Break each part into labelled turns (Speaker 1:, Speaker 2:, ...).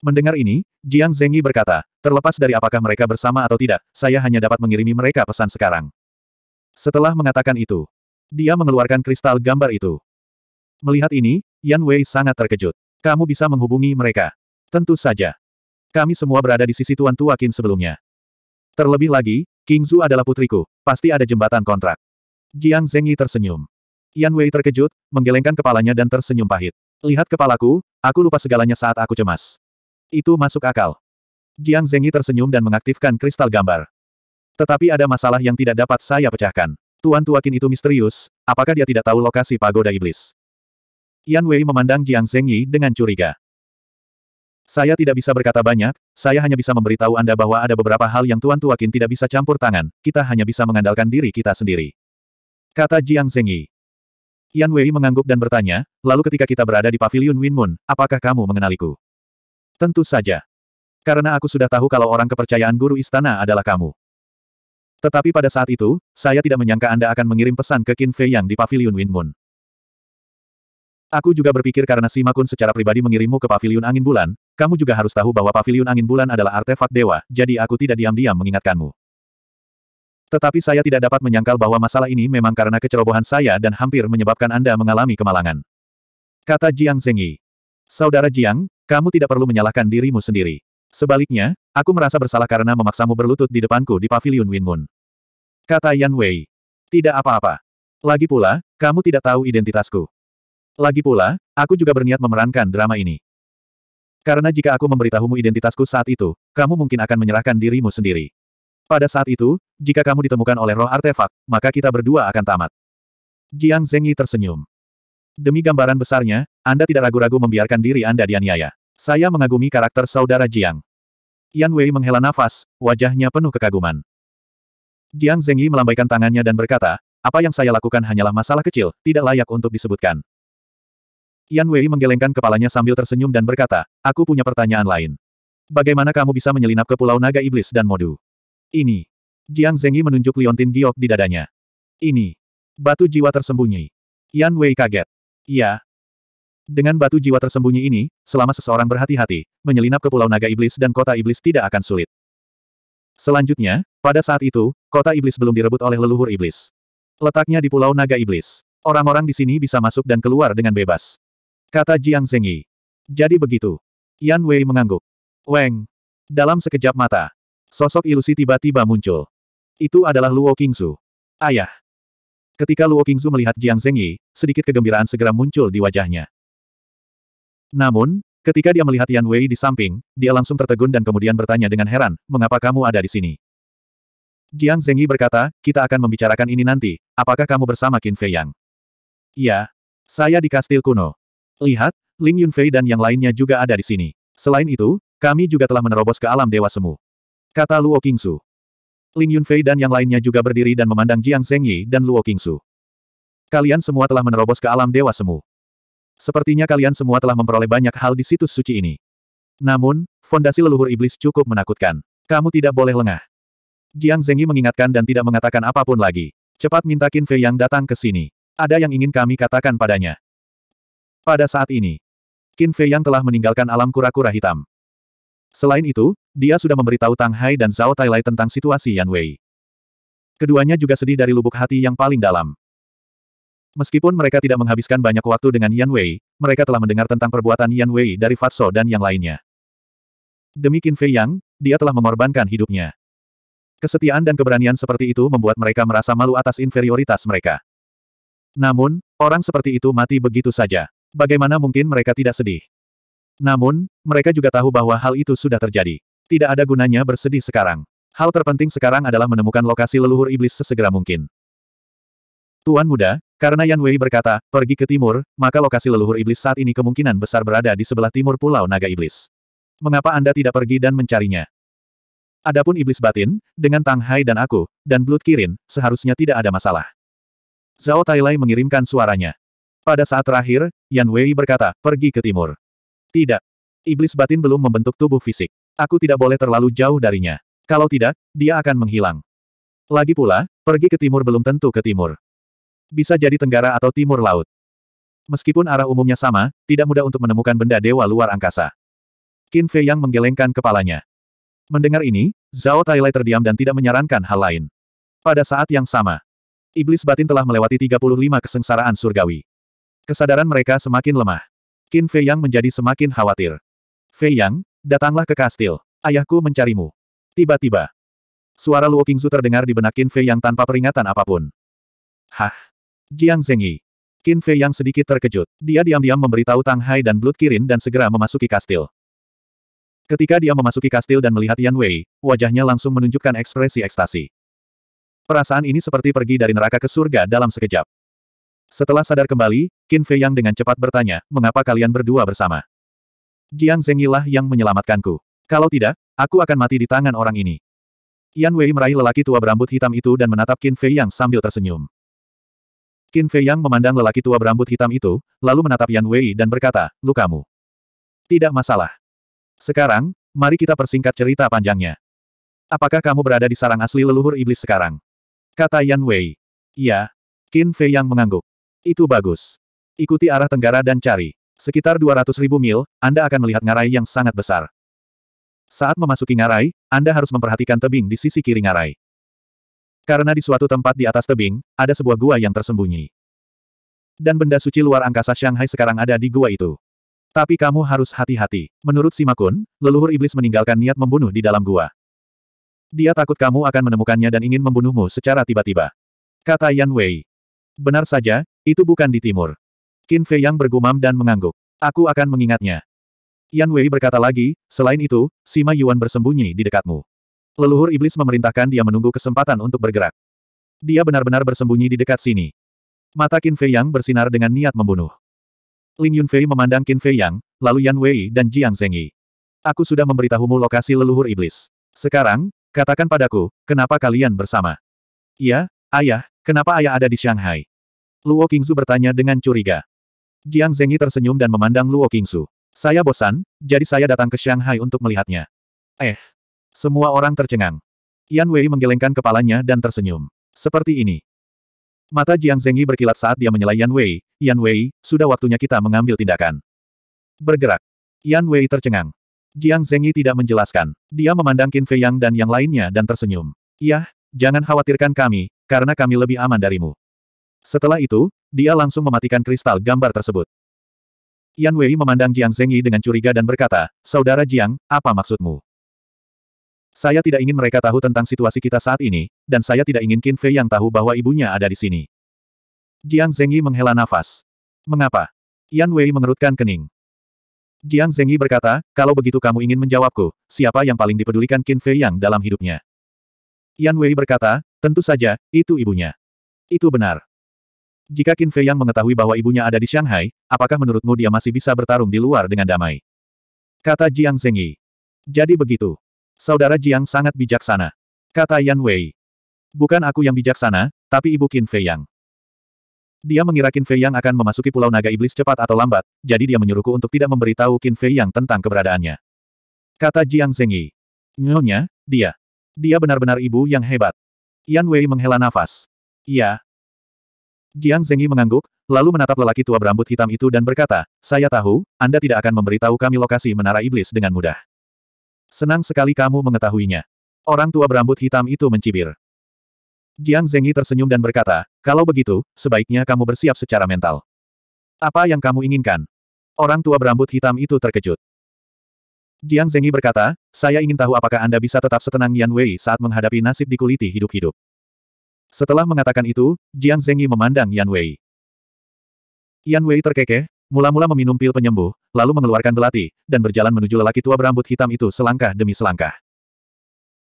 Speaker 1: Mendengar ini, Jiang Zengyi berkata, terlepas dari apakah mereka bersama atau tidak, saya hanya dapat mengirimi mereka pesan sekarang. Setelah mengatakan itu, dia mengeluarkan kristal gambar itu. Melihat ini, Yan Wei sangat terkejut. Kamu bisa menghubungi mereka. Tentu saja. Kami semua berada di sisi Tuan Tuakin sebelumnya. Terlebih lagi, King Zhu adalah putriku, pasti ada jembatan kontrak. Jiang Zhengyi tersenyum. Yan Wei terkejut, menggelengkan kepalanya dan tersenyum pahit. Lihat kepalaku, aku lupa segalanya saat aku cemas. Itu masuk akal. Jiang Zhengyi tersenyum dan mengaktifkan kristal gambar. Tetapi ada masalah yang tidak dapat saya pecahkan. Tuan Tuakin itu misterius, apakah dia tidak tahu lokasi pagoda iblis? Yan Wei memandang Jiang Zhengyi dengan curiga. Saya tidak bisa berkata banyak, saya hanya bisa memberitahu Anda bahwa ada beberapa hal yang Tuan Tuakin tidak bisa campur tangan, kita hanya bisa mengandalkan diri kita sendiri. Kata Jiang Zengyi. Yan Wei mengangguk dan bertanya, lalu ketika kita berada di pavilion Win Moon, apakah kamu mengenaliku? Tentu saja. Karena aku sudah tahu kalau orang kepercayaan guru istana adalah kamu. Tetapi pada saat itu, saya tidak menyangka Anda akan mengirim pesan ke Qin Fei Yang di pavilion Win Moon. Aku juga berpikir karena Sima Kun secara pribadi mengirimmu ke Paviliun Angin Bulan, kamu juga harus tahu bahwa Paviliun Angin Bulan adalah artefak dewa, jadi aku tidak diam-diam mengingatkanmu. Tetapi saya tidak dapat menyangkal bahwa masalah ini memang karena kecerobohan saya dan hampir menyebabkan Anda mengalami kemalangan. Kata Jiang Zengyi. Saudara Jiang, kamu tidak perlu menyalahkan dirimu sendiri. Sebaliknya, aku merasa bersalah karena memaksamu berlutut di depanku di Paviliun Win Moon. Kata Yan Wei. Tidak apa-apa. Lagi pula, kamu tidak tahu identitasku. Lagi pula, aku juga berniat memerankan drama ini. Karena jika aku memberitahumu identitasku saat itu, kamu mungkin akan menyerahkan dirimu sendiri. Pada saat itu, jika kamu ditemukan oleh roh artefak, maka kita berdua akan tamat. Jiang Zengyi tersenyum. Demi gambaran besarnya, Anda tidak ragu-ragu membiarkan diri Anda dianiaya. Saya mengagumi karakter saudara Jiang. Yan Wei menghela nafas, wajahnya penuh kekaguman. Jiang Zengyi melambaikan tangannya dan berkata, apa yang saya lakukan hanyalah masalah kecil, tidak layak untuk disebutkan. Yan Wei menggelengkan kepalanya sambil tersenyum dan berkata, aku punya pertanyaan lain. Bagaimana kamu bisa menyelinap ke Pulau Naga Iblis dan Modu? Ini. Jiang Zengyi menunjuk liontin giok di dadanya. Ini. Batu jiwa tersembunyi. Yan Wei kaget. Iya. Dengan batu jiwa tersembunyi ini, selama seseorang berhati-hati, menyelinap ke Pulau Naga Iblis dan Kota Iblis tidak akan sulit. Selanjutnya, pada saat itu, Kota Iblis belum direbut oleh leluhur Iblis. Letaknya di Pulau Naga Iblis. Orang-orang di sini bisa masuk dan keluar dengan bebas. Kata Jiang Zengyi. Jadi begitu. Yan Wei mengangguk. Weng. Dalam sekejap mata. Sosok ilusi tiba-tiba muncul. Itu adalah Luo Qingzu. Ayah. Ketika Luo Qingzu melihat Jiang Zengyi, sedikit kegembiraan segera muncul di wajahnya. Namun, ketika dia melihat Yan Wei di samping, dia langsung tertegun dan kemudian bertanya dengan heran, mengapa kamu ada di sini? Jiang Zengyi berkata, kita akan membicarakan ini nanti, apakah kamu bersama Qin Fei Yang? Iya. Saya di kastil kuno. Lihat, Ling Yunfei dan yang lainnya juga ada di sini. Selain itu, kami juga telah menerobos ke alam dewa semu. Kata Luo Qingsu. Ling Yunfei dan yang lainnya juga berdiri dan memandang Jiang Zhengyi dan Luo Qingsu. Kalian semua telah menerobos ke alam dewa semu. Sepertinya kalian semua telah memperoleh banyak hal di situs suci ini. Namun, fondasi leluhur iblis cukup menakutkan. Kamu tidak boleh lengah. Jiang Zengyi mengingatkan dan tidak mengatakan apapun lagi. Cepat minta Qin Fei yang datang ke sini. Ada yang ingin kami katakan padanya. Pada saat ini, Qin Fei Yang telah meninggalkan alam kura-kura hitam. Selain itu, dia sudah memberitahu Tang Hai dan Zhao Tailai tentang situasi Yan Wei. Keduanya juga sedih dari lubuk hati yang paling dalam. Meskipun mereka tidak menghabiskan banyak waktu dengan Yan Wei, mereka telah mendengar tentang perbuatan Yan Wei dari Fatso dan yang lainnya. Demi Qin Fei Yang, dia telah mengorbankan hidupnya. Kesetiaan dan keberanian seperti itu membuat mereka merasa malu atas inferioritas mereka. Namun, orang seperti itu mati begitu saja. Bagaimana mungkin mereka tidak sedih? Namun, mereka juga tahu bahwa hal itu sudah terjadi. Tidak ada gunanya bersedih sekarang. Hal terpenting sekarang adalah menemukan lokasi leluhur iblis sesegera mungkin. Tuan muda, karena Yan Wei berkata, pergi ke timur, maka lokasi leluhur iblis saat ini kemungkinan besar berada di sebelah timur Pulau Naga Iblis. Mengapa Anda tidak pergi dan mencarinya? Adapun iblis batin, dengan Tang Hai dan aku, dan Blood Kirin, seharusnya tidak ada masalah. Zhao Tailai mengirimkan suaranya. Pada saat terakhir, Yan Wei berkata, pergi ke timur. Tidak. Iblis batin belum membentuk tubuh fisik. Aku tidak boleh terlalu jauh darinya. Kalau tidak, dia akan menghilang. Lagi pula, pergi ke timur belum tentu ke timur. Bisa jadi tenggara atau timur laut. Meskipun arah umumnya sama, tidak mudah untuk menemukan benda dewa luar angkasa. Qin Fei Yang menggelengkan kepalanya. Mendengar ini, Zhao Tailai terdiam dan tidak menyarankan hal lain. Pada saat yang sama, iblis batin telah melewati 35 kesengsaraan surgawi. Kesadaran mereka semakin lemah. Qin Fei Yang menjadi semakin khawatir. Fei Yang, datanglah ke kastil. Ayahku mencarimu. Tiba-tiba. Suara Luo Qingzu terdengar di benak Qin Fei Yang tanpa peringatan apapun. Hah? Jiang Zengyi. Qin Fei Yang sedikit terkejut. Dia diam-diam memberitahu Tang Hai dan Blood Kirin dan segera memasuki kastil. Ketika dia memasuki kastil dan melihat Yan Wei, wajahnya langsung menunjukkan ekspresi ekstasi. Perasaan ini seperti pergi dari neraka ke surga dalam sekejap. Setelah sadar kembali, Qin Fei Yang dengan cepat bertanya, mengapa kalian berdua bersama? Jiang Zengilah yang menyelamatkanku. Kalau tidak, aku akan mati di tangan orang ini. Yan Wei meraih lelaki tua berambut hitam itu dan menatap Qin Fei Yang sambil tersenyum. Qin Fei Yang memandang lelaki tua berambut hitam itu, lalu menatap Yan Wei dan berkata, lukamu. Tidak masalah. Sekarang, mari kita persingkat cerita panjangnya. Apakah kamu berada di sarang asli leluhur iblis sekarang? Kata Yan Wei. Iya. Qin Fei Yang mengangguk. Itu bagus. Ikuti arah tenggara dan cari. Sekitar 200 ribu mil, Anda akan melihat ngarai yang sangat besar. Saat memasuki ngarai, Anda harus memperhatikan tebing di sisi kiri ngarai. Karena di suatu tempat di atas tebing, ada sebuah gua yang tersembunyi. Dan benda suci luar angkasa Shanghai sekarang ada di gua itu. Tapi kamu harus hati-hati. Menurut Simakun, leluhur iblis meninggalkan niat membunuh di dalam gua. Dia takut kamu akan menemukannya dan ingin membunuhmu secara tiba-tiba. Kata Yan Wei. Benar saja, itu bukan di timur. Qin Fei yang bergumam dan mengangguk. Aku akan mengingatnya. Yan Wei berkata lagi, selain itu, Sima Yuan bersembunyi di dekatmu. Leluhur iblis memerintahkan dia menunggu kesempatan untuk bergerak. Dia benar-benar bersembunyi di dekat sini. Mata Qin Fei Yang bersinar dengan niat membunuh. Lin Yunfei memandang Qin Fei Yang, lalu Yan Wei dan Jiang Zengyi. Aku sudah memberitahumu lokasi leluhur iblis. Sekarang, katakan padaku, kenapa kalian bersama? Iya, ayah, kenapa ayah ada di Shanghai? Luo Qingzu bertanya dengan curiga. Jiang Zengyi tersenyum dan memandang Luo Qingzu. Saya bosan, jadi saya datang ke Shanghai untuk melihatnya. Eh. Semua orang tercengang. Yan Wei menggelengkan kepalanya dan tersenyum. Seperti ini. Mata Jiang Zengyi berkilat saat dia menyela Yan Wei. Yan Wei, sudah waktunya kita mengambil tindakan. Bergerak. Yan Wei tercengang. Jiang Zengyi tidak menjelaskan. Dia memandang Qin Fei Yang dan yang lainnya dan tersenyum. Yah, jangan khawatirkan kami, karena kami lebih aman darimu. Setelah itu, dia langsung mematikan kristal gambar tersebut. Yan Wei memandang Jiang Zengyi dengan curiga dan berkata, Saudara Jiang, apa maksudmu? Saya tidak ingin mereka tahu tentang situasi kita saat ini, dan saya tidak ingin Qin Fei yang tahu bahwa ibunya ada di sini. Jiang Zengyi menghela nafas. Mengapa? Yan Wei mengerutkan kening. Jiang Zengyi berkata, kalau begitu kamu ingin menjawabku, siapa yang paling dipedulikan Qin Fei yang dalam hidupnya? Yan Wei berkata, tentu saja, itu ibunya. Itu benar. Jika Qin Fei yang mengetahui bahwa ibunya ada di Shanghai, apakah menurutmu dia masih bisa bertarung di luar dengan damai? Kata Jiang Zengyi. Jadi begitu. Saudara Jiang sangat bijaksana. Kata Yan Wei. Bukan aku yang bijaksana, tapi ibu Qin Fei Yang. Dia mengira Qin Fei Yang akan memasuki Pulau Naga Iblis cepat atau lambat, jadi dia menyuruhku untuk tidak memberitahu Qin Fei Yang tentang keberadaannya. Kata Jiang Zengyi. Nyonya, dia. Dia benar-benar ibu yang hebat. Yan Wei menghela nafas. Iya, Jiang Zengyi mengangguk, lalu menatap lelaki tua berambut hitam itu dan berkata, Saya tahu, Anda tidak akan memberitahu kami lokasi menara iblis dengan mudah. Senang sekali kamu mengetahuinya. Orang tua berambut hitam itu mencibir. Jiang Zengyi tersenyum dan berkata, Kalau begitu, sebaiknya kamu bersiap secara mental. Apa yang kamu inginkan? Orang tua berambut hitam itu terkejut. Jiang Zengyi berkata, Saya ingin tahu apakah Anda bisa tetap setenang Yan Wei saat menghadapi nasib dikuliti hidup-hidup. Setelah mengatakan itu, Jiang Zengyi memandang Yan Wei. Yan Wei terkekeh, mula-mula meminum pil penyembuh, lalu mengeluarkan belati, dan berjalan menuju lelaki tua berambut hitam itu selangkah demi selangkah.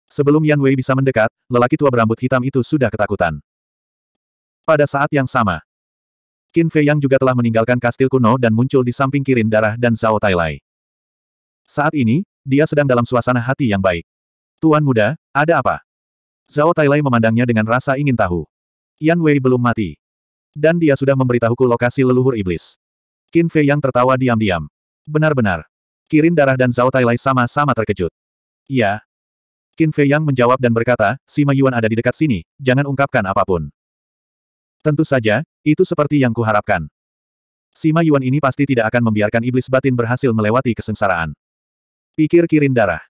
Speaker 1: Sebelum Yan Wei bisa mendekat, lelaki tua berambut hitam itu sudah ketakutan. Pada saat yang sama, Qin Fei Yang juga telah meninggalkan kastil kuno dan muncul di samping Kirin Darah dan Zhao Tai Lai. Saat ini, dia sedang dalam suasana hati yang baik. Tuan muda, ada apa? Zhao Tailai memandangnya dengan rasa ingin tahu. Yan Wei belum mati. Dan dia sudah memberitahuku lokasi leluhur iblis. Qin Fei yang tertawa diam-diam. Benar-benar. Kirin Darah dan Zhao Tailai sama-sama terkejut. Iya. Qin Fei yang menjawab dan berkata, Sima Yuan ada di dekat sini, jangan ungkapkan apapun. Tentu saja, itu seperti yang kuharapkan. Sima Yuan ini pasti tidak akan membiarkan iblis batin berhasil melewati kesengsaraan. Pikir Kirin Darah.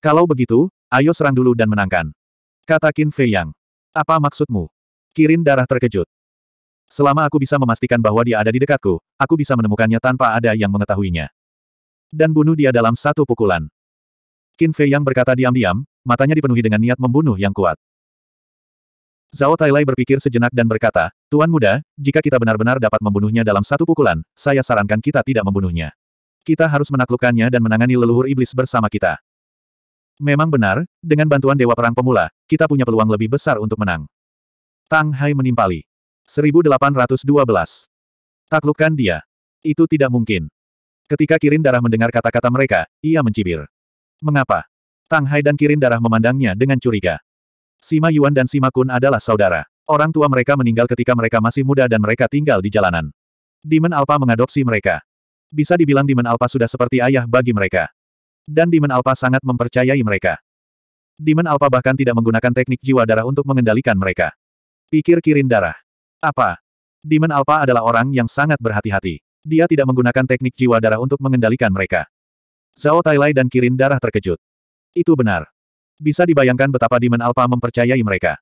Speaker 1: Kalau begitu, ayo serang dulu dan menangkan. Kata Qin Fei Yang. Apa maksudmu? Kirin darah terkejut. Selama aku bisa memastikan bahwa dia ada di dekatku, aku bisa menemukannya tanpa ada yang mengetahuinya. Dan bunuh dia dalam satu pukulan. Qin Fei Yang berkata diam-diam, matanya dipenuhi dengan niat membunuh yang kuat. Zhao Tailai berpikir sejenak dan berkata, Tuan muda, jika kita benar-benar dapat membunuhnya dalam satu pukulan, saya sarankan kita tidak membunuhnya. Kita harus menaklukkannya dan menangani leluhur iblis bersama kita. Memang benar, dengan bantuan Dewa Perang Pemula, kita punya peluang lebih besar untuk menang. Tang Hai menimpali. 1812. Taklukkan dia. Itu tidak mungkin. Ketika Kirin Darah mendengar kata-kata mereka, ia mencibir. Mengapa? Tang Hai dan Kirin Darah memandangnya dengan curiga. Sima Yuan dan Sima Kun adalah saudara. Orang tua mereka meninggal ketika mereka masih muda dan mereka tinggal di jalanan. Demon Alpha mengadopsi mereka. Bisa dibilang Demon Alpha sudah seperti ayah bagi mereka. Dan Demon Alpha sangat mempercayai mereka. Demon Alpha bahkan tidak menggunakan teknik jiwa darah untuk mengendalikan mereka. Pikir kirin darah. Apa? Demon Alpha adalah orang yang sangat berhati-hati. Dia tidak menggunakan teknik jiwa darah untuk mengendalikan mereka. Zhao Tailai dan kirin darah terkejut. Itu benar. Bisa dibayangkan betapa Demon Alpha mempercayai mereka.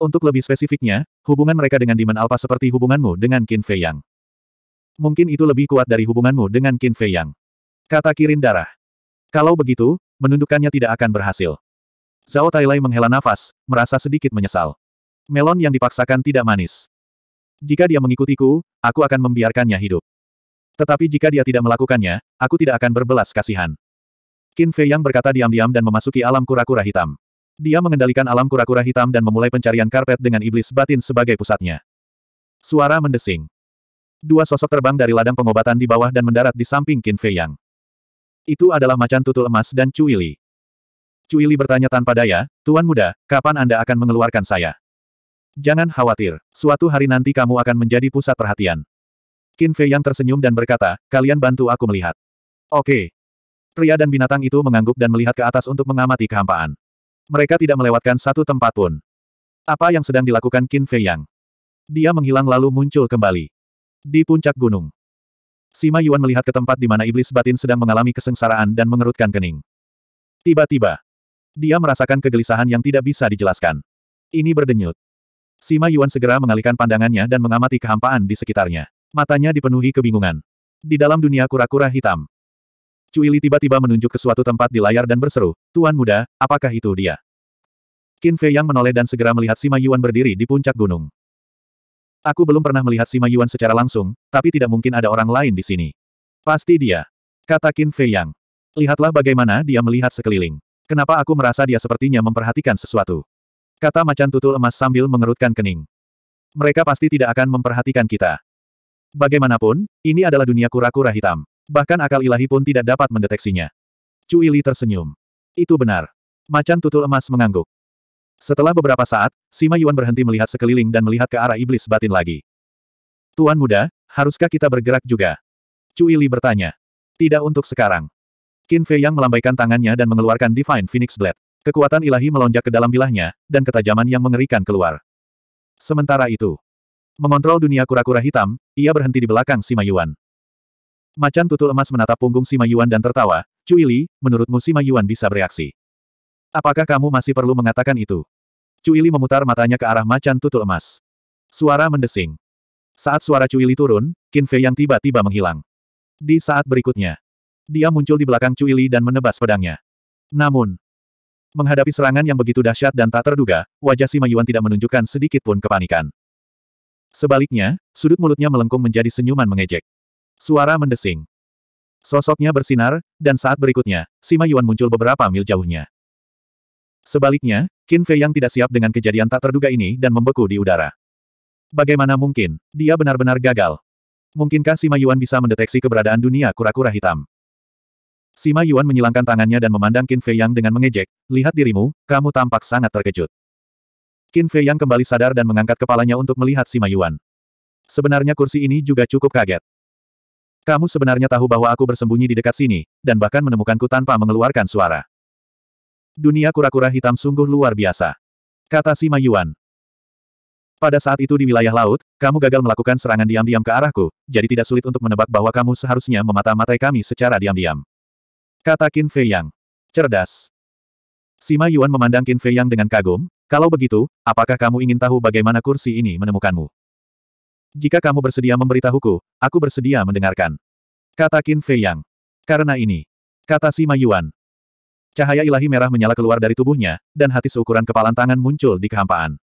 Speaker 1: Untuk lebih spesifiknya, hubungan mereka dengan Demon Alpha seperti hubunganmu dengan Qin Fei Yang. Mungkin itu lebih kuat dari hubunganmu dengan Qin Fei Yang. Kata kirin darah. Kalau begitu, menundukkannya tidak akan berhasil. Zhao Tailai menghela nafas, merasa sedikit menyesal. Melon yang dipaksakan tidak manis. Jika dia mengikutiku, aku akan membiarkannya hidup. Tetapi jika dia tidak melakukannya, aku tidak akan berbelas kasihan. Qin Fei Yang berkata diam-diam dan memasuki alam kura-kura hitam. Dia mengendalikan alam kura-kura hitam dan memulai pencarian karpet dengan iblis batin sebagai pusatnya. Suara mendesing. Dua sosok terbang dari ladang pengobatan di bawah dan mendarat di samping Qin Fei Yang. Itu adalah macan tutul emas dan Cuili. Cuili bertanya tanpa daya, Tuan Muda, kapan Anda akan mengeluarkan saya? Jangan khawatir, suatu hari nanti kamu akan menjadi pusat perhatian. Qin Fei yang tersenyum dan berkata, kalian bantu aku melihat. Oke. Pria dan binatang itu mengangguk dan melihat ke atas untuk mengamati kehampaan. Mereka tidak melewatkan satu tempat pun. Apa yang sedang dilakukan Qin Fei Yang? Dia menghilang lalu muncul kembali. Di puncak gunung. Sima Yuan melihat ke tempat di mana iblis batin sedang mengalami kesengsaraan dan mengerutkan kening. Tiba-tiba, dia merasakan kegelisahan yang tidak bisa dijelaskan. Ini berdenyut. Sima Yuan segera mengalihkan pandangannya dan mengamati kehampaan di sekitarnya. Matanya dipenuhi kebingungan. Di dalam dunia kura-kura hitam. Cuili tiba-tiba menunjuk ke suatu tempat di layar dan berseru, Tuan muda, apakah itu dia? Qin Fei yang menoleh dan segera melihat Sima Yuan berdiri di puncak gunung. Aku belum pernah melihat Sima Yuan secara langsung, tapi tidak mungkin ada orang lain di sini. Pasti dia. Kata Qin Fei Yang. Lihatlah bagaimana dia melihat sekeliling. Kenapa aku merasa dia sepertinya memperhatikan sesuatu? Kata macan tutul emas sambil mengerutkan kening. Mereka pasti tidak akan memperhatikan kita. Bagaimanapun, ini adalah dunia kura-kura hitam. Bahkan akal ilahi pun tidak dapat mendeteksinya. Cui Li tersenyum. Itu benar. Macan tutul emas mengangguk. Setelah beberapa saat, Sima Yuan berhenti melihat sekeliling dan melihat ke arah iblis batin lagi. Tuan muda, haruskah kita bergerak juga? Cui Li bertanya. Tidak untuk sekarang. Qin Fei Yang melambaikan tangannya dan mengeluarkan Divine Phoenix Blade. Kekuatan ilahi melonjak ke dalam bilahnya, dan ketajaman yang mengerikan keluar. Sementara itu, mengontrol dunia kura-kura hitam, ia berhenti di belakang Sima Yuan. Macan tutul emas menatap punggung Sima Yuan dan tertawa, Cui Li, menurutmu Sima Yuan bisa bereaksi? Apakah kamu masih perlu mengatakan itu? Cuili memutar matanya ke arah macan tutul emas. Suara mendesing. Saat suara Cuili turun, Qin Fei yang tiba-tiba menghilang. Di saat berikutnya, dia muncul di belakang Cuili dan menebas pedangnya. Namun, menghadapi serangan yang begitu dahsyat dan tak terduga, wajah Sima Yuan tidak menunjukkan sedikit pun kepanikan. Sebaliknya, sudut mulutnya melengkung menjadi senyuman mengejek. Suara mendesing. Sosoknya bersinar, dan saat berikutnya, Sima Yuan muncul beberapa mil jauhnya. Sebaliknya, Qin Fei yang tidak siap dengan kejadian tak terduga ini dan membeku di udara. Bagaimana mungkin, dia benar-benar gagal. Mungkinkah Sima Yuan bisa mendeteksi keberadaan dunia kura-kura hitam? Sima Yuan menyilangkan tangannya dan memandang Qin Fei Yang dengan mengejek, lihat dirimu, kamu tampak sangat terkejut. Qin Fei Yang kembali sadar dan mengangkat kepalanya untuk melihat Sima Yuan. Sebenarnya kursi ini juga cukup kaget. Kamu sebenarnya tahu bahwa aku bersembunyi di dekat sini, dan bahkan menemukanku tanpa mengeluarkan suara. Dunia kura-kura hitam sungguh luar biasa. Kata Sima Yuan. Pada saat itu di wilayah laut, kamu gagal melakukan serangan diam-diam ke arahku, jadi tidak sulit untuk menebak bahwa kamu seharusnya memata-matai kami secara diam-diam. Kata Qin Fei Yang. Cerdas. Sima Yuan memandang Qin Fei Yang dengan kagum, kalau begitu, apakah kamu ingin tahu bagaimana kursi ini menemukanmu? Jika kamu bersedia memberitahuku, aku bersedia mendengarkan. Kata Qin Fei Yang. Karena ini. Kata Sima Yuan. Cahaya ilahi merah menyala keluar dari tubuhnya, dan hati seukuran kepalan tangan muncul di kehampaan.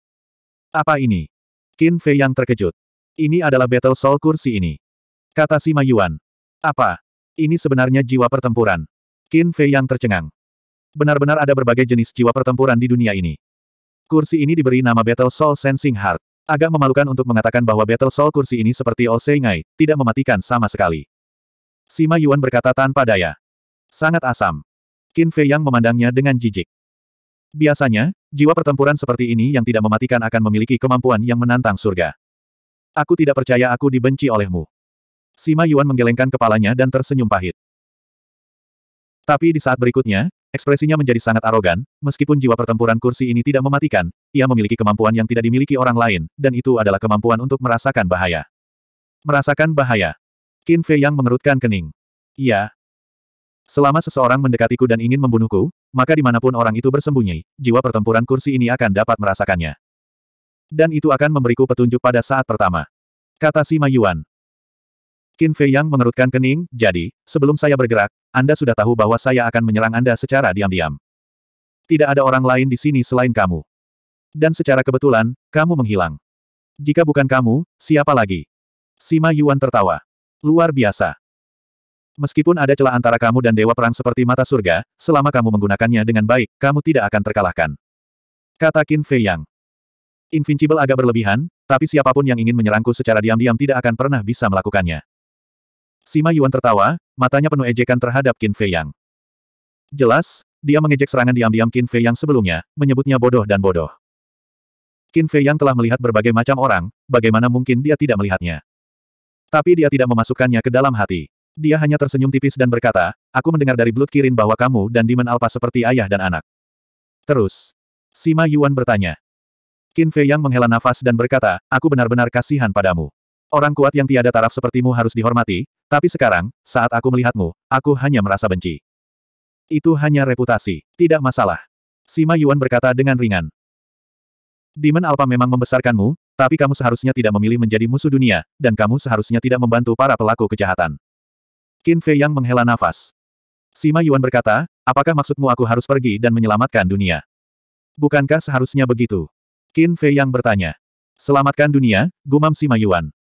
Speaker 1: Apa ini? Qin Fei yang terkejut. Ini adalah battle soul kursi ini. Kata Sima Yuan. Apa? Ini sebenarnya jiwa pertempuran. Qin Fei yang tercengang. Benar-benar ada berbagai jenis jiwa pertempuran di dunia ini. Kursi ini diberi nama Battle Soul Sensing Heart. Agak memalukan untuk mengatakan bahwa Battle Soul kursi ini seperti All Sengai, tidak mematikan sama sekali. Sima Yuan berkata tanpa daya. Sangat asam. Qin Fei Yang memandangnya dengan jijik. Biasanya, jiwa pertempuran seperti ini yang tidak mematikan akan memiliki kemampuan yang menantang surga. Aku tidak percaya aku dibenci olehmu. Sima Yuan menggelengkan kepalanya dan tersenyum pahit. Tapi di saat berikutnya, ekspresinya menjadi sangat arogan, meskipun jiwa pertempuran kursi ini tidak mematikan, ia memiliki kemampuan yang tidak dimiliki orang lain, dan itu adalah kemampuan untuk merasakan bahaya. Merasakan bahaya. Qin Fei Yang mengerutkan kening. Iya, Selama seseorang mendekatiku dan ingin membunuhku, maka dimanapun orang itu bersembunyi, jiwa pertempuran kursi ini akan dapat merasakannya. Dan itu akan memberiku petunjuk pada saat pertama. Kata Sima Yuan. Qin Fei Yang mengerutkan kening, jadi, sebelum saya bergerak, Anda sudah tahu bahwa saya akan menyerang Anda secara diam-diam. Tidak ada orang lain di sini selain kamu. Dan secara kebetulan, kamu menghilang. Jika bukan kamu, siapa lagi? Sima Yuan tertawa. Luar biasa. Meskipun ada celah antara kamu dan Dewa Perang seperti mata surga, selama kamu menggunakannya dengan baik, kamu tidak akan terkalahkan. Kata Qin Fei Yang. Invincible agak berlebihan, tapi siapapun yang ingin menyerangku secara diam-diam tidak akan pernah bisa melakukannya. Sima Yuan tertawa, matanya penuh ejekan terhadap Qin Fei Yang. Jelas, dia mengejek serangan diam-diam Qin Fei Yang sebelumnya, menyebutnya bodoh dan bodoh. Qin Fei Yang telah melihat berbagai macam orang, bagaimana mungkin dia tidak melihatnya. Tapi dia tidak memasukkannya ke dalam hati. Dia hanya tersenyum tipis dan berkata, aku mendengar dari Blood Kirin bahwa kamu dan Demon Alpha seperti ayah dan anak. Terus. Sima Yuan bertanya. Qin Fei Yang menghela nafas dan berkata, aku benar-benar kasihan padamu. Orang kuat yang tiada taraf sepertimu harus dihormati, tapi sekarang, saat aku melihatmu, aku hanya merasa benci. Itu hanya reputasi, tidak masalah. Sima Yuan berkata dengan ringan. Demon Alpha memang membesarkanmu, tapi kamu seharusnya tidak memilih menjadi musuh dunia, dan kamu seharusnya tidak membantu para pelaku kejahatan. Qin Fei Yang menghela nafas. Sima Yuan berkata, apakah maksudmu aku harus pergi dan menyelamatkan dunia? Bukankah seharusnya begitu? Qin Fei Yang bertanya. Selamatkan dunia, gumam Sima Yuan.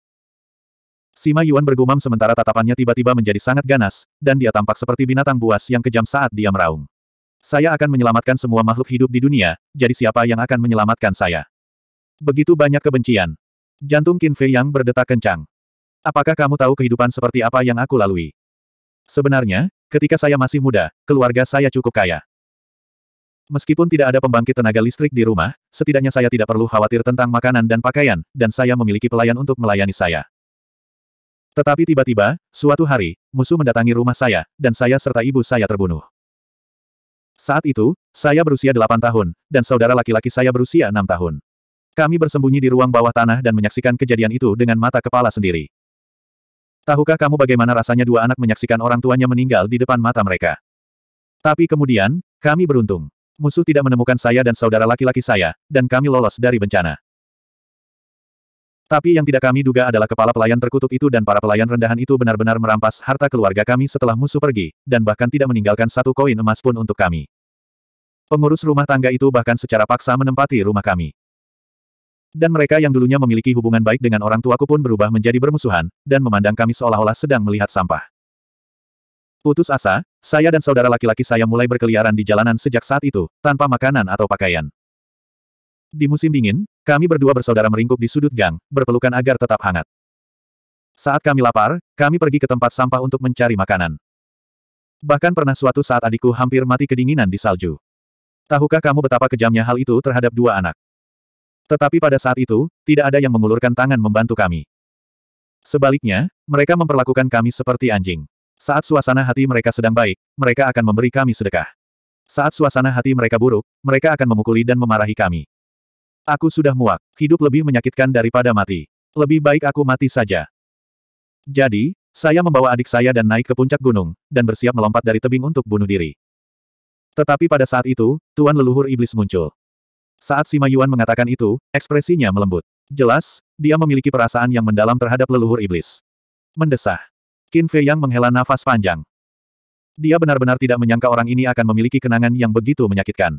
Speaker 1: Sima Yuan bergumam sementara tatapannya tiba-tiba menjadi sangat ganas, dan dia tampak seperti binatang buas yang kejam saat dia meraung. Saya akan menyelamatkan semua makhluk hidup di dunia, jadi siapa yang akan menyelamatkan saya? Begitu banyak kebencian. Jantung Qin Fei Yang berdetak kencang. Apakah kamu tahu kehidupan seperti apa yang aku lalui? Sebenarnya, ketika saya masih muda, keluarga saya cukup kaya. Meskipun tidak ada pembangkit tenaga listrik di rumah, setidaknya saya tidak perlu khawatir tentang makanan dan pakaian, dan saya memiliki pelayan untuk melayani saya. Tetapi tiba-tiba, suatu hari, musuh mendatangi rumah saya, dan saya serta ibu saya terbunuh. Saat itu, saya berusia 8 tahun, dan saudara laki-laki saya berusia 6 tahun. Kami bersembunyi di ruang bawah tanah dan menyaksikan kejadian itu dengan mata kepala sendiri. Tahukah kamu bagaimana rasanya dua anak menyaksikan orang tuanya meninggal di depan mata mereka? Tapi kemudian, kami beruntung. Musuh tidak menemukan saya dan saudara laki-laki saya, dan kami lolos dari bencana. Tapi yang tidak kami duga adalah kepala pelayan terkutuk itu dan para pelayan rendahan itu benar-benar merampas harta keluarga kami setelah musuh pergi, dan bahkan tidak meninggalkan satu koin emas pun untuk kami. Pengurus rumah tangga itu bahkan secara paksa menempati rumah kami. Dan mereka yang dulunya memiliki hubungan baik dengan orang tuaku pun berubah menjadi bermusuhan, dan memandang kami seolah-olah sedang melihat sampah. Putus asa, saya dan saudara laki-laki saya mulai berkeliaran di jalanan sejak saat itu, tanpa makanan atau pakaian. Di musim dingin, kami berdua bersaudara meringkuk di sudut gang, berpelukan agar tetap hangat. Saat kami lapar, kami pergi ke tempat sampah untuk mencari makanan. Bahkan pernah suatu saat adikku hampir mati kedinginan di salju. Tahukah kamu betapa kejamnya hal itu terhadap dua anak? Tetapi pada saat itu, tidak ada yang mengulurkan tangan membantu kami. Sebaliknya, mereka memperlakukan kami seperti anjing. Saat suasana hati mereka sedang baik, mereka akan memberi kami sedekah. Saat suasana hati mereka buruk, mereka akan memukuli dan memarahi kami. Aku sudah muak, hidup lebih menyakitkan daripada mati. Lebih baik aku mati saja. Jadi, saya membawa adik saya dan naik ke puncak gunung, dan bersiap melompat dari tebing untuk bunuh diri. Tetapi pada saat itu, Tuan Leluhur Iblis muncul. Saat Sima Yuan mengatakan itu, ekspresinya melembut. Jelas, dia memiliki perasaan yang mendalam terhadap leluhur iblis. Mendesah. Qin Fei Yang menghela nafas panjang. Dia benar-benar tidak menyangka orang ini akan memiliki kenangan yang begitu menyakitkan.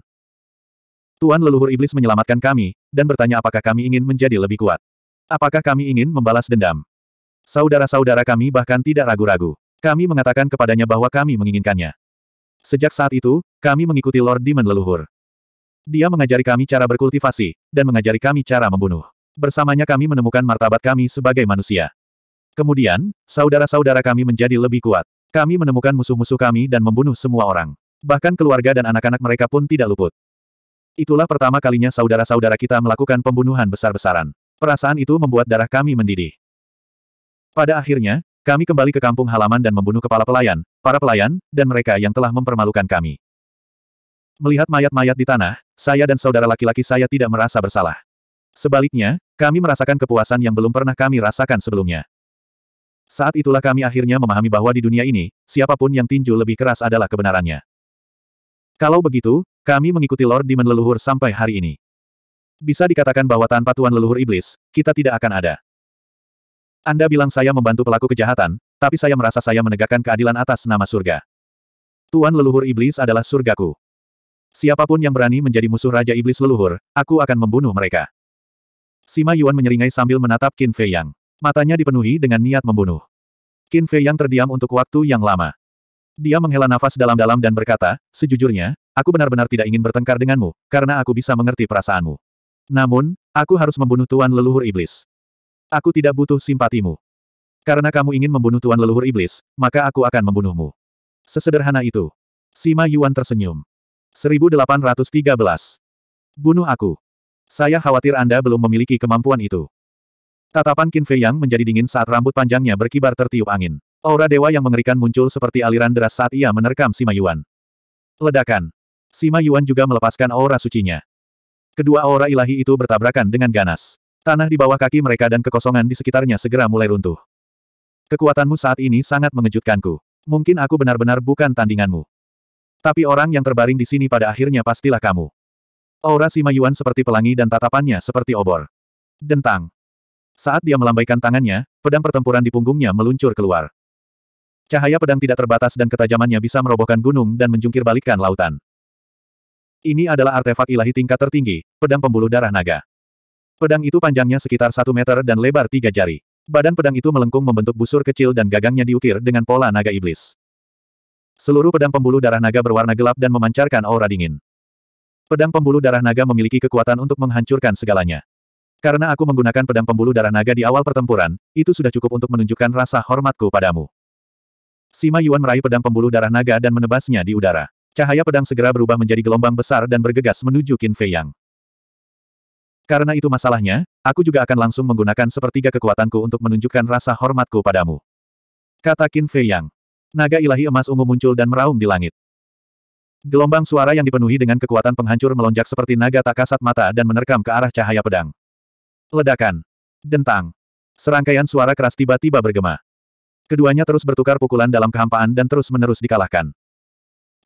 Speaker 1: Tuan leluhur iblis menyelamatkan kami, dan bertanya apakah kami ingin menjadi lebih kuat. Apakah kami ingin membalas dendam? Saudara-saudara kami bahkan tidak ragu-ragu. Kami mengatakan kepadanya bahwa kami menginginkannya. Sejak saat itu, kami mengikuti Lord Demon leluhur. Dia mengajari kami cara berkultivasi, dan mengajari kami cara membunuh. Bersamanya kami menemukan martabat kami sebagai manusia. Kemudian, saudara-saudara kami menjadi lebih kuat. Kami menemukan musuh-musuh kami dan membunuh semua orang. Bahkan keluarga dan anak-anak mereka pun tidak luput. Itulah pertama kalinya saudara-saudara kita melakukan pembunuhan besar-besaran. Perasaan itu membuat darah kami mendidih. Pada akhirnya, kami kembali ke kampung halaman dan membunuh kepala pelayan, para pelayan, dan mereka yang telah mempermalukan kami. Melihat mayat-mayat di tanah, saya dan saudara laki-laki saya tidak merasa bersalah. Sebaliknya, kami merasakan kepuasan yang belum pernah kami rasakan sebelumnya. Saat itulah kami akhirnya memahami bahwa di dunia ini, siapapun yang tinju lebih keras adalah kebenarannya. Kalau begitu, kami mengikuti Lord Demon leluhur sampai hari ini. Bisa dikatakan bahwa tanpa Tuan leluhur iblis, kita tidak akan ada. Anda bilang saya membantu pelaku kejahatan, tapi saya merasa saya menegakkan keadilan atas nama surga. Tuan leluhur iblis adalah surgaku. Siapapun yang berani menjadi musuh Raja Iblis leluhur, aku akan membunuh mereka. Sima Yuan menyeringai sambil menatap Qin Fei Yang. Matanya dipenuhi dengan niat membunuh. Qin Fei Yang terdiam untuk waktu yang lama. Dia menghela nafas dalam-dalam dan berkata, sejujurnya, aku benar-benar tidak ingin bertengkar denganmu, karena aku bisa mengerti perasaanmu. Namun, aku harus membunuh Tuan Leluhur Iblis. Aku tidak butuh simpatimu. Karena kamu ingin membunuh Tuan Leluhur Iblis, maka aku akan membunuhmu. Sesederhana itu. Sima Yuan tersenyum. 1813. Bunuh aku. Saya khawatir Anda belum memiliki kemampuan itu. Tatapan Qin Fei Yang menjadi dingin saat rambut panjangnya berkibar tertiup angin. Aura dewa yang mengerikan muncul seperti aliran deras saat ia menerkam Sima Yuan. Ledakan. Sima Yuan juga melepaskan aura sucinya. Kedua aura ilahi itu bertabrakan dengan ganas. Tanah di bawah kaki mereka dan kekosongan di sekitarnya segera mulai runtuh. Kekuatanmu saat ini sangat mengejutkanku. Mungkin aku benar-benar bukan tandinganmu. Tapi orang yang terbaring di sini pada akhirnya pastilah kamu. Aura Sima Yuan seperti pelangi dan tatapannya seperti obor. Dentang. Saat dia melambaikan tangannya, pedang pertempuran di punggungnya meluncur keluar. Cahaya pedang tidak terbatas dan ketajamannya bisa merobohkan gunung dan menjungkir balikkan lautan. Ini adalah artefak ilahi tingkat tertinggi, pedang pembuluh darah naga. Pedang itu panjangnya sekitar satu meter dan lebar tiga jari. Badan pedang itu melengkung membentuk busur kecil dan gagangnya diukir dengan pola naga iblis. Seluruh pedang pembuluh darah naga berwarna gelap dan memancarkan aura dingin. Pedang pembuluh darah naga memiliki kekuatan untuk menghancurkan segalanya. Karena aku menggunakan pedang pembuluh darah naga di awal pertempuran, itu sudah cukup untuk menunjukkan rasa hormatku padamu. Sima Yuan meraih pedang pembuluh darah naga dan menebasnya di udara. Cahaya pedang segera berubah menjadi gelombang besar dan bergegas menuju Qin Fei Yang. Karena itu masalahnya, aku juga akan langsung menggunakan sepertiga kekuatanku untuk menunjukkan rasa hormatku padamu. Kata Qin Fei Yang. Naga ilahi emas ungu muncul dan meraung di langit. Gelombang suara yang dipenuhi dengan kekuatan penghancur melonjak seperti naga tak kasat mata dan menerkam ke arah cahaya pedang. Ledakan. Dentang. Serangkaian suara keras tiba-tiba bergema. Keduanya terus bertukar pukulan dalam kehampaan dan terus-menerus dikalahkan.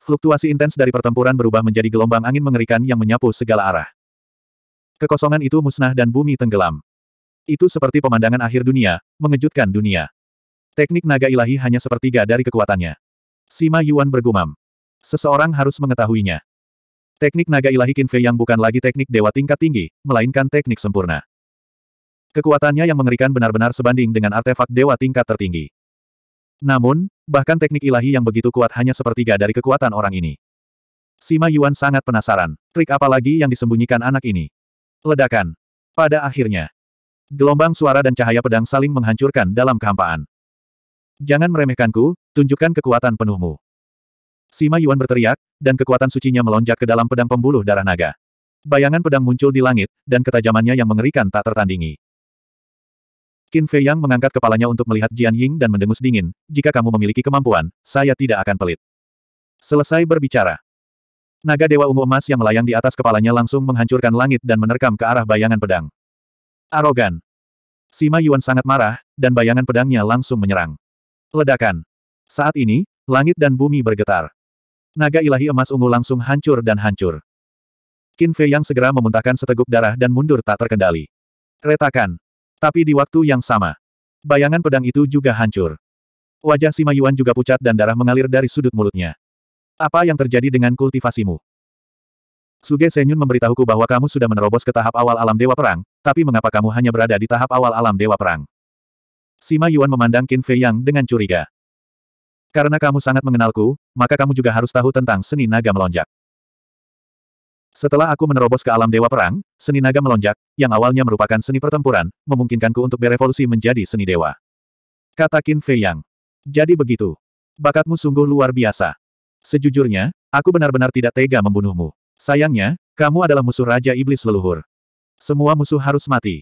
Speaker 1: Fluktuasi intens dari pertempuran berubah menjadi gelombang angin mengerikan yang menyapu segala arah. Kekosongan itu musnah dan bumi tenggelam. Itu seperti pemandangan akhir dunia, mengejutkan dunia. Teknik naga ilahi hanya sepertiga dari kekuatannya. Sima Yuan bergumam. Seseorang harus mengetahuinya. Teknik naga ilahi Fei yang bukan lagi teknik dewa tingkat tinggi, melainkan teknik sempurna. Kekuatannya yang mengerikan benar-benar sebanding dengan artefak dewa tingkat tertinggi. Namun, bahkan teknik ilahi yang begitu kuat hanya sepertiga dari kekuatan orang ini. Sima Yuan sangat penasaran, trik apa lagi yang disembunyikan anak ini. Ledakan. Pada akhirnya, gelombang suara dan cahaya pedang saling menghancurkan dalam kehampaan. Jangan meremehkanku, tunjukkan kekuatan penuhmu. Sima Yuan berteriak, dan kekuatan sucinya melonjak ke dalam pedang pembuluh darah naga. Bayangan pedang muncul di langit, dan ketajamannya yang mengerikan tak tertandingi. Qin Fei Yang mengangkat kepalanya untuk melihat Jian Ying dan mendengus dingin, jika kamu memiliki kemampuan, saya tidak akan pelit. Selesai berbicara. Naga Dewa Ungu Emas yang melayang di atas kepalanya langsung menghancurkan langit dan menerkam ke arah bayangan pedang. Arogan. Sima Yuan sangat marah, dan bayangan pedangnya langsung menyerang. Ledakan. Saat ini, langit dan bumi bergetar. Naga ilahi emas ungu langsung hancur dan hancur. Qin Fei yang segera memuntahkan seteguk darah dan mundur tak terkendali. Retakan. Tapi di waktu yang sama, bayangan pedang itu juga hancur. Wajah Sima Yuan juga pucat dan darah mengalir dari sudut mulutnya. Apa yang terjadi dengan kultivasimu? Suge Senyun memberitahuku bahwa kamu sudah menerobos ke tahap awal alam Dewa Perang, tapi mengapa kamu hanya berada di tahap awal alam Dewa Perang? Sima Yuan memandang Qin Fei Yang dengan curiga. Karena kamu sangat mengenalku, maka kamu juga harus tahu tentang seni naga melonjak. Setelah aku menerobos ke alam dewa perang, seni naga melonjak, yang awalnya merupakan seni pertempuran, memungkinkanku untuk berevolusi menjadi seni dewa. Kata Qin Fei Yang. Jadi begitu. Bakatmu sungguh luar biasa. Sejujurnya, aku benar-benar tidak tega membunuhmu. Sayangnya, kamu adalah musuh Raja Iblis Leluhur. Semua musuh harus mati.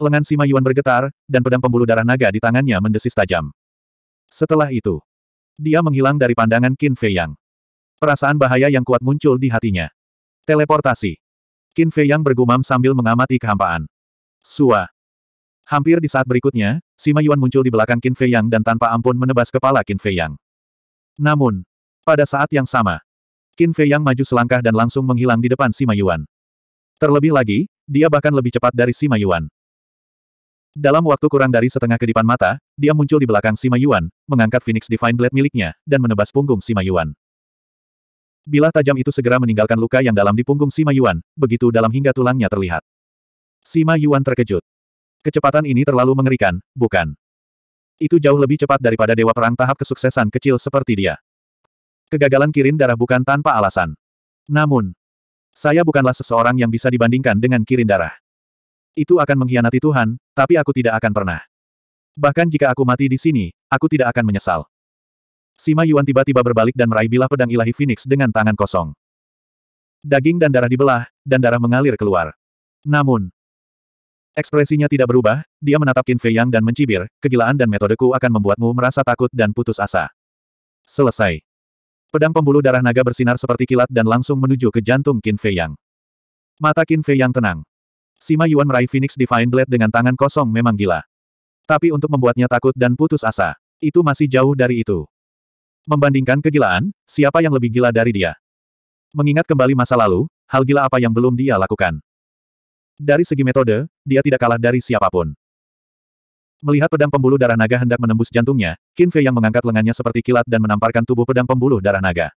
Speaker 1: Lengan Sima Yuan bergetar, dan pedang pembuluh darah naga di tangannya mendesis tajam. Setelah itu, dia menghilang dari pandangan Qin Fei Yang. Perasaan bahaya yang kuat muncul di hatinya. Teleportasi. Qin Fei Yang bergumam sambil mengamati kehampaan. Sua. Hampir di saat berikutnya, Sima Yuan muncul di belakang Qin Fei Yang dan tanpa ampun menebas kepala Qin Fei Yang. Namun, pada saat yang sama, Qin Fei Yang maju selangkah dan langsung menghilang di depan Sima Yuan. Terlebih lagi, dia bahkan lebih cepat dari Sima Yuan. Dalam waktu kurang dari setengah kedipan mata, dia muncul di belakang Sima Yuan, mengangkat Phoenix Divine Blade miliknya, dan menebas punggung Sima Yuan. Bila tajam itu segera meninggalkan luka yang dalam di punggung Sima Yuan, begitu dalam hingga tulangnya terlihat. Sima Yuan terkejut. Kecepatan ini terlalu mengerikan, bukan? Itu jauh lebih cepat daripada dewa perang tahap kesuksesan kecil seperti dia. Kegagalan Kirin darah bukan tanpa alasan. Namun, saya bukanlah seseorang yang bisa dibandingkan dengan Kirin darah. Itu akan mengkhianati Tuhan, tapi aku tidak akan pernah. Bahkan jika aku mati di sini, aku tidak akan menyesal. Sima Yuan tiba-tiba berbalik dan meraih bilah pedang ilahi Phoenix dengan tangan kosong. Daging dan darah dibelah, dan darah mengalir keluar. Namun, ekspresinya tidak berubah, dia menatap Qin Fei Yang dan mencibir, kegilaan dan metodeku akan membuatmu merasa takut dan putus asa. Selesai. Pedang pembuluh darah naga bersinar seperti kilat dan langsung menuju ke jantung Qin Fei Yang. Mata Qin Fei Yang tenang. Sima Yuan meraih Phoenix Divine Blade dengan tangan kosong memang gila. Tapi untuk membuatnya takut dan putus asa, itu masih jauh dari itu. Membandingkan kegilaan, siapa yang lebih gila dari dia? Mengingat kembali masa lalu, hal gila apa yang belum dia lakukan. Dari segi metode, dia tidak kalah dari siapapun. Melihat pedang pembuluh darah naga hendak menembus jantungnya, Qin Fei yang mengangkat lengannya seperti kilat dan menamparkan tubuh pedang pembuluh darah naga.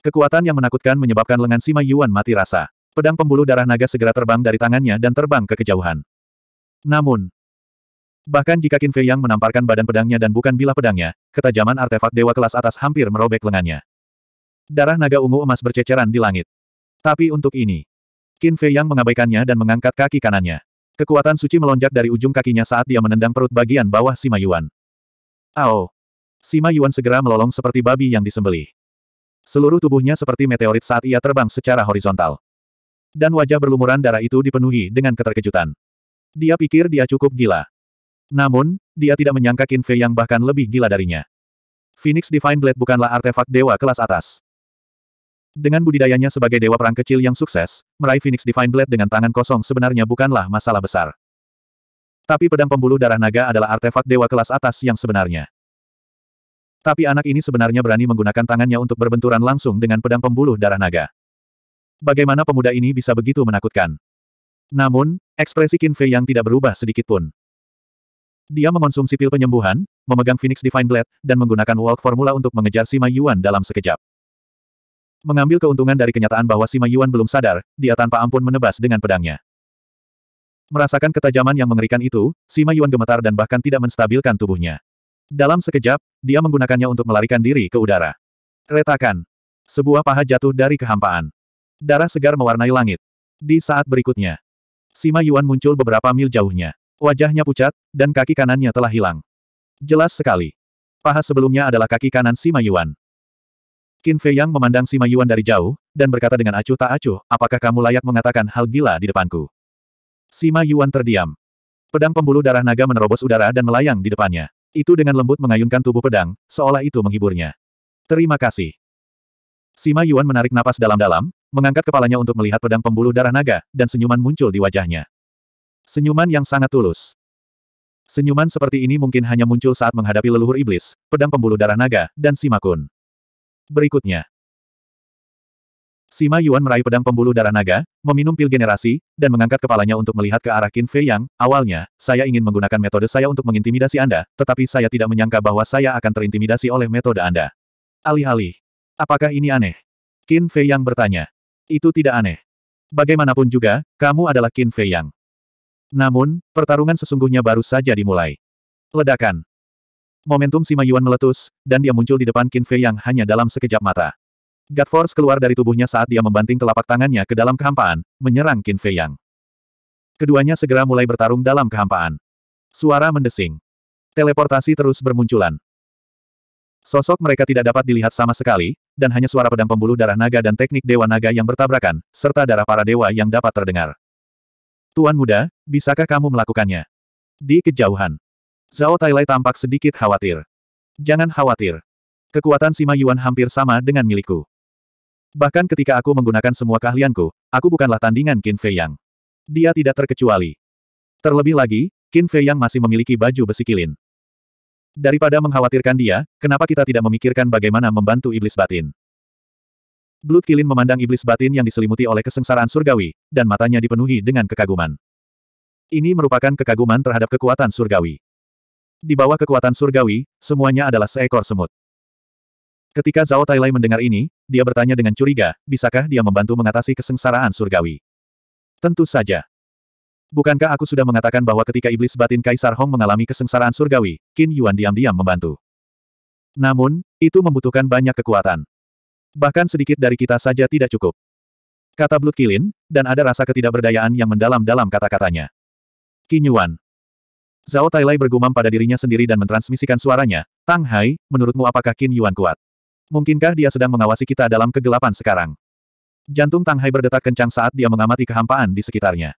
Speaker 1: Kekuatan yang menakutkan menyebabkan lengan Sima Yuan mati rasa pedang pembuluh darah naga segera terbang dari tangannya dan terbang ke kejauhan. Namun, bahkan jika Qin Fei Yang menamparkan badan pedangnya dan bukan bilah pedangnya, ketajaman artefak dewa kelas atas hampir merobek lengannya. Darah naga ungu emas berceceran di langit. Tapi untuk ini, Qin Fei Yang mengabaikannya dan mengangkat kaki kanannya. Kekuatan suci melonjak dari ujung kakinya saat dia menendang perut bagian bawah Sima Yuan. Ao! Sima Yuan segera melolong seperti babi yang disembelih. Seluruh tubuhnya seperti meteorit saat ia terbang secara horizontal dan wajah berlumuran darah itu dipenuhi dengan keterkejutan. Dia pikir dia cukup gila. Namun, dia tidak menyangka Qin Fei yang bahkan lebih gila darinya. Phoenix Divine Blade bukanlah artefak dewa kelas atas. Dengan budidayanya sebagai dewa perang kecil yang sukses, meraih Phoenix Divine Blade dengan tangan kosong sebenarnya bukanlah masalah besar. Tapi pedang pembuluh darah naga adalah artefak dewa kelas atas yang sebenarnya. Tapi anak ini sebenarnya berani menggunakan tangannya untuk berbenturan langsung dengan pedang pembuluh darah naga. Bagaimana pemuda ini bisa begitu menakutkan? Namun, ekspresi Qin Fei yang tidak berubah sedikit pun. Dia mengonsumsi pil penyembuhan, memegang Phoenix Divine Blade, dan menggunakan World Formula untuk mengejar Sima Yuan dalam sekejap. Mengambil keuntungan dari kenyataan bahwa Sima Yuan belum sadar, dia tanpa ampun menebas dengan pedangnya. Merasakan ketajaman yang mengerikan itu, Sima Yuan gemetar dan bahkan tidak menstabilkan tubuhnya. Dalam sekejap, dia menggunakannya untuk melarikan diri ke udara. Retakan. Sebuah paha jatuh dari kehampaan. Darah segar mewarnai langit. Di saat berikutnya, Sima Yuan muncul beberapa mil jauhnya. Wajahnya pucat, dan kaki kanannya telah hilang. Jelas sekali. Paha sebelumnya adalah kaki kanan Sima Yuan. Qin Fei Yang memandang Sima Yuan dari jauh, dan berkata dengan acuh tak acuh, apakah kamu layak mengatakan hal gila di depanku? Sima Yuan terdiam. Pedang pembuluh darah naga menerobos udara dan melayang di depannya. Itu dengan lembut mengayunkan tubuh pedang, seolah itu menghiburnya. Terima kasih. Sima Yuan menarik napas dalam-dalam, mengangkat kepalanya untuk melihat pedang pembuluh darah naga, dan senyuman muncul di wajahnya. Senyuman yang sangat tulus. Senyuman seperti ini mungkin hanya muncul saat menghadapi leluhur iblis, pedang pembuluh darah naga, dan Simakun. Berikutnya. Sima Yuan meraih pedang pembuluh darah naga, meminum pil generasi, dan mengangkat kepalanya untuk melihat ke arah Qin Fei Yang, awalnya, saya ingin menggunakan metode saya untuk mengintimidasi Anda, tetapi saya tidak menyangka bahwa saya akan terintimidasi oleh metode Anda. Alih-alih. Apakah ini aneh? Qin Fei Yang bertanya. Itu tidak aneh. Bagaimanapun juga, kamu adalah Qin Fei Yang. Namun, pertarungan sesungguhnya baru saja dimulai. Ledakan. Momentum Sima Yuan meletus, dan dia muncul di depan Qin Fei Yang hanya dalam sekejap mata. God Force keluar dari tubuhnya saat dia membanting telapak tangannya ke dalam kehampaan, menyerang Qin Fei Yang. Keduanya segera mulai bertarung dalam kehampaan. Suara mendesing. Teleportasi terus bermunculan. Sosok mereka tidak dapat dilihat sama sekali, dan hanya suara pedang pembuluh darah naga dan teknik dewa naga yang bertabrakan, serta darah para dewa yang dapat terdengar. Tuan muda, bisakah kamu melakukannya? Di kejauhan. Zhao Tailai tampak sedikit khawatir. Jangan khawatir. Kekuatan Sima Yuan hampir sama dengan milikku. Bahkan ketika aku menggunakan semua keahlianku, aku bukanlah tandingan Qin Fei Yang. Dia tidak terkecuali. Terlebih lagi, Qin Fei Yang masih memiliki baju besi kilin. Daripada mengkhawatirkan dia, kenapa kita tidak memikirkan bagaimana membantu iblis batin? Blood Kilin memandang iblis batin yang diselimuti oleh kesengsaraan surgawi, dan matanya dipenuhi dengan kekaguman. Ini merupakan kekaguman terhadap kekuatan surgawi. Di bawah kekuatan surgawi, semuanya adalah seekor semut. Ketika Zhao Tailai mendengar ini, dia bertanya dengan curiga, bisakah dia membantu mengatasi kesengsaraan surgawi? Tentu saja. Bukankah aku sudah mengatakan bahwa ketika iblis batin Kaisar Hong mengalami kesengsaraan surgawi, Qin Yuan diam-diam membantu. Namun, itu membutuhkan banyak kekuatan. Bahkan sedikit dari kita saja tidak cukup. Kata Blood Kilin, dan ada rasa ketidakberdayaan yang mendalam dalam kata-katanya. Qin Yuan. Zhao Tailai bergumam pada dirinya sendiri dan mentransmisikan suaranya, Tang Hai, menurutmu apakah Qin Yuan kuat? Mungkinkah dia sedang mengawasi kita dalam kegelapan sekarang? Jantung Tang Hai berdetak kencang saat dia mengamati kehampaan di sekitarnya.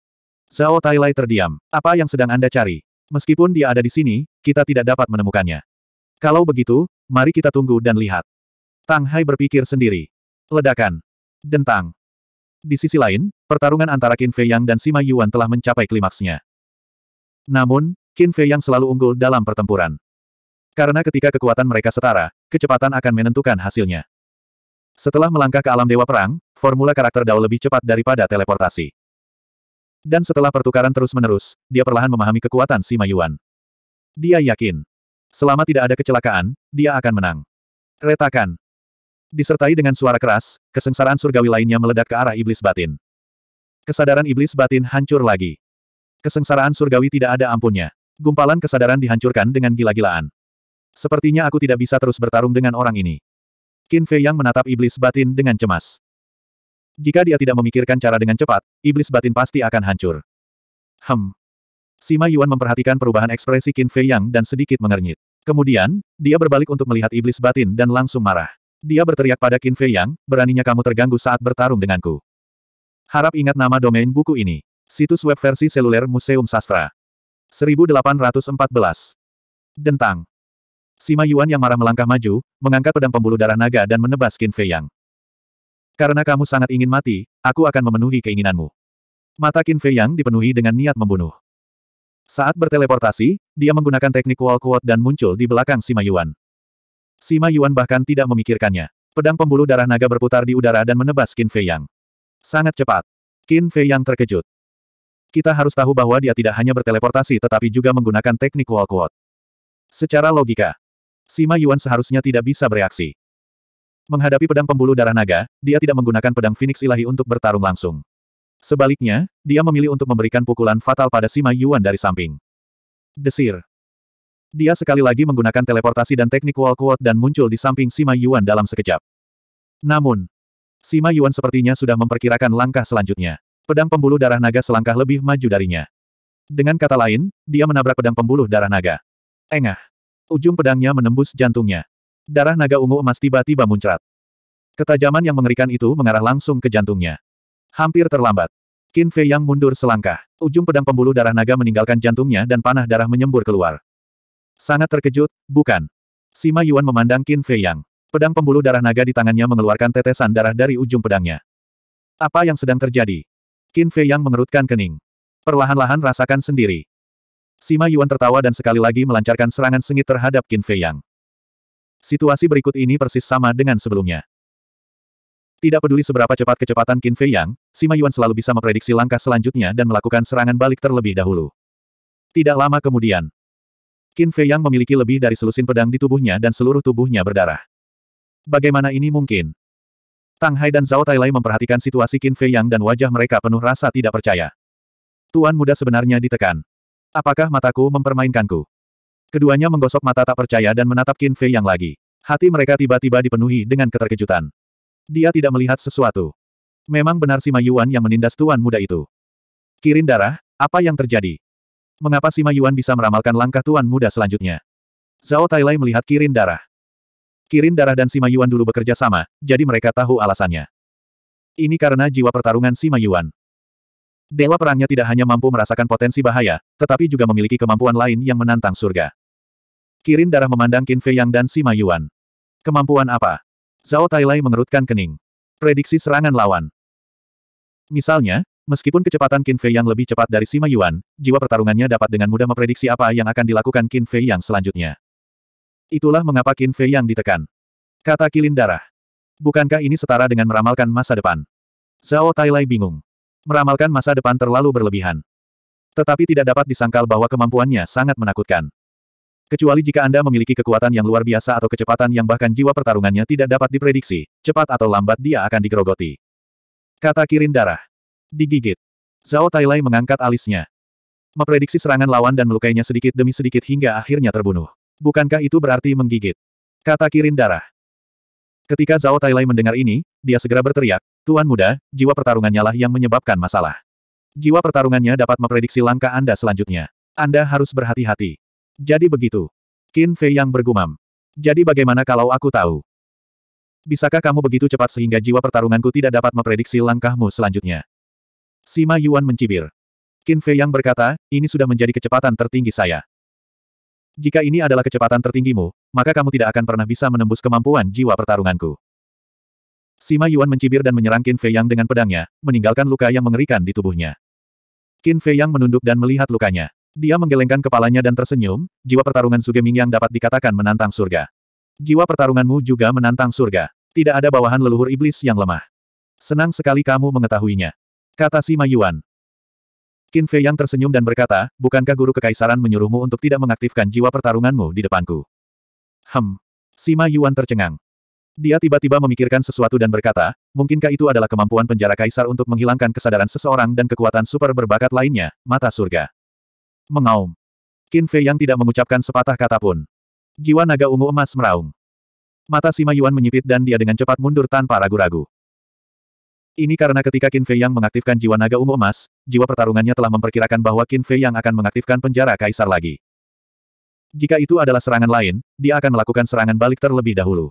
Speaker 1: Zhao Tailai terdiam. Apa yang sedang Anda cari? Meskipun dia ada di sini, kita tidak dapat menemukannya. Kalau begitu, mari kita tunggu dan lihat. Tang Hai berpikir sendiri. Ledakan. Dentang. Di sisi lain, pertarungan antara Qin Fei Yang dan Sima Yuan telah mencapai klimaksnya. Namun, Qin Fei Yang selalu unggul dalam pertempuran. Karena ketika kekuatan mereka setara, kecepatan akan menentukan hasilnya. Setelah melangkah ke alam dewa perang, formula karakter Dao lebih cepat daripada teleportasi. Dan setelah pertukaran terus-menerus, dia perlahan memahami kekuatan Sima Yuan. Dia yakin. Selama tidak ada kecelakaan, dia akan menang. Retakan. Disertai dengan suara keras, kesengsaraan surgawi lainnya meledak ke arah iblis batin. Kesadaran iblis batin hancur lagi. Kesengsaraan surgawi tidak ada ampunnya. Gumpalan kesadaran dihancurkan dengan gila-gilaan. Sepertinya aku tidak bisa terus bertarung dengan orang ini. Qin Fei yang menatap iblis batin dengan cemas. Jika dia tidak memikirkan cara dengan cepat, iblis batin pasti akan hancur. Hem. Sima Yuan memperhatikan perubahan ekspresi Qin Fei Yang dan sedikit mengernyit. Kemudian, dia berbalik untuk melihat iblis batin dan langsung marah. Dia berteriak pada Qin Fei Yang, beraninya kamu terganggu saat bertarung denganku. Harap ingat nama domain buku ini. Situs web versi seluler Museum Sastra. 1814. Dentang. Sima Yuan yang marah melangkah maju, mengangkat pedang pembuluh darah naga dan menebas Qin Fei Yang. Karena kamu sangat ingin mati, aku akan memenuhi keinginanmu. Mata Qin Fei Yang dipenuhi dengan niat membunuh. Saat berteleportasi, dia menggunakan teknik wall quote dan muncul di belakang Sima Yuan. Sima Yuan bahkan tidak memikirkannya. Pedang pembuluh darah naga berputar di udara dan menebas Qin Fei Yang. Sangat cepat. Qin Fei Yang terkejut. Kita harus tahu bahwa dia tidak hanya berteleportasi tetapi juga menggunakan teknik wall quote. Secara logika, Sima Yuan seharusnya tidak bisa bereaksi. Menghadapi pedang pembuluh darah naga, dia tidak menggunakan pedang Phoenix ilahi untuk bertarung langsung. Sebaliknya, dia memilih untuk memberikan pukulan fatal pada Sima Yuan dari samping. Desir. Dia sekali lagi menggunakan teleportasi dan teknik wall quote dan muncul di samping Sima Yuan dalam sekejap. Namun, Sima Yuan sepertinya sudah memperkirakan langkah selanjutnya. Pedang pembuluh darah naga selangkah lebih maju darinya. Dengan kata lain, dia menabrak pedang pembuluh darah naga. Engah. Ujung pedangnya menembus jantungnya. Darah naga ungu emas tiba-tiba muncrat. Ketajaman yang mengerikan itu mengarah langsung ke jantungnya. Hampir terlambat. Qin Fei yang mundur selangkah. Ujung pedang pembuluh darah naga meninggalkan jantungnya dan panah darah menyembur keluar. Sangat terkejut, bukan? Sima Yuan memandang Qin Fei Yang. Pedang pembuluh darah naga di tangannya mengeluarkan tetesan darah dari ujung pedangnya. Apa yang sedang terjadi? Qin Fei Yang mengerutkan kening. Perlahan-lahan rasakan sendiri. Sima Yuan tertawa dan sekali lagi melancarkan serangan sengit terhadap Qin Fei Yang. Situasi berikut ini persis sama dengan sebelumnya. Tidak peduli seberapa cepat kecepatan Qin Fei Yang, Sima Yuan selalu bisa memprediksi langkah selanjutnya dan melakukan serangan balik terlebih dahulu. Tidak lama kemudian, Qin Fei Yang memiliki lebih dari selusin pedang di tubuhnya dan seluruh tubuhnya berdarah. Bagaimana ini mungkin? Tang Hai dan Zhao Tailai memperhatikan situasi Qin Fei Yang dan wajah mereka penuh rasa tidak percaya. Tuan muda sebenarnya ditekan. Apakah mataku mempermainkanku? Keduanya menggosok mata tak percaya dan menatap Qin Fei yang lagi. Hati mereka tiba-tiba dipenuhi dengan keterkejutan. Dia tidak melihat sesuatu. Memang benar Sima Yuan yang menindas tuan muda itu. Kirin darah, apa yang terjadi? Mengapa Sima Yuan bisa meramalkan langkah tuan muda selanjutnya? Zhao Tailai melihat Kirin darah. Kirin darah dan Sima Yuan dulu bekerja sama, jadi mereka tahu alasannya. Ini karena jiwa pertarungan Sima Yuan. Dewa perangnya tidak hanya mampu merasakan potensi bahaya, tetapi juga memiliki kemampuan lain yang menantang surga. Kirin darah memandang Qin Fei Yang dan Sima Yuan. Kemampuan apa? Zhao Tailai mengerutkan kening. Prediksi serangan lawan. Misalnya, meskipun kecepatan Qin Fei Yang lebih cepat dari Sima Yuan, jiwa pertarungannya dapat dengan mudah memprediksi apa yang akan dilakukan Qin Fei Yang selanjutnya. Itulah mengapa Qin Fei Yang ditekan. Kata Kilin darah. Bukankah ini setara dengan meramalkan masa depan? Zhao Tailai bingung. Meramalkan masa depan terlalu berlebihan. Tetapi tidak dapat disangkal bahwa kemampuannya sangat menakutkan. Kecuali jika Anda memiliki kekuatan yang luar biasa atau kecepatan yang bahkan jiwa pertarungannya tidak dapat diprediksi, cepat atau lambat dia akan digerogoti. Kata Kirin Darah. Digigit. Zhao Tailai mengangkat alisnya. Memprediksi serangan lawan dan melukainya sedikit demi sedikit hingga akhirnya terbunuh. Bukankah itu berarti menggigit? Kata Kirin Darah. Ketika Zhao Tailai mendengar ini, dia segera berteriak, Tuan muda, jiwa pertarungannya lah yang menyebabkan masalah. Jiwa pertarungannya dapat memprediksi langkah Anda selanjutnya. Anda harus berhati-hati. Jadi begitu. Qin Fei yang bergumam. Jadi bagaimana kalau aku tahu? Bisakah kamu begitu cepat sehingga jiwa pertarunganku tidak dapat memprediksi langkahmu selanjutnya? Sima Yuan mencibir. Qin Fei yang berkata, ini sudah menjadi kecepatan tertinggi saya. Jika ini adalah kecepatan tertinggimu, maka kamu tidak akan pernah bisa menembus kemampuan jiwa pertarunganku. Sima Yuan mencibir dan menyerang Qin Fei Yang dengan pedangnya, meninggalkan luka yang mengerikan di tubuhnya. Qin Fei Yang menunduk dan melihat lukanya. Dia menggelengkan kepalanya dan tersenyum, jiwa pertarungan Sugeming yang dapat dikatakan menantang surga. Jiwa pertarunganmu juga menantang surga. Tidak ada bawahan leluhur iblis yang lemah. Senang sekali kamu mengetahuinya. Kata Sima Yuan. Qin Fei Yang tersenyum dan berkata, bukankah guru kekaisaran menyuruhmu untuk tidak mengaktifkan jiwa pertarunganmu di depanku? Hem. Sima Yuan tercengang. Dia tiba-tiba memikirkan sesuatu dan berkata, mungkinkah itu adalah kemampuan penjara kaisar untuk menghilangkan kesadaran seseorang dan kekuatan super berbakat lainnya, mata surga. Mengaum. Qin Fei yang tidak mengucapkan sepatah kata pun. Jiwa naga ungu emas meraung. Mata Sima Yuan menyipit dan dia dengan cepat mundur tanpa ragu-ragu. Ini karena ketika Qin Fei yang mengaktifkan jiwa naga ungu emas, jiwa pertarungannya telah memperkirakan bahwa Qin Fei yang akan mengaktifkan penjara kaisar lagi. Jika itu adalah serangan lain, dia akan melakukan serangan balik terlebih dahulu.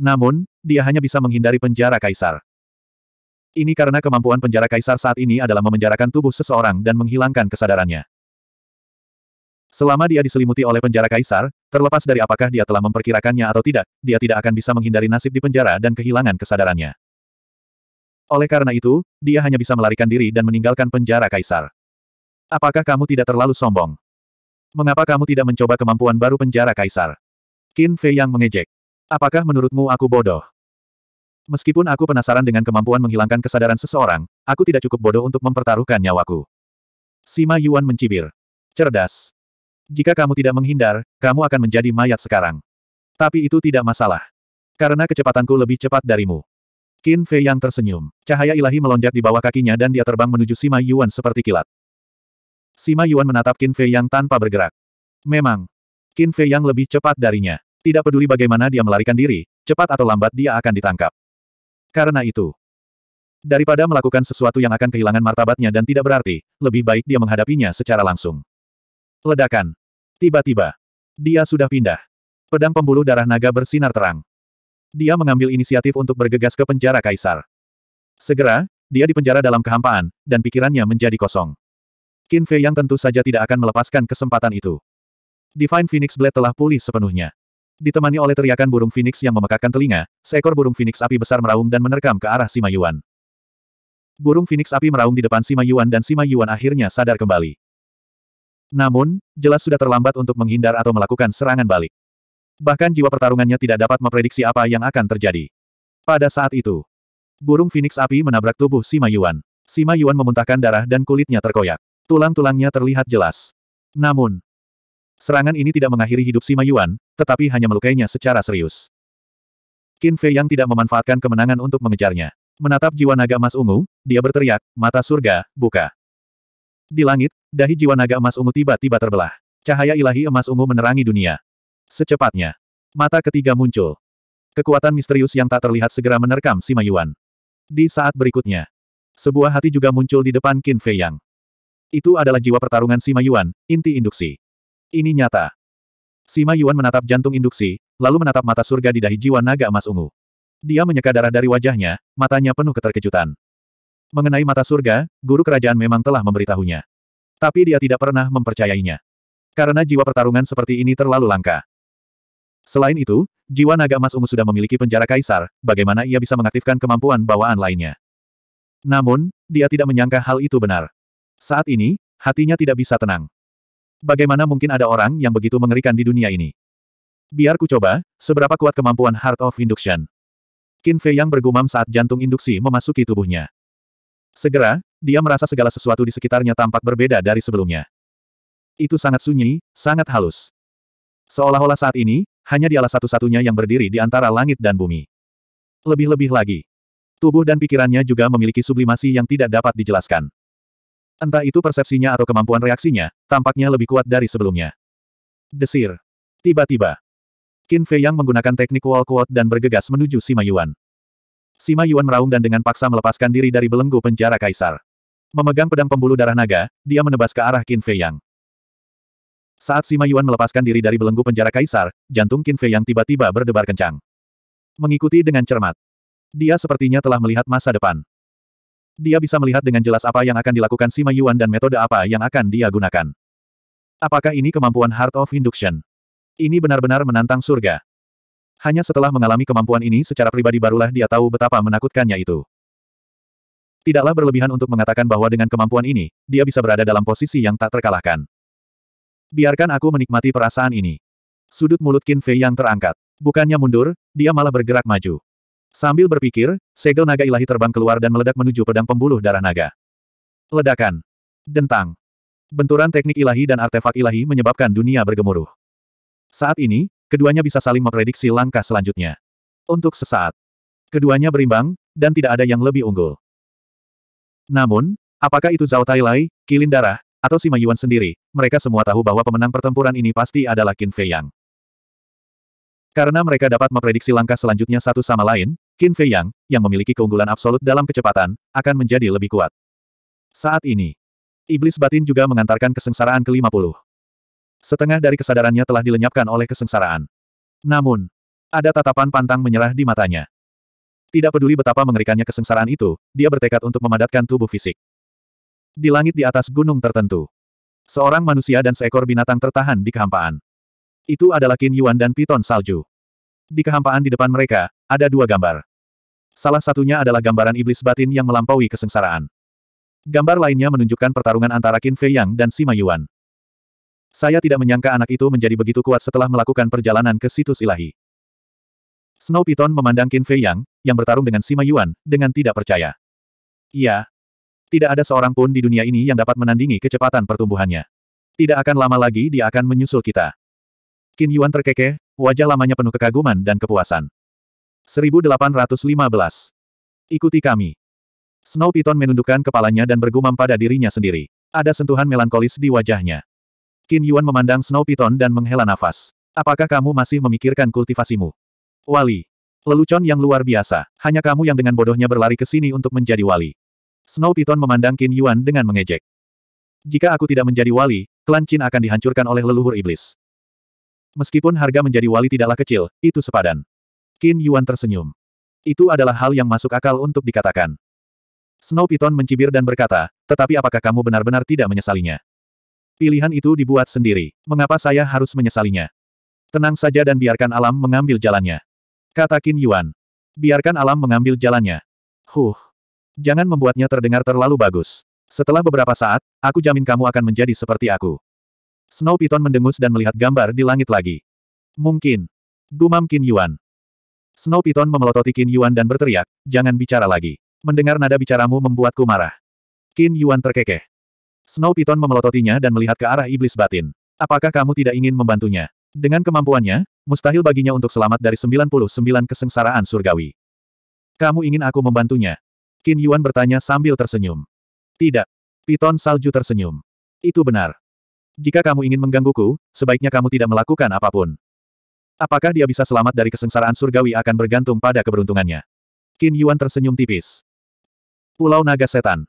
Speaker 1: Namun, dia hanya bisa menghindari penjara kaisar. Ini karena kemampuan penjara kaisar saat ini adalah memenjarakan tubuh seseorang dan menghilangkan kesadarannya. Selama dia diselimuti oleh penjara kaisar, terlepas dari apakah dia telah memperkirakannya atau tidak, dia tidak akan bisa menghindari nasib di penjara dan kehilangan kesadarannya. Oleh karena itu, dia hanya bisa melarikan diri dan meninggalkan penjara kaisar. Apakah kamu tidak terlalu sombong? Mengapa kamu tidak mencoba kemampuan baru penjara kaisar? Qin Fei yang mengejek. Apakah menurutmu aku bodoh? Meskipun aku penasaran dengan kemampuan menghilangkan kesadaran seseorang, aku tidak cukup bodoh untuk mempertaruhkan nyawaku. Sima Yuan mencibir. Cerdas. Jika kamu tidak menghindar, kamu akan menjadi mayat sekarang. Tapi itu tidak masalah. Karena kecepatanku lebih cepat darimu. Qin Fei yang tersenyum. Cahaya ilahi melonjak di bawah kakinya dan dia terbang menuju Sima Yuan seperti kilat. Sima Yuan menatap Qin Fei yang tanpa bergerak. Memang. Qin Fei yang lebih cepat darinya. Tidak peduli bagaimana dia melarikan diri, cepat atau lambat dia akan ditangkap. Karena itu, daripada melakukan sesuatu yang akan kehilangan martabatnya dan tidak berarti, lebih baik dia menghadapinya secara langsung. Ledakan. Tiba-tiba, dia sudah pindah. Pedang pembuluh darah naga bersinar terang. Dia mengambil inisiatif untuk bergegas ke penjara kaisar. Segera, dia dipenjara dalam kehampaan, dan pikirannya menjadi kosong. Qin Fei yang tentu saja tidak akan melepaskan kesempatan itu. Divine Phoenix Blade telah pulih sepenuhnya. Ditemani oleh teriakan burung phoenix yang memekakkan telinga, seekor burung phoenix api besar meraung dan menerkam ke arah Sima Yuan. Burung phoenix api meraung di depan Sima Yuan dan Sima Yuan akhirnya sadar kembali. Namun, jelas sudah terlambat untuk menghindar atau melakukan serangan balik. Bahkan jiwa pertarungannya tidak dapat memprediksi apa yang akan terjadi. Pada saat itu, burung phoenix api menabrak tubuh Sima Yuan. Sima Yuan memuntahkan darah dan kulitnya terkoyak. Tulang-tulangnya terlihat jelas. Namun, Serangan ini tidak mengakhiri hidup Sima Yuan, tetapi hanya melukainya secara serius. Qin Fei yang tidak memanfaatkan kemenangan untuk mengejarnya. Menatap jiwa naga emas ungu, dia berteriak, mata surga, buka. Di langit, dahi jiwa naga emas ungu tiba-tiba terbelah. Cahaya ilahi emas ungu menerangi dunia. Secepatnya, mata ketiga muncul. Kekuatan misterius yang tak terlihat segera menerkam Sima Yuan. Di saat berikutnya, sebuah hati juga muncul di depan Qin Fei Yang. Itu adalah jiwa pertarungan Sima Yuan, inti induksi. Ini nyata. Sima Yuan menatap jantung induksi, lalu menatap mata surga di dahi jiwa naga emas ungu. Dia menyeka darah dari wajahnya, matanya penuh keterkejutan. Mengenai mata surga, guru kerajaan memang telah memberitahunya. Tapi dia tidak pernah mempercayainya. Karena jiwa pertarungan seperti ini terlalu langka. Selain itu, jiwa naga emas ungu sudah memiliki penjara kaisar, bagaimana ia bisa mengaktifkan kemampuan bawaan lainnya. Namun, dia tidak menyangka hal itu benar. Saat ini, hatinya tidak bisa tenang. Bagaimana mungkin ada orang yang begitu mengerikan di dunia ini? Biar ku coba, seberapa kuat kemampuan Heart of Induction. Qin Fei yang bergumam saat jantung induksi memasuki tubuhnya. Segera, dia merasa segala sesuatu di sekitarnya tampak berbeda dari sebelumnya. Itu sangat sunyi, sangat halus. Seolah-olah saat ini, hanya dialah satu-satunya yang berdiri di antara langit dan bumi. Lebih-lebih lagi, tubuh dan pikirannya juga memiliki sublimasi yang tidak dapat dijelaskan. Entah itu persepsinya atau kemampuan reaksinya, tampaknya lebih kuat dari sebelumnya. Desir. Tiba-tiba. Qin Fei Yang menggunakan teknik wall kuat dan bergegas menuju Sima Yuan. Sima Yuan meraung dan dengan paksa melepaskan diri dari belenggu penjara kaisar. Memegang pedang pembuluh darah naga, dia menebas ke arah Qin Fei Yang. Saat Sima Yuan melepaskan diri dari belenggu penjara kaisar, jantung Qin Fei Yang tiba-tiba berdebar kencang. Mengikuti dengan cermat. Dia sepertinya telah melihat masa depan. Dia bisa melihat dengan jelas apa yang akan dilakukan Sima Yuan dan metode apa yang akan dia gunakan. Apakah ini kemampuan Heart of Induction? Ini benar-benar menantang surga. Hanya setelah mengalami kemampuan ini secara pribadi barulah dia tahu betapa menakutkannya itu. Tidaklah berlebihan untuk mengatakan bahwa dengan kemampuan ini, dia bisa berada dalam posisi yang tak terkalahkan. Biarkan aku menikmati perasaan ini. Sudut mulut Qin Fei yang terangkat. Bukannya mundur, dia malah bergerak maju. Sambil berpikir, segel naga ilahi terbang keluar dan meledak menuju pedang pembuluh darah naga. Ledakan. Dentang. Benturan teknik ilahi dan artefak ilahi menyebabkan dunia bergemuruh. Saat ini, keduanya bisa saling memprediksi langkah selanjutnya. Untuk sesaat, keduanya berimbang, dan tidak ada yang lebih unggul. Namun, apakah itu Zhao Lai, Kilin Darah, atau Sima Yuan sendiri, mereka semua tahu bahwa pemenang pertempuran ini pasti adalah Qin Fei Yang. Karena mereka dapat memprediksi langkah selanjutnya satu sama lain, Qin Fei Yang, yang memiliki keunggulan absolut dalam kecepatan, akan menjadi lebih kuat. Saat ini, Iblis Batin juga mengantarkan kesengsaraan ke-50. Setengah dari kesadarannya telah dilenyapkan oleh kesengsaraan. Namun, ada tatapan pantang menyerah di matanya. Tidak peduli betapa mengerikannya kesengsaraan itu, dia bertekad untuk memadatkan tubuh fisik. Di langit di atas gunung tertentu, seorang manusia dan seekor binatang tertahan di kehampaan. Itu adalah Qin Yuan dan Piton Salju. Di kehampaan di depan mereka, ada dua gambar. Salah satunya adalah gambaran iblis batin yang melampaui kesengsaraan. Gambar lainnya menunjukkan pertarungan antara Qin Fei Yang dan Sima Yuan. Saya tidak menyangka anak itu menjadi begitu kuat setelah melakukan perjalanan ke situs ilahi. Snow Piton memandang Qin Fei Yang, yang bertarung dengan Sima Yuan, dengan tidak percaya. Iya. Tidak ada seorang pun di dunia ini yang dapat menandingi kecepatan pertumbuhannya. Tidak akan lama lagi dia akan menyusul kita. Qin Yuan terkekeh, wajah lamanya penuh kekaguman dan kepuasan. 1815. Ikuti kami. Snow Piton menundukkan kepalanya dan bergumam pada dirinya sendiri. Ada sentuhan melankolis di wajahnya. Qin Yuan memandang Snow Piton dan menghela nafas. Apakah kamu masih memikirkan kultivasimu? Wali. Lelucon yang luar biasa. Hanya kamu yang dengan bodohnya berlari ke sini untuk menjadi wali. Snow Piton memandang Qin Yuan dengan mengejek. Jika aku tidak menjadi wali, klan Qin akan dihancurkan oleh leluhur iblis. Meskipun harga menjadi wali tidaklah kecil, itu sepadan. Qin Yuan tersenyum. Itu adalah hal yang masuk akal untuk dikatakan. Snow Piton mencibir dan berkata, tetapi apakah kamu benar-benar tidak menyesalinya? Pilihan itu dibuat sendiri. Mengapa saya harus menyesalinya? Tenang saja dan biarkan alam mengambil jalannya. Kata Qin Yuan. Biarkan alam mengambil jalannya. Huh. Jangan membuatnya terdengar terlalu bagus. Setelah beberapa saat, aku jamin kamu akan menjadi seperti aku. Snow Python mendengus dan melihat gambar di langit lagi. Mungkin. Gumam Qin Yuan. Snow Python memelototi Qin Yuan dan berteriak, jangan bicara lagi. Mendengar nada bicaramu membuatku marah. Qin Yuan terkekeh. Snow Python memelototinya dan melihat ke arah iblis batin. Apakah kamu tidak ingin membantunya? Dengan kemampuannya, mustahil baginya untuk selamat dari 99 kesengsaraan surgawi. Kamu ingin aku membantunya? Qin Yuan bertanya sambil tersenyum. Tidak. Piton salju tersenyum. Itu benar. Jika kamu ingin menggangguku, sebaiknya kamu tidak melakukan apapun. Apakah dia bisa selamat dari kesengsaraan surgawi akan bergantung pada keberuntungannya. Qin Yuan tersenyum tipis. Pulau Naga Setan.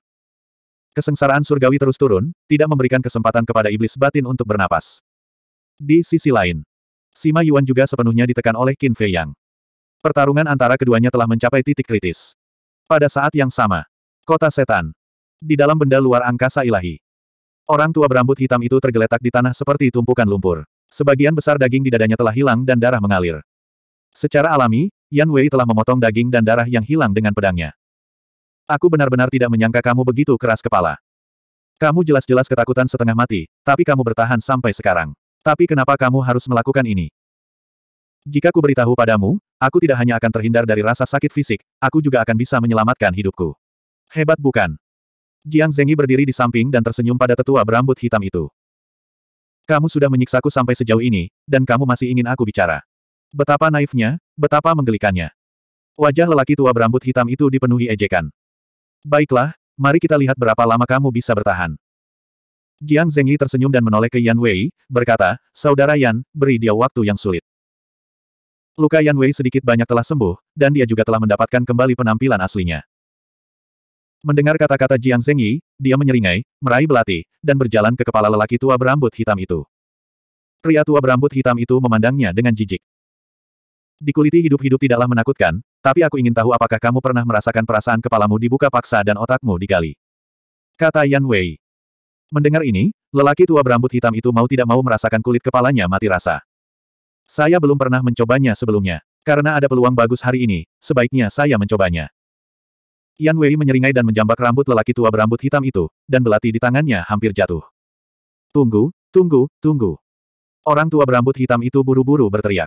Speaker 1: Kesengsaraan surgawi terus turun, tidak memberikan kesempatan kepada iblis batin untuk bernapas. Di sisi lain, Sima Yuan juga sepenuhnya ditekan oleh Qin Fei Yang. Pertarungan antara keduanya telah mencapai titik kritis. Pada saat yang sama, kota setan. Di dalam benda luar angkasa ilahi. Orang tua berambut hitam itu tergeletak di tanah seperti tumpukan lumpur. Sebagian besar daging di dadanya telah hilang dan darah mengalir. Secara alami, Yan Wei telah memotong daging dan darah yang hilang dengan pedangnya. Aku benar-benar tidak menyangka kamu begitu keras kepala. Kamu jelas-jelas ketakutan setengah mati, tapi kamu bertahan sampai sekarang. Tapi kenapa kamu harus melakukan ini? Jika ku beritahu padamu, aku tidak hanya akan terhindar dari rasa sakit fisik, aku juga akan bisa menyelamatkan hidupku. Hebat bukan? Jiang Zengyi berdiri di samping dan tersenyum pada tetua berambut hitam itu. Kamu sudah menyiksaku sampai sejauh ini, dan kamu masih ingin aku bicara. Betapa naifnya, betapa menggelikannya. Wajah lelaki tua berambut hitam itu dipenuhi ejekan. Baiklah, mari kita lihat berapa lama kamu bisa bertahan. Jiang Zengyi tersenyum dan menoleh ke Yan Wei, berkata, Saudara Yan, beri dia waktu yang sulit. Luka Yan Wei sedikit banyak telah sembuh, dan dia juga telah mendapatkan kembali penampilan aslinya. Mendengar kata-kata Jiang Zengyi, dia menyeringai, meraih belati, dan berjalan ke kepala lelaki tua berambut hitam itu. Pria tua berambut hitam itu memandangnya dengan jijik. Dikuliti hidup-hidup tidaklah menakutkan, tapi aku ingin tahu apakah kamu pernah merasakan perasaan kepalamu dibuka paksa dan otakmu digali. Kata Yan Wei. Mendengar ini, lelaki tua berambut hitam itu mau tidak mau merasakan kulit kepalanya mati rasa. Saya belum pernah mencobanya sebelumnya. Karena ada peluang bagus hari ini, sebaiknya saya mencobanya. Yan Wei menyeringai dan menjambak rambut lelaki tua berambut hitam itu, dan belati di tangannya hampir jatuh. Tunggu, tunggu, tunggu. Orang tua berambut hitam itu buru-buru berteriak.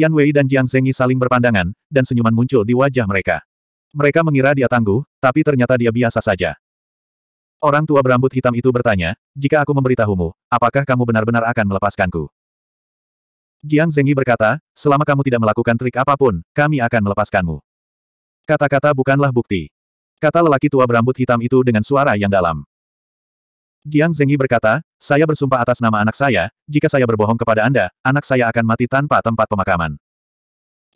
Speaker 1: Yan Wei dan Jiang Zengyi saling berpandangan, dan senyuman muncul di wajah mereka. Mereka mengira dia tangguh, tapi ternyata dia biasa saja. Orang tua berambut hitam itu bertanya, jika aku memberitahumu, apakah kamu benar-benar akan melepaskanku? Jiang Zengyi berkata, selama kamu tidak melakukan trik apapun, kami akan melepaskanmu. Kata-kata bukanlah bukti. Kata lelaki tua berambut hitam itu dengan suara yang dalam. Jiang Zengyi berkata, saya bersumpah atas nama anak saya, jika saya berbohong kepada Anda, anak saya akan mati tanpa tempat pemakaman.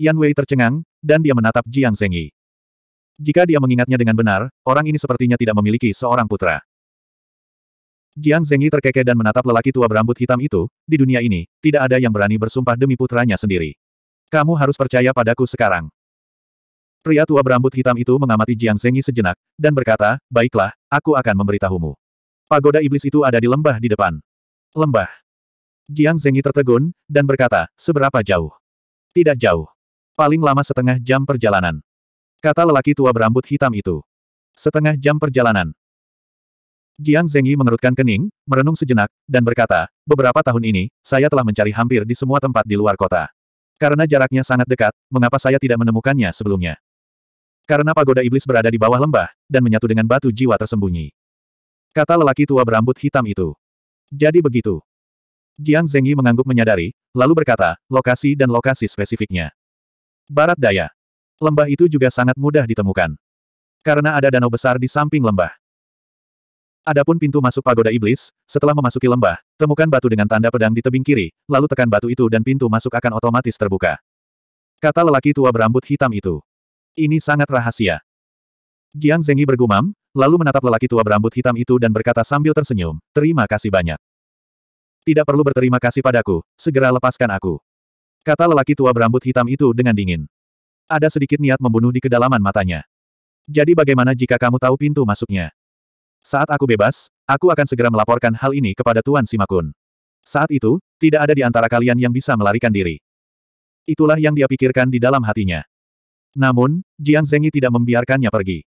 Speaker 1: Yan Wei tercengang, dan dia menatap Jiang Zengyi. Jika dia mengingatnya dengan benar, orang ini sepertinya tidak memiliki seorang putra. Jiang Zengyi terkekeh dan menatap lelaki tua berambut hitam itu, di dunia ini, tidak ada yang berani bersumpah demi putranya sendiri. Kamu harus percaya padaku sekarang. Pria tua berambut hitam itu mengamati Jiang Zengyi sejenak, dan berkata, baiklah, aku akan memberitahumu. Pagoda iblis itu ada di lembah di depan. Lembah. Jiang Zengyi tertegun, dan berkata, seberapa jauh? Tidak jauh. Paling lama setengah jam perjalanan. Kata lelaki tua berambut hitam itu. Setengah jam perjalanan. Jiang Zengyi mengerutkan kening, merenung sejenak, dan berkata, beberapa tahun ini, saya telah mencari hampir di semua tempat di luar kota. Karena jaraknya sangat dekat, mengapa saya tidak menemukannya sebelumnya? Karena pagoda iblis berada di bawah lembah, dan menyatu dengan batu jiwa tersembunyi. Kata lelaki tua berambut hitam itu. Jadi begitu. Jiang Zengyi mengangguk menyadari, lalu berkata, lokasi dan lokasi spesifiknya. Barat daya. Lembah itu juga sangat mudah ditemukan. Karena ada danau besar di samping lembah. Adapun pintu masuk pagoda iblis, setelah memasuki lembah, temukan batu dengan tanda pedang di tebing kiri, lalu tekan batu itu dan pintu masuk akan otomatis terbuka. Kata lelaki tua berambut hitam itu. Ini sangat rahasia. Jiang Zengyi bergumam, lalu menatap lelaki tua berambut hitam itu dan berkata sambil tersenyum, terima kasih banyak. Tidak perlu berterima kasih padaku, segera lepaskan aku. Kata lelaki tua berambut hitam itu dengan dingin. Ada sedikit niat membunuh di kedalaman matanya. Jadi bagaimana jika kamu tahu pintu masuknya? Saat aku bebas, aku akan segera melaporkan hal ini kepada Tuan Simakun. Saat itu, tidak ada di antara kalian yang bisa melarikan diri. Itulah yang dia pikirkan di dalam hatinya. Namun, Jiang Zengyi tidak membiarkannya pergi.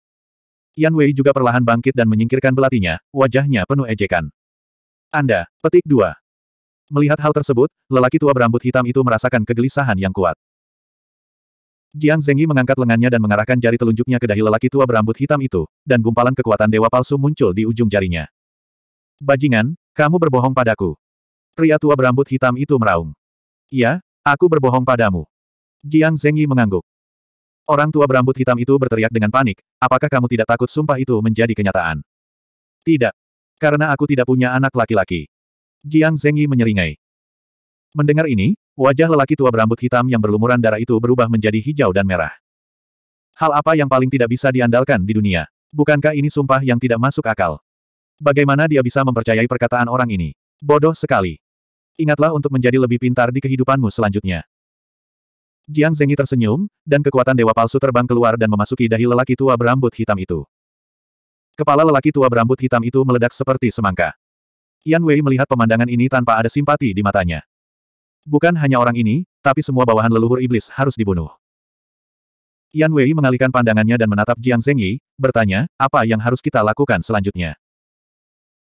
Speaker 1: Yan Wei juga perlahan bangkit dan menyingkirkan belatinya, wajahnya penuh ejekan. Anda, petik dua. Melihat hal tersebut, lelaki tua berambut hitam itu merasakan kegelisahan yang kuat. Jiang Zengyi mengangkat lengannya dan mengarahkan jari telunjuknya ke dahi lelaki tua berambut hitam itu, dan gumpalan kekuatan dewa palsu muncul di ujung jarinya. Bajingan, kamu berbohong padaku. Pria tua berambut hitam itu meraung. Ya, aku berbohong padamu. Jiang Zengyi mengangguk. Orang tua berambut hitam itu berteriak dengan panik, apakah kamu tidak takut sumpah itu menjadi kenyataan? Tidak. Karena aku tidak punya anak laki-laki. Jiang Zengyi menyeringai. Mendengar ini, wajah lelaki tua berambut hitam yang berlumuran darah itu berubah menjadi hijau dan merah. Hal apa yang paling tidak bisa diandalkan di dunia? Bukankah ini sumpah yang tidak masuk akal? Bagaimana dia bisa mempercayai perkataan orang ini? Bodoh sekali. Ingatlah untuk menjadi lebih pintar di kehidupanmu selanjutnya. Jiang Zengyi tersenyum, dan kekuatan dewa palsu terbang keluar dan memasuki dahi lelaki tua berambut hitam itu. Kepala lelaki tua berambut hitam itu meledak seperti semangka. Yan Wei melihat pemandangan ini tanpa ada simpati di matanya. Bukan hanya orang ini, tapi semua bawahan leluhur iblis harus dibunuh. Yan Wei mengalihkan pandangannya dan menatap Jiang Zengyi, bertanya, apa yang harus kita lakukan selanjutnya?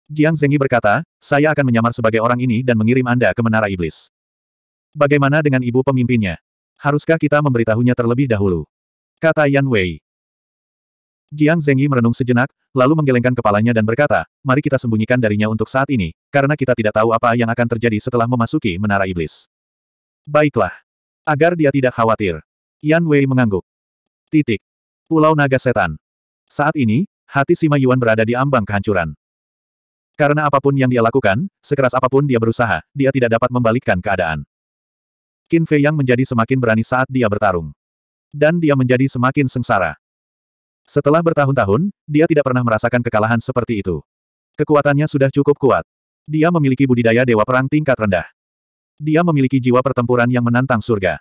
Speaker 1: Jiang Zengyi berkata, saya akan menyamar sebagai orang ini dan mengirim Anda ke Menara Iblis. Bagaimana dengan ibu pemimpinnya? Haruskah kita memberitahunya terlebih dahulu? Kata Yan Wei. Jiang Zengyi merenung sejenak, lalu menggelengkan kepalanya dan berkata, mari kita sembunyikan darinya untuk saat ini, karena kita tidak tahu apa yang akan terjadi setelah memasuki Menara Iblis. Baiklah. Agar dia tidak khawatir. Yan Wei mengangguk. Titik. Pulau Naga Setan. Saat ini, hati Sima Yuan berada di ambang kehancuran. Karena apapun yang dia lakukan, sekeras apapun dia berusaha, dia tidak dapat membalikkan keadaan. Qin Fei Yang menjadi semakin berani saat dia bertarung. Dan dia menjadi semakin sengsara. Setelah bertahun-tahun, dia tidak pernah merasakan kekalahan seperti itu. Kekuatannya sudah cukup kuat. Dia memiliki budidaya dewa perang tingkat rendah. Dia memiliki jiwa pertempuran yang menantang surga.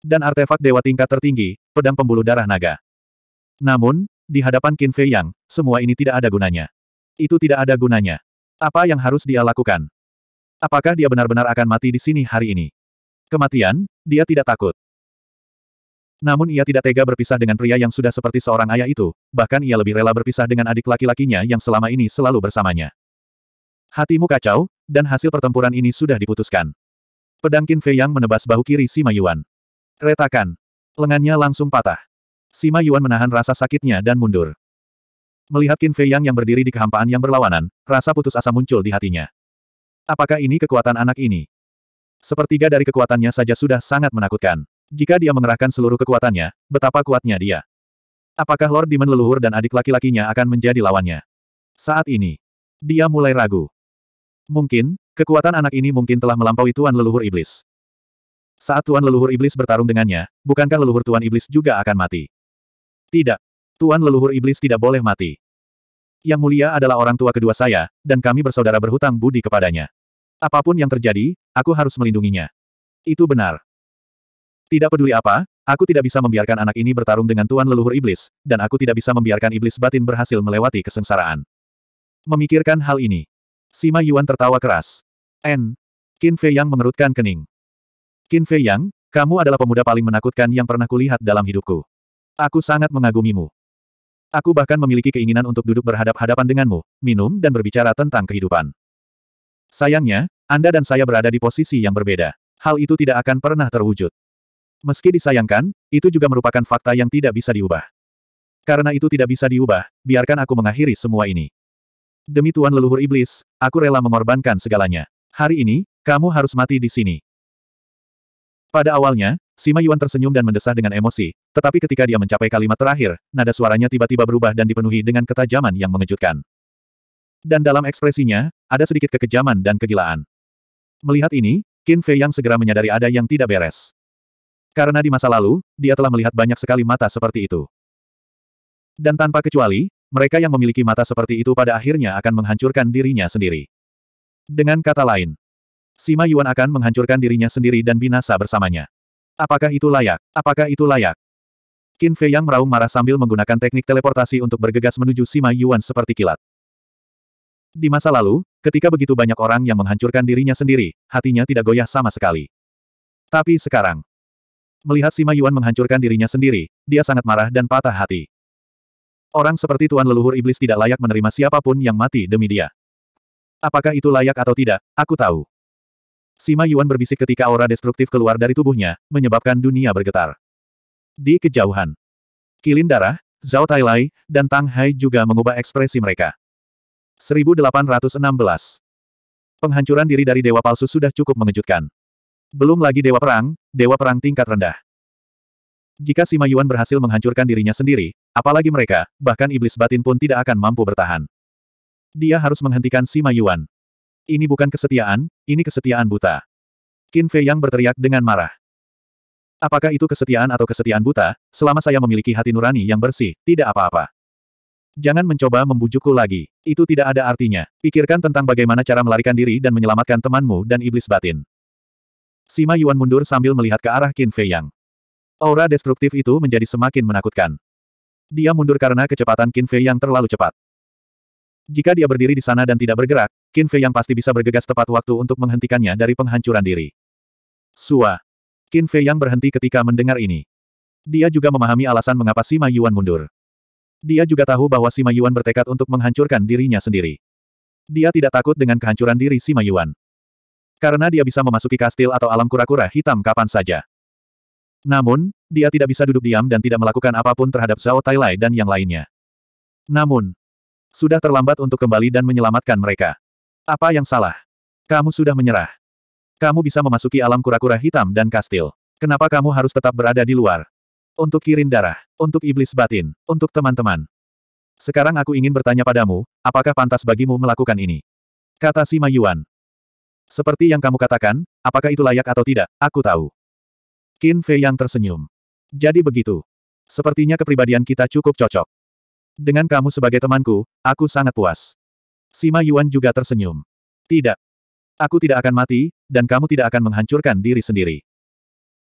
Speaker 1: Dan artefak dewa tingkat tertinggi, pedang pembuluh darah naga. Namun, di hadapan Qin Fei Yang, semua ini tidak ada gunanya. Itu tidak ada gunanya. Apa yang harus dia lakukan? Apakah dia benar-benar akan mati di sini hari ini? kematian, dia tidak takut. Namun ia tidak tega berpisah dengan pria yang sudah seperti seorang ayah itu, bahkan ia lebih rela berpisah dengan adik laki-lakinya yang selama ini selalu bersamanya. Hatimu kacau, dan hasil pertempuran ini sudah diputuskan. Pedang Qin Fei Yang menebas bahu kiri Sima Yuan. Retakan. Lengannya langsung patah. Sima Yuan menahan rasa sakitnya dan mundur. Melihat Qin Fei Yang yang berdiri di kehampaan yang berlawanan, rasa putus asa muncul di hatinya. Apakah ini kekuatan anak ini? Sepertiga dari kekuatannya saja sudah sangat menakutkan. Jika dia mengerahkan seluruh kekuatannya, betapa kuatnya dia. Apakah Lord Demon leluhur dan adik laki-lakinya akan menjadi lawannya? Saat ini, dia mulai ragu. Mungkin, kekuatan anak ini mungkin telah melampaui Tuan Leluhur Iblis. Saat Tuan Leluhur Iblis bertarung dengannya, bukankah leluhur Tuan Iblis juga akan mati? Tidak. Tuan Leluhur Iblis tidak boleh mati. Yang mulia adalah orang tua kedua saya, dan kami bersaudara berhutang budi kepadanya. Apapun yang terjadi, aku harus melindunginya. Itu benar. Tidak peduli apa, aku tidak bisa membiarkan anak ini bertarung dengan tuan leluhur iblis, dan aku tidak bisa membiarkan iblis batin berhasil melewati kesengsaraan. Memikirkan hal ini, Sima Yuan tertawa keras. N. Qin Fei Yang mengerutkan kening. Qin Fei Yang, kamu adalah pemuda paling menakutkan yang pernah kulihat dalam hidupku. Aku sangat mengagumimu. Aku bahkan memiliki keinginan untuk duduk berhadap-hadapan denganmu, minum dan berbicara tentang kehidupan. Sayangnya, Anda dan saya berada di posisi yang berbeda. Hal itu tidak akan pernah terwujud. Meski disayangkan, itu juga merupakan fakta yang tidak bisa diubah. Karena itu tidak bisa diubah, biarkan aku mengakhiri semua ini. Demi Tuan Leluhur Iblis, aku rela mengorbankan segalanya. Hari ini, kamu harus mati di sini. Pada awalnya, Sima Yuan tersenyum dan mendesah dengan emosi, tetapi ketika dia mencapai kalimat terakhir, nada suaranya tiba-tiba berubah dan dipenuhi dengan ketajaman yang mengejutkan. Dan dalam ekspresinya, ada sedikit kekejaman dan kegilaan. Melihat ini, Qin Fei yang segera menyadari ada yang tidak beres. Karena di masa lalu, dia telah melihat banyak sekali mata seperti itu. Dan tanpa kecuali, mereka yang memiliki mata seperti itu pada akhirnya akan menghancurkan dirinya sendiri. Dengan kata lain, Sima Yuan akan menghancurkan dirinya sendiri dan binasa bersamanya. Apakah itu layak? Apakah itu layak? Qin Fei yang meraung marah sambil menggunakan teknik teleportasi untuk bergegas menuju Sima Yuan seperti kilat. Di masa lalu, ketika begitu banyak orang yang menghancurkan dirinya sendiri, hatinya tidak goyah sama sekali. Tapi sekarang, melihat Sima Yuan menghancurkan dirinya sendiri, dia sangat marah dan patah hati. Orang seperti Tuan Leluhur Iblis tidak layak menerima siapapun yang mati demi dia. Apakah itu layak atau tidak, aku tahu. Sima Yuan berbisik ketika aura destruktif keluar dari tubuhnya, menyebabkan dunia bergetar. Di kejauhan, Kilin Darah, Zhao Lai, dan Tang Hai juga mengubah ekspresi mereka. 1816. Penghancuran diri dari dewa palsu sudah cukup mengejutkan. Belum lagi dewa perang, dewa perang tingkat rendah. Jika Sima Yuan berhasil menghancurkan dirinya sendiri, apalagi mereka, bahkan iblis batin pun tidak akan mampu bertahan. Dia harus menghentikan Sima Yuan. Ini bukan kesetiaan, ini kesetiaan buta. Qin Fei Yang berteriak dengan marah. Apakah itu kesetiaan atau kesetiaan buta, selama saya memiliki hati nurani yang bersih, tidak apa-apa. Jangan mencoba membujukku lagi. Itu tidak ada artinya. Pikirkan tentang bagaimana cara melarikan diri dan menyelamatkan temanmu dan iblis batin. Sima Yuan mundur sambil melihat ke arah Qin Fei Yang. Aura destruktif itu menjadi semakin menakutkan. Dia mundur karena kecepatan Qin Fei Yang terlalu cepat. Jika dia berdiri di sana dan tidak bergerak, Qin Fei Yang pasti bisa bergegas tepat waktu untuk menghentikannya dari penghancuran diri. Sua. Qin Fei Yang berhenti ketika mendengar ini. Dia juga memahami alasan mengapa Sima Yuan mundur. Dia juga tahu bahwa Sima Yuan bertekad untuk menghancurkan dirinya sendiri. Dia tidak takut dengan kehancuran diri Sima Yuan. Karena dia bisa memasuki kastil atau alam kura-kura hitam kapan saja. Namun, dia tidak bisa duduk diam dan tidak melakukan apapun terhadap Zhao Lai dan yang lainnya. Namun, sudah terlambat untuk kembali dan menyelamatkan mereka. Apa yang salah? Kamu sudah menyerah. Kamu bisa memasuki alam kura-kura hitam dan kastil. Kenapa kamu harus tetap berada di luar? Untuk kirin darah. Untuk iblis batin. Untuk teman-teman. Sekarang aku ingin bertanya padamu, apakah pantas bagimu melakukan ini? Kata Sima Yuan. Seperti yang kamu katakan, apakah itu layak atau tidak, aku tahu. Qin Fei yang tersenyum. Jadi begitu. Sepertinya kepribadian kita cukup cocok. Dengan kamu sebagai temanku, aku sangat puas. Sima Yuan juga tersenyum. Tidak. Aku tidak akan mati, dan kamu tidak akan menghancurkan diri sendiri.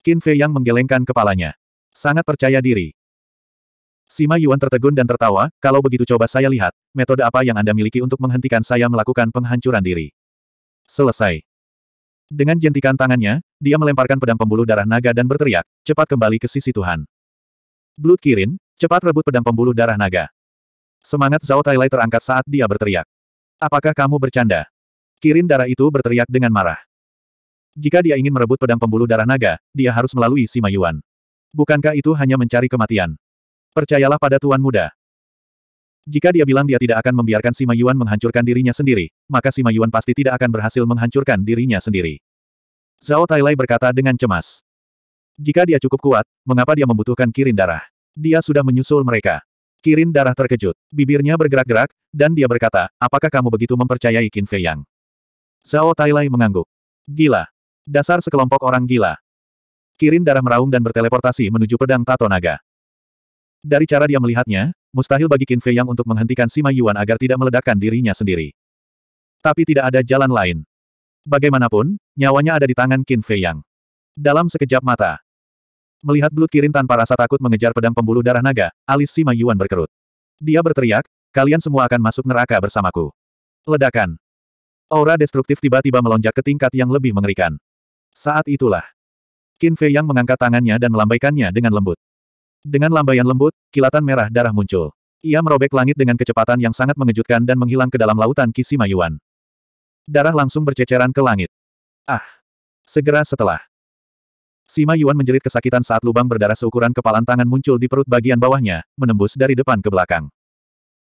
Speaker 1: Qin Fei yang menggelengkan kepalanya. Sangat percaya diri. Sima Yuan tertegun dan tertawa, kalau begitu coba saya lihat, metode apa yang Anda miliki untuk menghentikan saya melakukan penghancuran diri. Selesai. Dengan jentikan tangannya, dia melemparkan pedang pembuluh darah naga dan berteriak, cepat kembali ke sisi Tuhan. Blood Kirin, cepat rebut pedang pembuluh darah naga. Semangat Zhao Tailai terangkat saat dia berteriak. Apakah kamu bercanda? Kirin darah itu berteriak dengan marah. Jika dia ingin merebut pedang pembuluh darah naga, dia harus melalui Sima Yuan. Bukankah itu hanya mencari kematian? Percayalah pada Tuan Muda. Jika dia bilang dia tidak akan membiarkan Sima Yuan menghancurkan dirinya sendiri, maka Sima Yuan pasti tidak akan berhasil menghancurkan dirinya sendiri. Zhao Tailai berkata dengan cemas. Jika dia cukup kuat, mengapa dia membutuhkan kirin darah? Dia sudah menyusul mereka. Kirin darah terkejut, bibirnya bergerak-gerak, dan dia berkata, apakah kamu begitu mempercayai Qin Fei Yang? Zhao Tailai mengangguk. Gila. Dasar sekelompok orang gila. Kirin darah meraung dan berteleportasi menuju pedang Tato Naga. Dari cara dia melihatnya, mustahil bagi Qin Fei Yang untuk menghentikan Sima Yuan agar tidak meledakkan dirinya sendiri. Tapi tidak ada jalan lain. Bagaimanapun, nyawanya ada di tangan Qin Fei Yang. Dalam sekejap mata. Melihat belut Kirin tanpa rasa takut mengejar pedang pembuluh darah naga, alis Sima Yuan berkerut. Dia berteriak, kalian semua akan masuk neraka bersamaku. Ledakan. Aura destruktif tiba-tiba melonjak ke tingkat yang lebih mengerikan. Saat itulah, Qin Fei Yang mengangkat tangannya dan melambaikannya dengan lembut. Dengan lambaian lembut, kilatan merah darah muncul. Ia merobek langit dengan kecepatan yang sangat mengejutkan dan menghilang ke dalam lautan Yuan. Darah langsung berceceran ke langit. Ah! Segera setelah. Sima Yuan menjerit kesakitan saat lubang berdarah seukuran kepalan tangan muncul di perut bagian bawahnya, menembus dari depan ke belakang.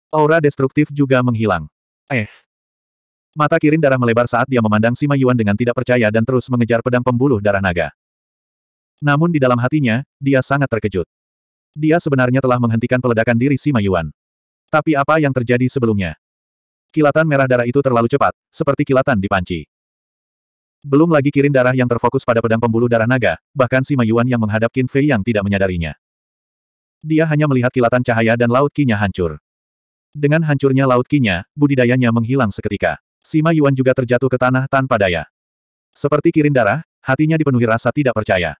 Speaker 1: Aura destruktif juga menghilang. Eh. Mata kirin darah melebar saat dia memandang Sima Yuan dengan tidak percaya dan terus mengejar pedang pembuluh darah naga. Namun di dalam hatinya, dia sangat terkejut. Dia sebenarnya telah menghentikan peledakan diri Sima Yuan. Tapi apa yang terjadi sebelumnya? Kilatan merah darah itu terlalu cepat, seperti kilatan di panci. Belum lagi kirin darah yang terfokus pada pedang pembuluh darah naga, bahkan Sima Yuan yang menghadap Qin Fei yang tidak menyadarinya. Dia hanya melihat kilatan cahaya dan laut kinya hancur. Dengan hancurnya laut kinya, budidayanya menghilang seketika. Sima Yuan juga terjatuh ke tanah tanpa daya. Seperti kirin darah, hatinya dipenuhi rasa tidak percaya.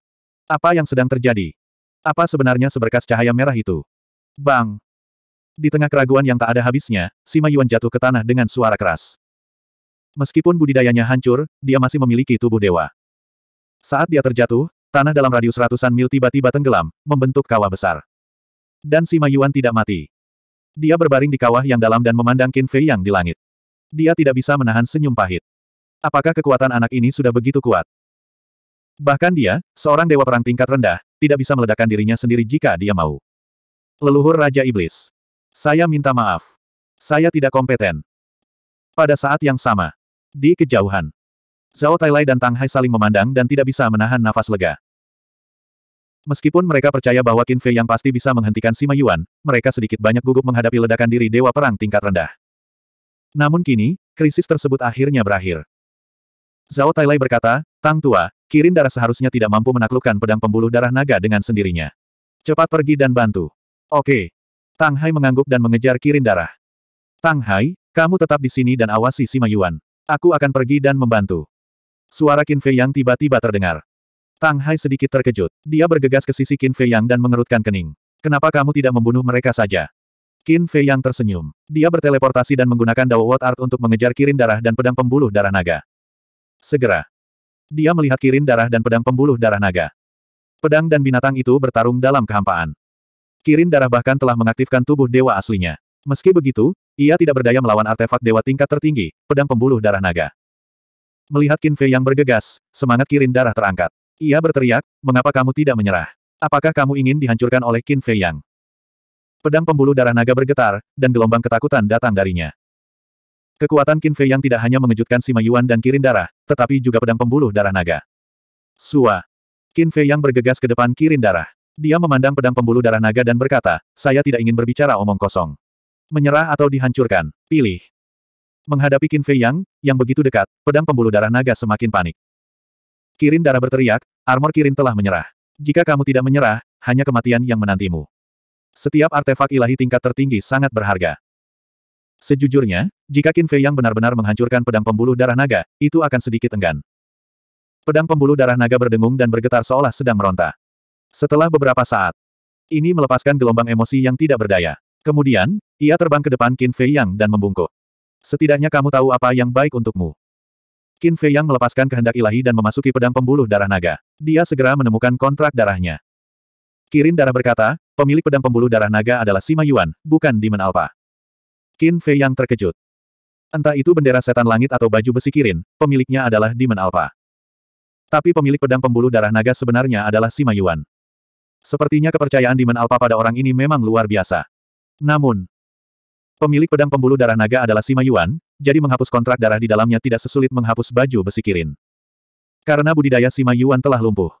Speaker 1: Apa yang sedang terjadi? Apa sebenarnya seberkas cahaya merah itu? Bang! Di tengah keraguan yang tak ada habisnya, Sima Yuan jatuh ke tanah dengan suara keras. Meskipun budidayanya hancur, dia masih memiliki tubuh dewa. Saat dia terjatuh, tanah dalam radius ratusan mil tiba-tiba tenggelam, membentuk kawah besar. Dan Sima Yuan tidak mati. Dia berbaring di kawah yang dalam dan memandang Qin Fei yang di langit. Dia tidak bisa menahan senyum pahit. Apakah kekuatan anak ini sudah begitu kuat? Bahkan dia, seorang dewa perang tingkat rendah, tidak bisa meledakkan dirinya sendiri jika dia mau. Leluhur Raja Iblis. Saya minta maaf. Saya tidak kompeten. Pada saat yang sama. Di kejauhan. Zhao Tailai dan Tang Hai saling memandang dan tidak bisa menahan nafas lega. Meskipun mereka percaya bahwa Qin Fei yang pasti bisa menghentikan Sima Yuan, mereka sedikit banyak gugup menghadapi ledakan diri Dewa Perang tingkat rendah. Namun kini, krisis tersebut akhirnya berakhir. Zhao Tailai berkata, Tang Tua, Kirin darah seharusnya tidak mampu menaklukkan pedang pembuluh darah naga dengan sendirinya. Cepat pergi dan bantu. Oke. Tang Hai mengangguk dan mengejar Kirin darah. Tang Hai, kamu tetap di sini dan awasi Sima Yuan. Aku akan pergi dan membantu. Suara Qin Fei Yang tiba-tiba terdengar. Tang Hai sedikit terkejut. Dia bergegas ke sisi Qin Fei Yang dan mengerutkan kening. Kenapa kamu tidak membunuh mereka saja? Qin Fei Yang tersenyum. Dia berteleportasi dan menggunakan Dao Wot Art untuk mengejar Kirin darah dan pedang pembuluh darah naga. Segera. Dia melihat kirin darah dan pedang pembuluh darah naga. Pedang dan binatang itu bertarung dalam kehampaan. Kirin darah bahkan telah mengaktifkan tubuh dewa aslinya. Meski begitu, ia tidak berdaya melawan artefak dewa tingkat tertinggi, pedang pembuluh darah naga. Melihat Kinfe yang bergegas, semangat kirin darah terangkat. Ia berteriak, mengapa kamu tidak menyerah? Apakah kamu ingin dihancurkan oleh Kinfe Yang? Pedang pembuluh darah naga bergetar, dan gelombang ketakutan datang darinya. Kekuatan Qin Fei yang tidak hanya mengejutkan Sima Yuan dan Kirin Darah, tetapi juga pedang pembuluh darah naga. Sua. Qin Fei yang bergegas ke depan Kirin Darah. Dia memandang pedang pembuluh darah naga dan berkata, saya tidak ingin berbicara omong kosong. Menyerah atau dihancurkan, pilih. Menghadapi Qin Fei Yang, yang begitu dekat, pedang pembuluh darah naga semakin panik. Kirin Darah berteriak, armor Kirin telah menyerah. Jika kamu tidak menyerah, hanya kematian yang menantimu. Setiap artefak ilahi tingkat tertinggi sangat berharga. Sejujurnya, jika Qin Fei yang benar-benar menghancurkan pedang pembuluh darah naga, itu akan sedikit enggan. Pedang pembuluh darah naga berdengung dan bergetar seolah sedang meronta. Setelah beberapa saat, ini melepaskan gelombang emosi yang tidak berdaya. Kemudian, ia terbang ke depan Qin Fei Yang dan membungkuk. Setidaknya kamu tahu apa yang baik untukmu. Qin Fei Yang melepaskan kehendak ilahi dan memasuki pedang pembuluh darah naga. Dia segera menemukan kontrak darahnya. Kirin Darah berkata, pemilik pedang pembuluh darah naga adalah Sima Yuan, bukan Demon Alpha. Qin Fei yang terkejut. Entah itu bendera setan langit atau baju besi kirin, pemiliknya adalah Demon Alpha. Tapi pemilik pedang pembuluh darah naga sebenarnya adalah Sima Yuan. Sepertinya kepercayaan Demon Alpha pada orang ini memang luar biasa. Namun, pemilik pedang pembuluh darah naga adalah Sima Yuan, jadi menghapus kontrak darah di dalamnya tidak sesulit menghapus baju besi kirin. Karena budidaya Sima Yuan telah lumpuh.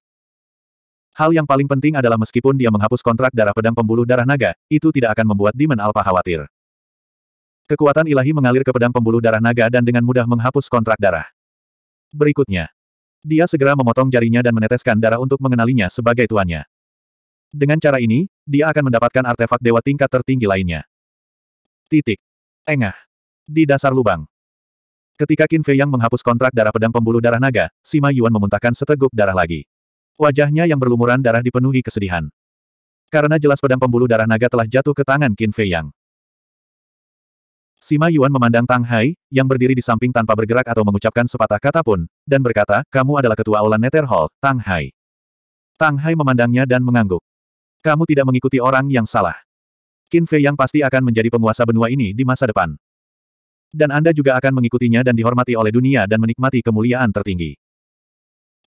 Speaker 1: Hal yang paling penting adalah meskipun dia menghapus kontrak darah pedang pembuluh darah naga, itu tidak akan membuat Demon Alpha khawatir. Kekuatan ilahi mengalir ke pedang pembuluh darah naga dan dengan mudah menghapus kontrak darah. Berikutnya. Dia segera memotong jarinya dan meneteskan darah untuk mengenalinya sebagai tuannya. Dengan cara ini, dia akan mendapatkan artefak dewa tingkat tertinggi lainnya. Titik. Engah. Di dasar lubang. Ketika Qin Fei yang menghapus kontrak darah pedang pembuluh darah naga, Sima Yuan memuntahkan seteguk darah lagi. Wajahnya yang berlumuran darah dipenuhi kesedihan. Karena jelas pedang pembuluh darah naga telah jatuh ke tangan Qin Fei Yang. Sima Yuan memandang Tang Hai, yang berdiri di samping tanpa bergerak atau mengucapkan sepatah kata pun, dan berkata, kamu adalah ketua Aulan Nether Hall, Tang Hai. Tang Hai memandangnya dan mengangguk. Kamu tidak mengikuti orang yang salah. Qin Fei yang pasti akan menjadi penguasa benua ini di masa depan. Dan Anda juga akan mengikutinya dan dihormati oleh dunia dan menikmati kemuliaan tertinggi.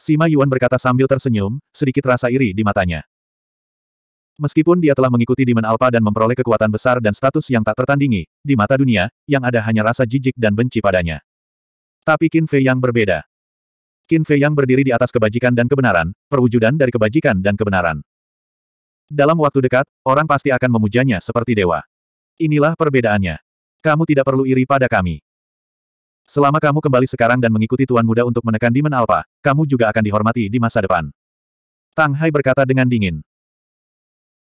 Speaker 1: Sima Yuan berkata sambil tersenyum, sedikit rasa iri di matanya. Meskipun dia telah mengikuti Demon Alpha dan memperoleh kekuatan besar dan status yang tak tertandingi, di mata dunia, yang ada hanya rasa jijik dan benci padanya. Tapi Qin Fei yang berbeda. Qin Fei yang berdiri di atas kebajikan dan kebenaran, perwujudan dari kebajikan dan kebenaran. Dalam waktu dekat, orang pasti akan memujanya seperti dewa. Inilah perbedaannya. Kamu tidak perlu iri pada kami. Selama kamu kembali sekarang dan mengikuti Tuan Muda untuk menekan Demon Alpha, kamu juga akan dihormati di masa depan. Tang Hai berkata dengan dingin.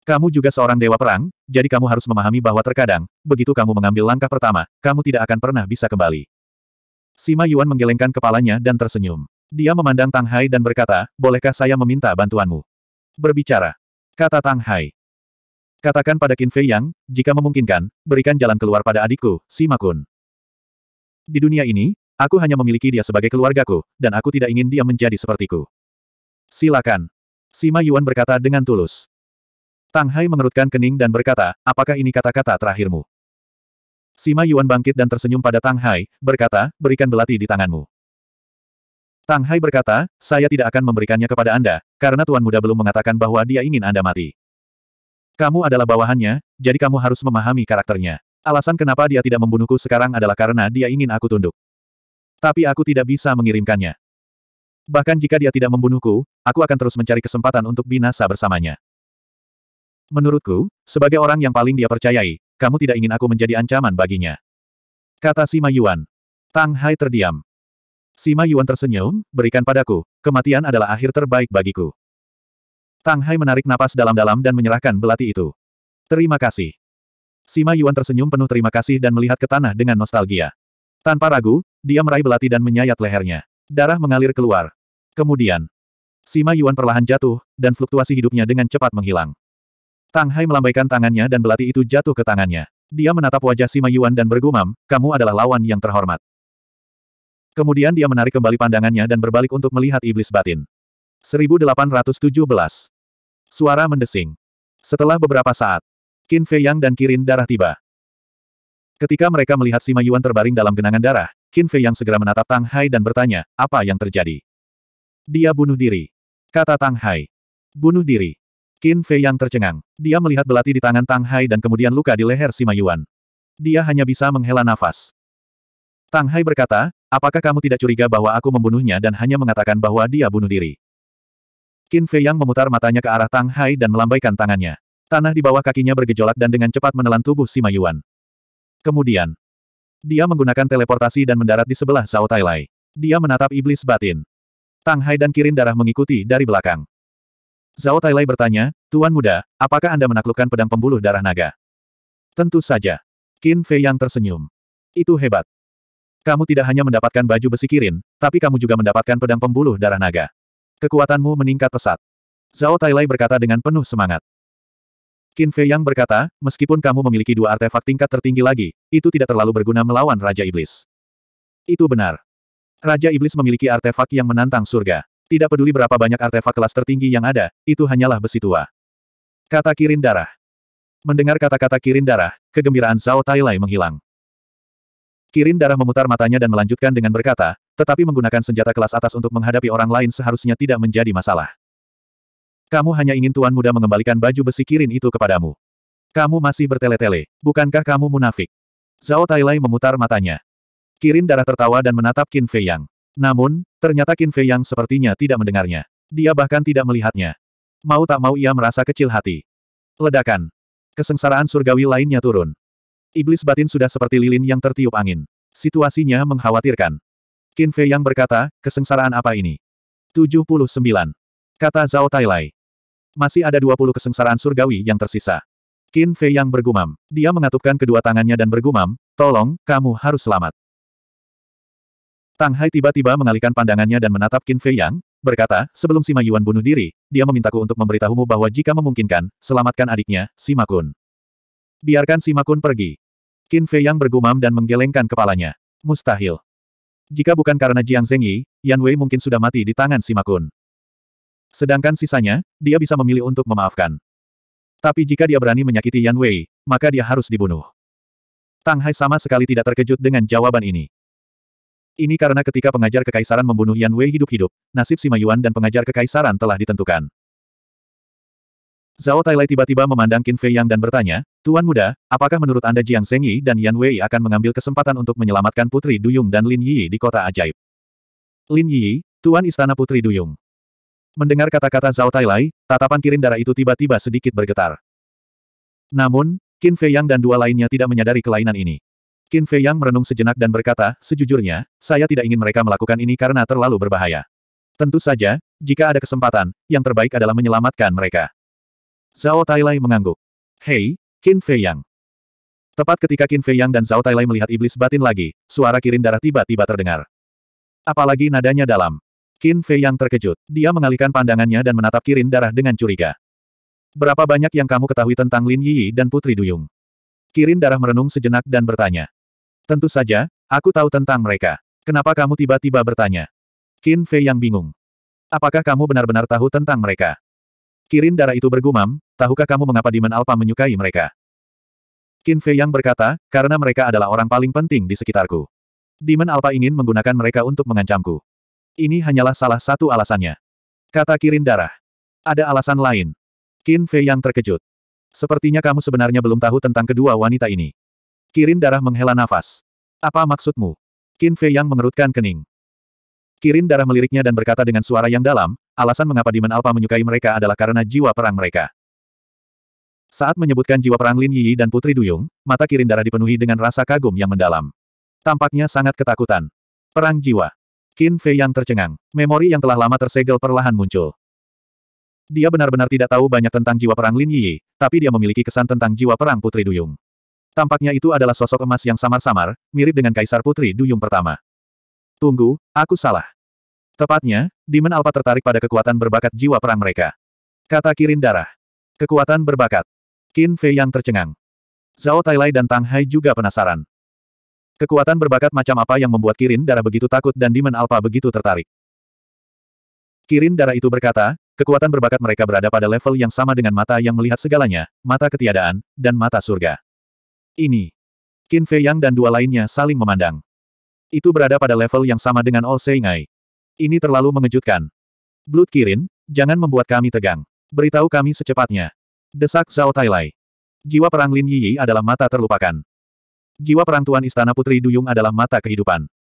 Speaker 1: Kamu juga seorang dewa perang, jadi kamu harus memahami bahwa terkadang, begitu kamu mengambil langkah pertama, kamu tidak akan pernah bisa kembali. Sima Yuan menggelengkan kepalanya dan tersenyum. Dia memandang Tang Hai dan berkata, bolehkah saya meminta bantuanmu? Berbicara. Kata Tang Hai. Katakan pada Qin Fei Yang, jika memungkinkan, berikan jalan keluar pada adikku, Sima Kun. Di dunia ini, aku hanya memiliki dia sebagai keluargaku, dan aku tidak ingin dia menjadi sepertiku. Silakan. Sima Yuan berkata dengan tulus. Tang Hai mengerutkan kening dan berkata, apakah ini kata-kata terakhirmu? Sima Yuan bangkit dan tersenyum pada Tang Hai, berkata, berikan belati di tanganmu. Tang Hai berkata, saya tidak akan memberikannya kepada Anda, karena Tuan Muda belum mengatakan bahwa dia ingin Anda mati. Kamu adalah bawahannya, jadi kamu harus memahami karakternya. Alasan kenapa dia tidak membunuhku sekarang adalah karena dia ingin aku tunduk. Tapi aku tidak bisa mengirimkannya. Bahkan jika dia tidak membunuhku, aku akan terus mencari kesempatan untuk binasa bersamanya. Menurutku, sebagai orang yang paling dia percayai, kamu tidak ingin aku menjadi ancaman baginya. Kata Sima Yuan. Tang Hai terdiam. Sima Yuan tersenyum, berikan padaku, kematian adalah akhir terbaik bagiku. Tang Hai menarik napas dalam-dalam dan menyerahkan belati itu. Terima kasih. Sima Yuan tersenyum penuh terima kasih dan melihat ke tanah dengan nostalgia. Tanpa ragu, dia meraih belati dan menyayat lehernya. Darah mengalir keluar. Kemudian, Sima Yuan perlahan jatuh, dan fluktuasi hidupnya dengan cepat menghilang. Tang Hai melambaikan tangannya dan belati itu jatuh ke tangannya. Dia menatap wajah Sima Yuan dan bergumam, kamu adalah lawan yang terhormat. Kemudian dia menarik kembali pandangannya dan berbalik untuk melihat iblis batin. 1817. Suara mendesing. Setelah beberapa saat, Qin Fei Yang dan Kirin darah tiba. Ketika mereka melihat Sima Yuan terbaring dalam genangan darah, Qin Fei Yang segera menatap Tang Hai dan bertanya, apa yang terjadi? Dia bunuh diri. Kata Tang Hai. Bunuh diri. Qin Fei yang tercengang. Dia melihat belati di tangan Tang Hai dan kemudian luka di leher Sima Yuan. Dia hanya bisa menghela nafas. Tang Hai berkata, apakah kamu tidak curiga bahwa aku membunuhnya dan hanya mengatakan bahwa dia bunuh diri? Qin Fei yang memutar matanya ke arah Tang Hai dan melambaikan tangannya. Tanah di bawah kakinya bergejolak dan dengan cepat menelan tubuh Sima Yuan. Kemudian, dia menggunakan teleportasi dan mendarat di sebelah Zhao Tai Lai. Dia menatap iblis batin. Tang Hai dan Kirin darah mengikuti dari belakang. Zhao Tailai bertanya, Tuan Muda, apakah Anda menaklukkan pedang pembuluh darah naga? Tentu saja. Qin Fei yang tersenyum. Itu hebat. Kamu tidak hanya mendapatkan baju besi kirin, tapi kamu juga mendapatkan pedang pembuluh darah naga. Kekuatanmu meningkat pesat. Zhao Tailai berkata dengan penuh semangat. Qin Fei Yang berkata, meskipun kamu memiliki dua artefak tingkat tertinggi lagi, itu tidak terlalu berguna melawan Raja Iblis. Itu benar. Raja Iblis memiliki artefak yang menantang surga. Tidak peduli berapa banyak artefak kelas tertinggi yang ada, itu hanyalah besi tua. Kata Kirin Darah. Mendengar kata-kata Kirin Darah, kegembiraan Zhao Tailai menghilang. Kirin Darah memutar matanya dan melanjutkan dengan berkata, tetapi menggunakan senjata kelas atas untuk menghadapi orang lain seharusnya tidak menjadi masalah. Kamu hanya ingin Tuan Muda mengembalikan baju besi Kirin itu kepadamu. Kamu masih bertele-tele, bukankah kamu munafik? Zhao Tailai memutar matanya. Kirin Darah tertawa dan menatap Qin Fei Yang. Namun, ternyata Qin Fei yang sepertinya tidak mendengarnya. Dia bahkan tidak melihatnya. Mau tak mau ia merasa kecil hati. Ledakan. Kesengsaraan surgawi lainnya turun. Iblis batin sudah seperti lilin yang tertiup angin. Situasinya mengkhawatirkan. Qin Fei yang berkata, kesengsaraan apa ini? 79. Kata Zhao Tailai. Masih ada 20 kesengsaraan surgawi yang tersisa. Qin Fei yang bergumam. Dia mengatupkan kedua tangannya dan bergumam, tolong, kamu harus selamat. Tang Hai tiba-tiba mengalihkan pandangannya dan menatap Qin Fei Yang, berkata, sebelum Sima Yuan bunuh diri, dia memintaku untuk memberitahumu bahwa jika memungkinkan, selamatkan adiknya, Sima Kun. Biarkan Sima Kun pergi. Qin Fei Yang bergumam dan menggelengkan kepalanya. Mustahil. Jika bukan karena Jiang Zengyi, Yan Wei mungkin sudah mati di tangan Sima Kun. Sedangkan sisanya, dia bisa memilih untuk memaafkan. Tapi jika dia berani menyakiti Yan Wei, maka dia harus dibunuh. Tang Hai sama sekali tidak terkejut dengan jawaban ini. Ini karena ketika pengajar kekaisaran membunuh Yan Wei hidup-hidup, nasib Sima Yuan dan pengajar kekaisaran telah ditentukan. Zhao Tailai tiba-tiba memandang Qin Fei Yang dan bertanya, Tuan Muda, apakah menurut Anda Jiang Yi dan Yan Wei akan mengambil kesempatan untuk menyelamatkan Putri Duyung dan Lin Yi di kota ajaib? Lin Yi, Tuan Istana Putri Duyung. Mendengar kata-kata Zhao Tailai, tatapan darah itu tiba-tiba sedikit bergetar. Namun, Qin Fei Yang dan dua lainnya tidak menyadari kelainan ini. Qin Fei Yang merenung sejenak dan berkata, sejujurnya, saya tidak ingin mereka melakukan ini karena terlalu berbahaya. Tentu saja, jika ada kesempatan, yang terbaik adalah menyelamatkan mereka. Zhao Tailai mengangguk. Hei, Qin Fei Yang. Tepat ketika Qin Fei Yang dan Zhao Tailai melihat iblis batin lagi, suara kirin darah tiba-tiba terdengar. Apalagi nadanya dalam. Qin Fei Yang terkejut. Dia mengalihkan pandangannya dan menatap kirin darah dengan curiga. Berapa banyak yang kamu ketahui tentang Lin Yi dan Putri Duyung? Kirin darah merenung sejenak dan bertanya. Tentu saja, aku tahu tentang mereka. Kenapa kamu tiba-tiba bertanya? Qin Fei yang bingung. Apakah kamu benar-benar tahu tentang mereka? Kirin darah itu bergumam, tahukah kamu mengapa Demon Alpha menyukai mereka? Qin Fei yang berkata, karena mereka adalah orang paling penting di sekitarku. Demon Alpha ingin menggunakan mereka untuk mengancamku. Ini hanyalah salah satu alasannya. Kata Kirin darah. Ada alasan lain. Qin Fei yang terkejut. Sepertinya kamu sebenarnya belum tahu tentang kedua wanita ini. Kirin darah menghela nafas. Apa maksudmu? Qin Fei yang mengerutkan kening. Kirin darah meliriknya dan berkata dengan suara yang dalam, alasan mengapa Demon Alpha menyukai mereka adalah karena jiwa perang mereka. Saat menyebutkan jiwa perang Lin Yi dan Putri Duyung, mata Kirin darah dipenuhi dengan rasa kagum yang mendalam. Tampaknya sangat ketakutan. Perang jiwa. Qin Fei yang tercengang. Memori yang telah lama tersegel perlahan muncul. Dia benar-benar tidak tahu banyak tentang jiwa perang Lin Yi, tapi dia memiliki kesan tentang jiwa perang Putri Duyung. Tampaknya itu adalah sosok emas yang samar-samar, mirip dengan Kaisar Putri Duyung pertama. Tunggu, aku salah. Tepatnya, Demon Alpha tertarik pada kekuatan berbakat jiwa perang mereka. Kata Kirin Darah. Kekuatan berbakat. Qin Fei yang tercengang. Zhao Tailai dan Tang Hai juga penasaran. Kekuatan berbakat macam apa yang membuat Kirin Darah begitu takut dan Demon Alpha begitu tertarik. Kirin Darah itu berkata, kekuatan berbakat mereka berada pada level yang sama dengan mata yang melihat segalanya, mata ketiadaan, dan mata surga. Ini. Qin Fei Yang dan dua lainnya saling memandang. Itu berada pada level yang sama dengan All Seingai. Ini terlalu mengejutkan. Blood Kirin, jangan membuat kami tegang. Beritahu kami secepatnya. Desak Zhao Tailai. Jiwa perang Lin Yi adalah mata terlupakan. Jiwa perang Tuan Istana Putri Duyung adalah mata kehidupan.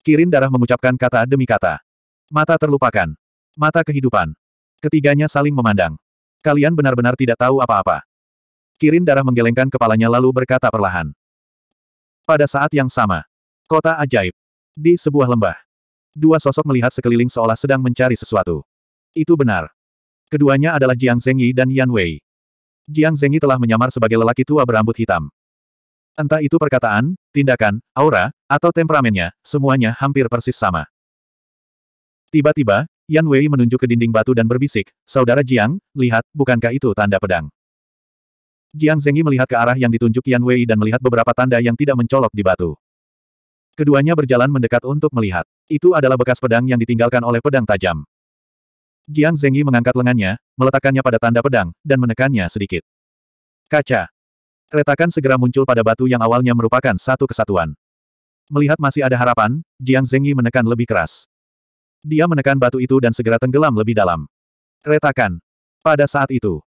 Speaker 1: Kirin darah mengucapkan kata demi kata. Mata terlupakan. Mata kehidupan. Ketiganya saling memandang. Kalian benar-benar tidak tahu apa-apa. Kirin darah menggelengkan kepalanya lalu berkata perlahan. Pada saat yang sama, kota ajaib, di sebuah lembah. Dua sosok melihat sekeliling seolah sedang mencari sesuatu. Itu benar. Keduanya adalah Jiang Zengyi dan Yan Wei. Jiang Zengyi telah menyamar sebagai lelaki tua berambut hitam. Entah itu perkataan, tindakan, aura, atau temperamennya, semuanya hampir persis sama. Tiba-tiba, Yan Wei menunjuk ke dinding batu dan berbisik, Saudara Jiang, lihat, bukankah itu tanda pedang? Jiang Zengyi melihat ke arah yang ditunjuk Yan Wei dan melihat beberapa tanda yang tidak mencolok di batu. Keduanya berjalan mendekat untuk melihat. Itu adalah bekas pedang yang ditinggalkan oleh pedang tajam. Jiang Zengyi mengangkat lengannya, meletakkannya pada tanda pedang, dan menekannya sedikit. Kaca. Retakan segera muncul pada batu yang awalnya merupakan satu kesatuan. Melihat masih ada harapan, Jiang Zengyi menekan lebih keras. Dia menekan batu itu dan segera tenggelam lebih dalam. Retakan. Pada saat itu,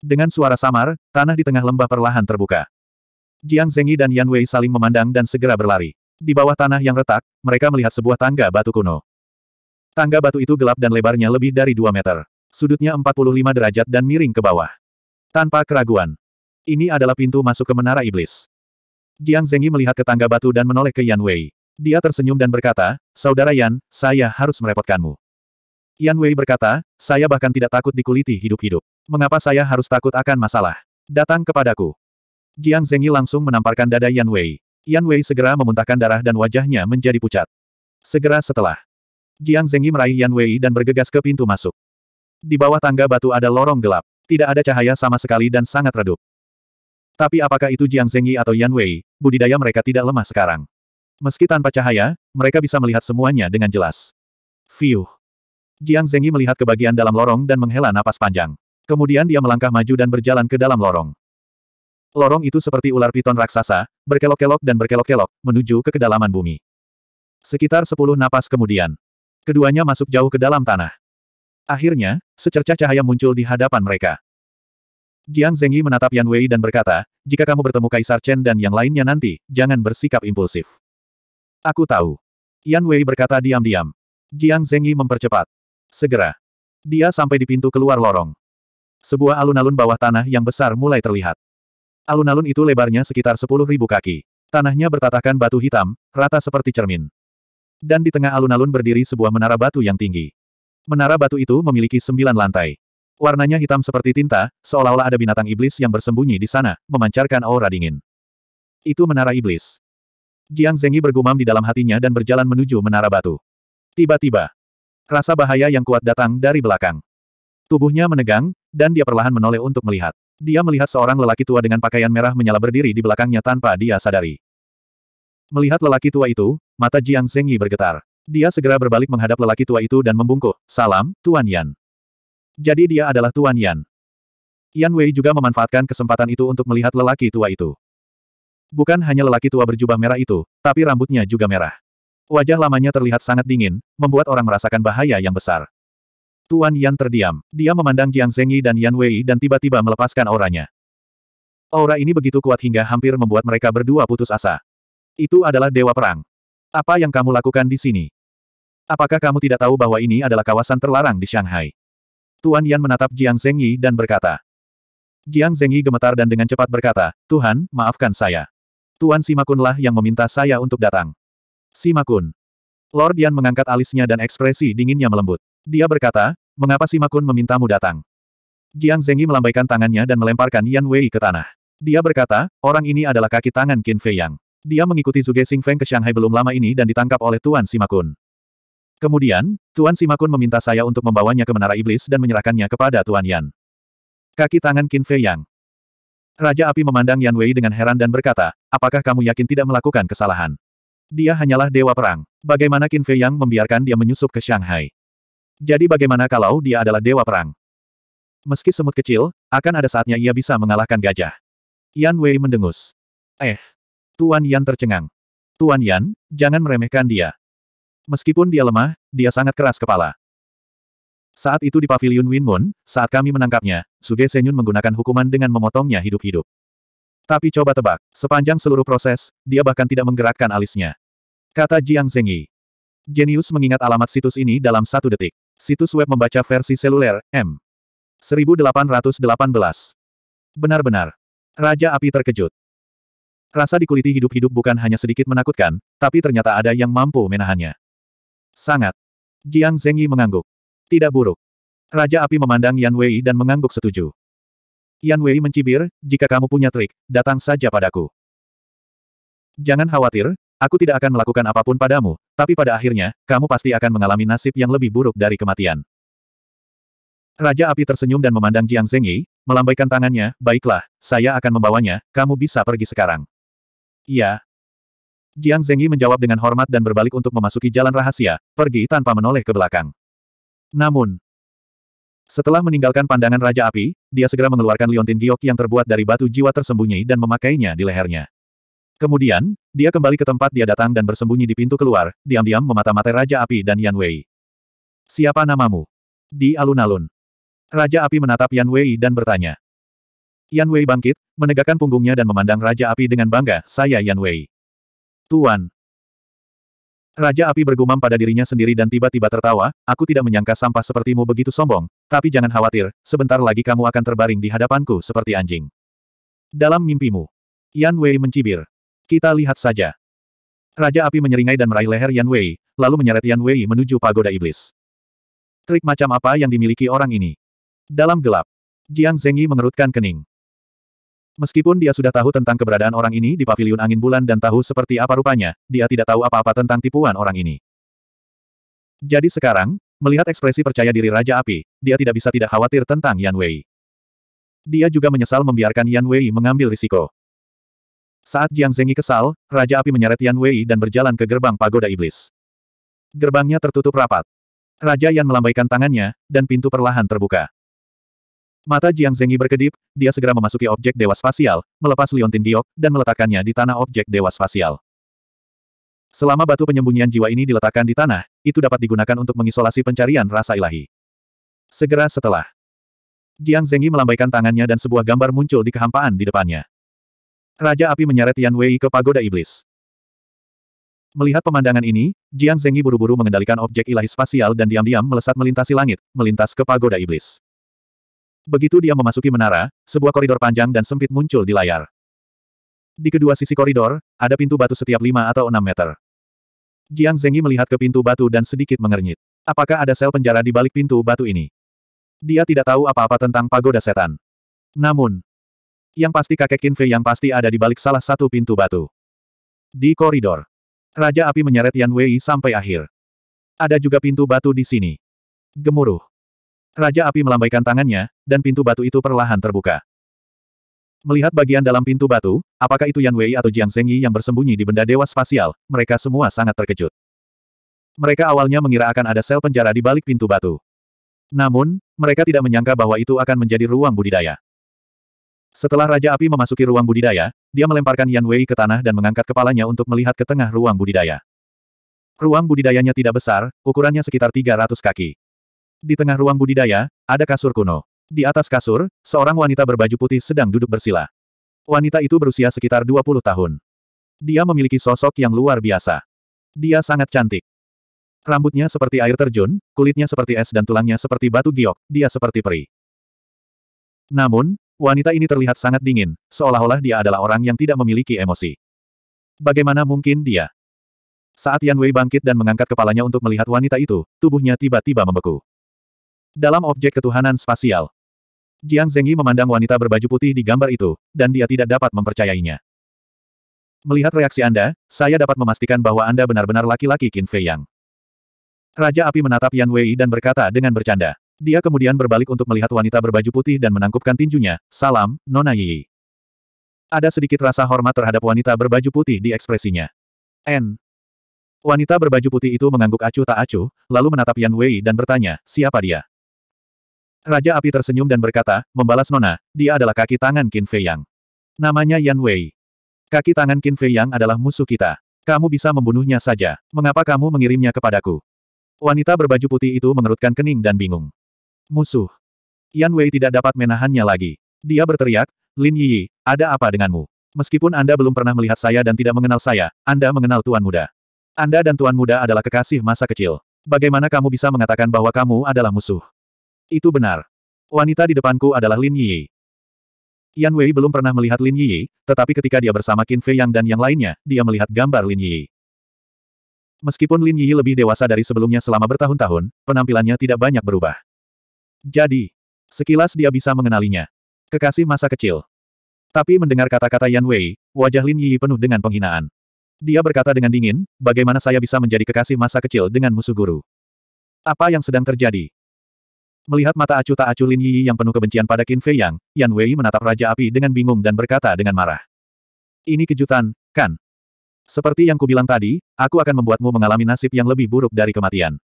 Speaker 1: dengan suara samar, tanah di tengah lembah perlahan terbuka. Jiang Zengyi dan Yan Wei saling memandang dan segera berlari. Di bawah tanah yang retak, mereka melihat sebuah tangga batu kuno. Tangga batu itu gelap dan lebarnya lebih dari 2 meter. Sudutnya 45 derajat dan miring ke bawah. Tanpa keraguan. Ini adalah pintu masuk ke Menara Iblis. Jiang Zengyi melihat ke tangga batu dan menoleh ke Yan Wei. Dia tersenyum dan berkata, Saudara Yan, saya harus merepotkanmu. Yan Wei berkata, saya bahkan tidak takut dikuliti hidup-hidup. Mengapa saya harus takut akan masalah? Datang kepadaku. Jiang Zengyi langsung menamparkan dada Yan Wei. Yan Wei segera memuntahkan darah dan wajahnya menjadi pucat. Segera setelah, Jiang Zengyi meraih Yan Wei dan bergegas ke pintu masuk. Di bawah tangga batu ada lorong gelap. Tidak ada cahaya sama sekali dan sangat redup. Tapi apakah itu Jiang Zengyi atau Yan Wei, budidaya mereka tidak lemah sekarang. Meski tanpa cahaya, mereka bisa melihat semuanya dengan jelas. Fiuh. Jiang Zengyi melihat ke bagian dalam lorong dan menghela napas panjang. Kemudian dia melangkah maju dan berjalan ke dalam lorong. Lorong itu seperti ular piton raksasa, berkelok-kelok dan berkelok-kelok, menuju ke kedalaman bumi. Sekitar sepuluh napas kemudian. Keduanya masuk jauh ke dalam tanah. Akhirnya, secercah cahaya muncul di hadapan mereka. Jiang Zengyi menatap Yan Wei dan berkata, jika kamu bertemu Kaisar Chen dan yang lainnya nanti, jangan bersikap impulsif. Aku tahu. Yan Wei berkata diam-diam. Jiang Zengyi mempercepat. Segera. Dia sampai di pintu keluar lorong. Sebuah alun-alun bawah tanah yang besar mulai terlihat. Alun-alun itu lebarnya sekitar ribu kaki. Tanahnya bertatahkan batu hitam, rata seperti cermin. Dan di tengah alun-alun berdiri sebuah menara batu yang tinggi. Menara batu itu memiliki sembilan lantai. Warnanya hitam seperti tinta, seolah-olah ada binatang iblis yang bersembunyi di sana, memancarkan aura dingin. Itu menara iblis. Jiang Zengyi bergumam di dalam hatinya dan berjalan menuju menara batu. Tiba-tiba, Rasa bahaya yang kuat datang dari belakang. Tubuhnya menegang, dan dia perlahan menoleh untuk melihat. Dia melihat seorang lelaki tua dengan pakaian merah menyala berdiri di belakangnya tanpa dia sadari. Melihat lelaki tua itu, mata Jiang Zengyi bergetar. Dia segera berbalik menghadap lelaki tua itu dan membungkuk, Salam, Tuan Yan. Jadi dia adalah Tuan Yan. Yan Wei juga memanfaatkan kesempatan itu untuk melihat lelaki tua itu. Bukan hanya lelaki tua berjubah merah itu, tapi rambutnya juga merah. Wajah lamanya terlihat sangat dingin, membuat orang merasakan bahaya yang besar. Tuan Yan terdiam. Dia memandang Jiang Zengyi dan Yan Wei dan tiba-tiba melepaskan auranya. Aura ini begitu kuat hingga hampir membuat mereka berdua putus asa. Itu adalah Dewa Perang. Apa yang kamu lakukan di sini? Apakah kamu tidak tahu bahwa ini adalah kawasan terlarang di Shanghai? Tuan Yan menatap Jiang Zengyi dan berkata. Jiang Zengyi gemetar dan dengan cepat berkata, Tuhan, maafkan saya. Tuan Simakunlah yang meminta saya untuk datang. Simakun. Lord Yan mengangkat alisnya dan ekspresi dinginnya melembut. Dia berkata, mengapa Simakun memintamu datang? Jiang Zengyi melambaikan tangannya dan melemparkan Yan Wei ke tanah. Dia berkata, orang ini adalah kaki tangan Qin Fei Yang. Dia mengikuti Sing Feng ke Shanghai belum lama ini dan ditangkap oleh Tuan Simakun. Kemudian, Tuan Simakun meminta saya untuk membawanya ke Menara Iblis dan menyerahkannya kepada Tuan Yan. Kaki tangan Qin Fei Yang. Raja Api memandang Yan Wei dengan heran dan berkata, apakah kamu yakin tidak melakukan kesalahan? Dia hanyalah dewa perang. Bagaimana Qin Fei Yang membiarkan dia menyusup ke Shanghai? Jadi bagaimana kalau dia adalah dewa perang? Meski semut kecil, akan ada saatnya ia bisa mengalahkan gajah. Yan Wei mendengus. Eh. Tuan Yan tercengang. Tuan Yan, jangan meremehkan dia. Meskipun dia lemah, dia sangat keras kepala. Saat itu di Paviliun Win Moon, saat kami menangkapnya, Suge Senyun menggunakan hukuman dengan memotongnya hidup-hidup. Tapi coba tebak, sepanjang seluruh proses, dia bahkan tidak menggerakkan alisnya. Kata Jiang Zengyi. Genius mengingat alamat situs ini dalam satu detik. Situs web membaca versi seluler, M. 1818. Benar-benar. Raja Api terkejut. Rasa dikuliti hidup-hidup bukan hanya sedikit menakutkan, tapi ternyata ada yang mampu menahannya. Sangat. Jiang Zengyi mengangguk. Tidak buruk. Raja Api memandang Yan Wei dan mengangguk setuju. Yan Wei mencibir, jika kamu punya trik, datang saja padaku. Jangan khawatir, aku tidak akan melakukan apapun padamu, tapi pada akhirnya, kamu pasti akan mengalami nasib yang lebih buruk dari kematian. Raja Api tersenyum dan memandang Jiang Zengyi, melambaikan tangannya, baiklah, saya akan membawanya, kamu bisa pergi sekarang. Iya. Jiang Zengyi menjawab dengan hormat dan berbalik untuk memasuki jalan rahasia, pergi tanpa menoleh ke belakang. Namun, setelah meninggalkan pandangan Raja Api, dia segera mengeluarkan liontin giok yang terbuat dari batu jiwa tersembunyi dan memakainya di lehernya. Kemudian, dia kembali ke tempat dia datang dan bersembunyi di pintu keluar, diam-diam memata-matai Raja Api dan Yan Wei. Siapa namamu? Di alun-alun. Raja Api menatap Yan Wei dan bertanya. Yan Wei bangkit, menegakkan punggungnya dan memandang Raja Api dengan bangga, saya Yan Wei. Tuan, Raja api bergumam pada dirinya sendiri dan tiba-tiba tertawa, aku tidak menyangka sampah sepertimu begitu sombong, tapi jangan khawatir, sebentar lagi kamu akan terbaring di hadapanku seperti anjing. Dalam mimpimu. Yan Wei mencibir. Kita lihat saja. Raja api menyeringai dan meraih leher Yan Wei, lalu menyeret Yan Wei menuju pagoda iblis. Trik macam apa yang dimiliki orang ini? Dalam gelap, Jiang Zengyi mengerutkan kening. Meskipun dia sudah tahu tentang keberadaan orang ini di paviliun angin bulan dan tahu seperti apa rupanya, dia tidak tahu apa-apa tentang tipuan orang ini. Jadi sekarang, melihat ekspresi percaya diri Raja Api, dia tidak bisa tidak khawatir tentang Yan Wei. Dia juga menyesal membiarkan Yan Wei mengambil risiko. Saat Jiang Zengi kesal, Raja Api menyeret Yan Wei dan berjalan ke gerbang pagoda iblis. Gerbangnya tertutup rapat. Raja Yan melambaikan tangannya, dan pintu perlahan terbuka. Mata Jiang Zengyi berkedip, dia segera memasuki objek dewa spasial, melepas liontin diok, dan meletakkannya di tanah objek dewa spasial. Selama batu penyembunyian jiwa ini diletakkan di tanah, itu dapat digunakan untuk mengisolasi pencarian rasa ilahi. Segera setelah, Jiang Zengyi melambaikan tangannya dan sebuah gambar muncul di kehampaan di depannya. Raja api menyeret Yan Wei ke pagoda iblis. Melihat pemandangan ini, Jiang Zengyi buru-buru mengendalikan objek ilahi spasial dan diam-diam melesat melintasi langit, melintas ke pagoda iblis. Begitu dia memasuki menara, sebuah koridor panjang dan sempit muncul di layar. Di kedua sisi koridor, ada pintu batu setiap lima atau enam meter. Jiang Zengyi melihat ke pintu batu dan sedikit mengernyit. Apakah ada sel penjara di balik pintu batu ini? Dia tidak tahu apa-apa tentang pagoda setan. Namun, yang pasti kakek Qin Fei yang pasti ada di balik salah satu pintu batu. Di koridor, Raja Api menyeret Yan Wei sampai akhir. Ada juga pintu batu di sini. Gemuruh. Raja api melambaikan tangannya, dan pintu batu itu perlahan terbuka. Melihat bagian dalam pintu batu, apakah itu Yan Wei atau Jiang Zhengyi yang bersembunyi di benda dewa spasial, mereka semua sangat terkejut. Mereka awalnya mengira akan ada sel penjara di balik pintu batu. Namun, mereka tidak menyangka bahwa itu akan menjadi ruang budidaya. Setelah Raja Api memasuki ruang budidaya, dia melemparkan Yan Wei ke tanah dan mengangkat kepalanya untuk melihat ke tengah ruang budidaya. Ruang budidayanya tidak besar, ukurannya sekitar 300 kaki. Di tengah ruang budidaya, ada kasur kuno. Di atas kasur, seorang wanita berbaju putih sedang duduk bersila. Wanita itu berusia sekitar 20 tahun. Dia memiliki sosok yang luar biasa. Dia sangat cantik. Rambutnya seperti air terjun, kulitnya seperti es dan tulangnya seperti batu giok, dia seperti peri. Namun, wanita ini terlihat sangat dingin, seolah-olah dia adalah orang yang tidak memiliki emosi. Bagaimana mungkin dia? Saat Yan Wei bangkit dan mengangkat kepalanya untuk melihat wanita itu, tubuhnya tiba-tiba membeku. Dalam objek ketuhanan spasial. Jiang Zengyi memandang wanita berbaju putih di gambar itu, dan dia tidak dapat mempercayainya. Melihat reaksi Anda, saya dapat memastikan bahwa Anda benar-benar laki-laki Qin Fei Yang. Raja Api menatap Yan Wei dan berkata dengan bercanda. Dia kemudian berbalik untuk melihat wanita berbaju putih dan menangkupkan tinjunya, salam, Nona Yi. Ada sedikit rasa hormat terhadap wanita berbaju putih di ekspresinya. N. Wanita berbaju putih itu mengangguk acuh tak acuh, lalu menatap Yan Wei dan bertanya, siapa dia? Raja Api tersenyum dan berkata, membalas Nona, dia adalah kaki tangan Qin Fei Yang. Namanya Yan Wei. Kaki tangan Qin Fei Yang adalah musuh kita. Kamu bisa membunuhnya saja. Mengapa kamu mengirimnya kepadaku? Wanita berbaju putih itu mengerutkan kening dan bingung. Musuh. Yan Wei tidak dapat menahannya lagi. Dia berteriak, Lin Yi, ada apa denganmu? Meskipun Anda belum pernah melihat saya dan tidak mengenal saya, Anda mengenal Tuan Muda. Anda dan Tuan Muda adalah kekasih masa kecil. Bagaimana kamu bisa mengatakan bahwa kamu adalah musuh? Itu benar. Wanita di depanku adalah Lin Yi. Yan Wei belum pernah melihat Lin Yi, tetapi ketika dia bersama Qin Fei Yang dan yang lainnya, dia melihat gambar Lin Yi. Meskipun Lin Yi lebih dewasa dari sebelumnya selama bertahun-tahun, penampilannya tidak banyak berubah. Jadi, sekilas dia bisa mengenalinya. Kekasih masa kecil. Tapi mendengar kata-kata Yan Wei, wajah Lin Yi penuh dengan penghinaan. Dia berkata dengan dingin, bagaimana saya bisa menjadi kekasih masa kecil dengan musuh guru? Apa yang sedang terjadi? Melihat mata acuh tak acuh Lin Yi yang penuh kebencian pada Qin Fei Yang, Yan Wei menatap Raja Api dengan bingung dan berkata dengan marah. Ini kejutan, kan? Seperti yang kubilang tadi, aku akan membuatmu mengalami nasib yang lebih buruk dari kematian.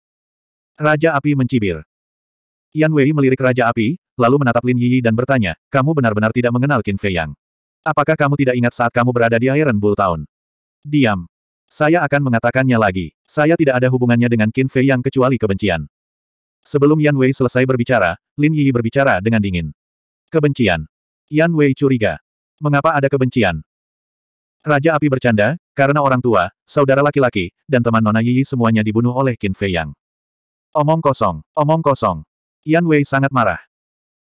Speaker 1: Raja Api mencibir. Yan Wei melirik Raja Api, lalu menatap Lin Yi dan bertanya, kamu benar-benar tidak mengenal Qin Fei Yang. Apakah kamu tidak ingat saat kamu berada di Iron Bull Town? Diam. Saya akan mengatakannya lagi. Saya tidak ada hubungannya dengan Qin Fei Yang kecuali kebencian. Sebelum Yan Wei selesai berbicara, Lin Yi berbicara dengan dingin. Kebencian. Yan Wei curiga. Mengapa ada kebencian? Raja Api bercanda, karena orang tua, saudara laki-laki, dan teman Nona Yi semuanya dibunuh oleh Qin Fei Yang. Omong kosong, omong kosong. Yan Wei sangat marah.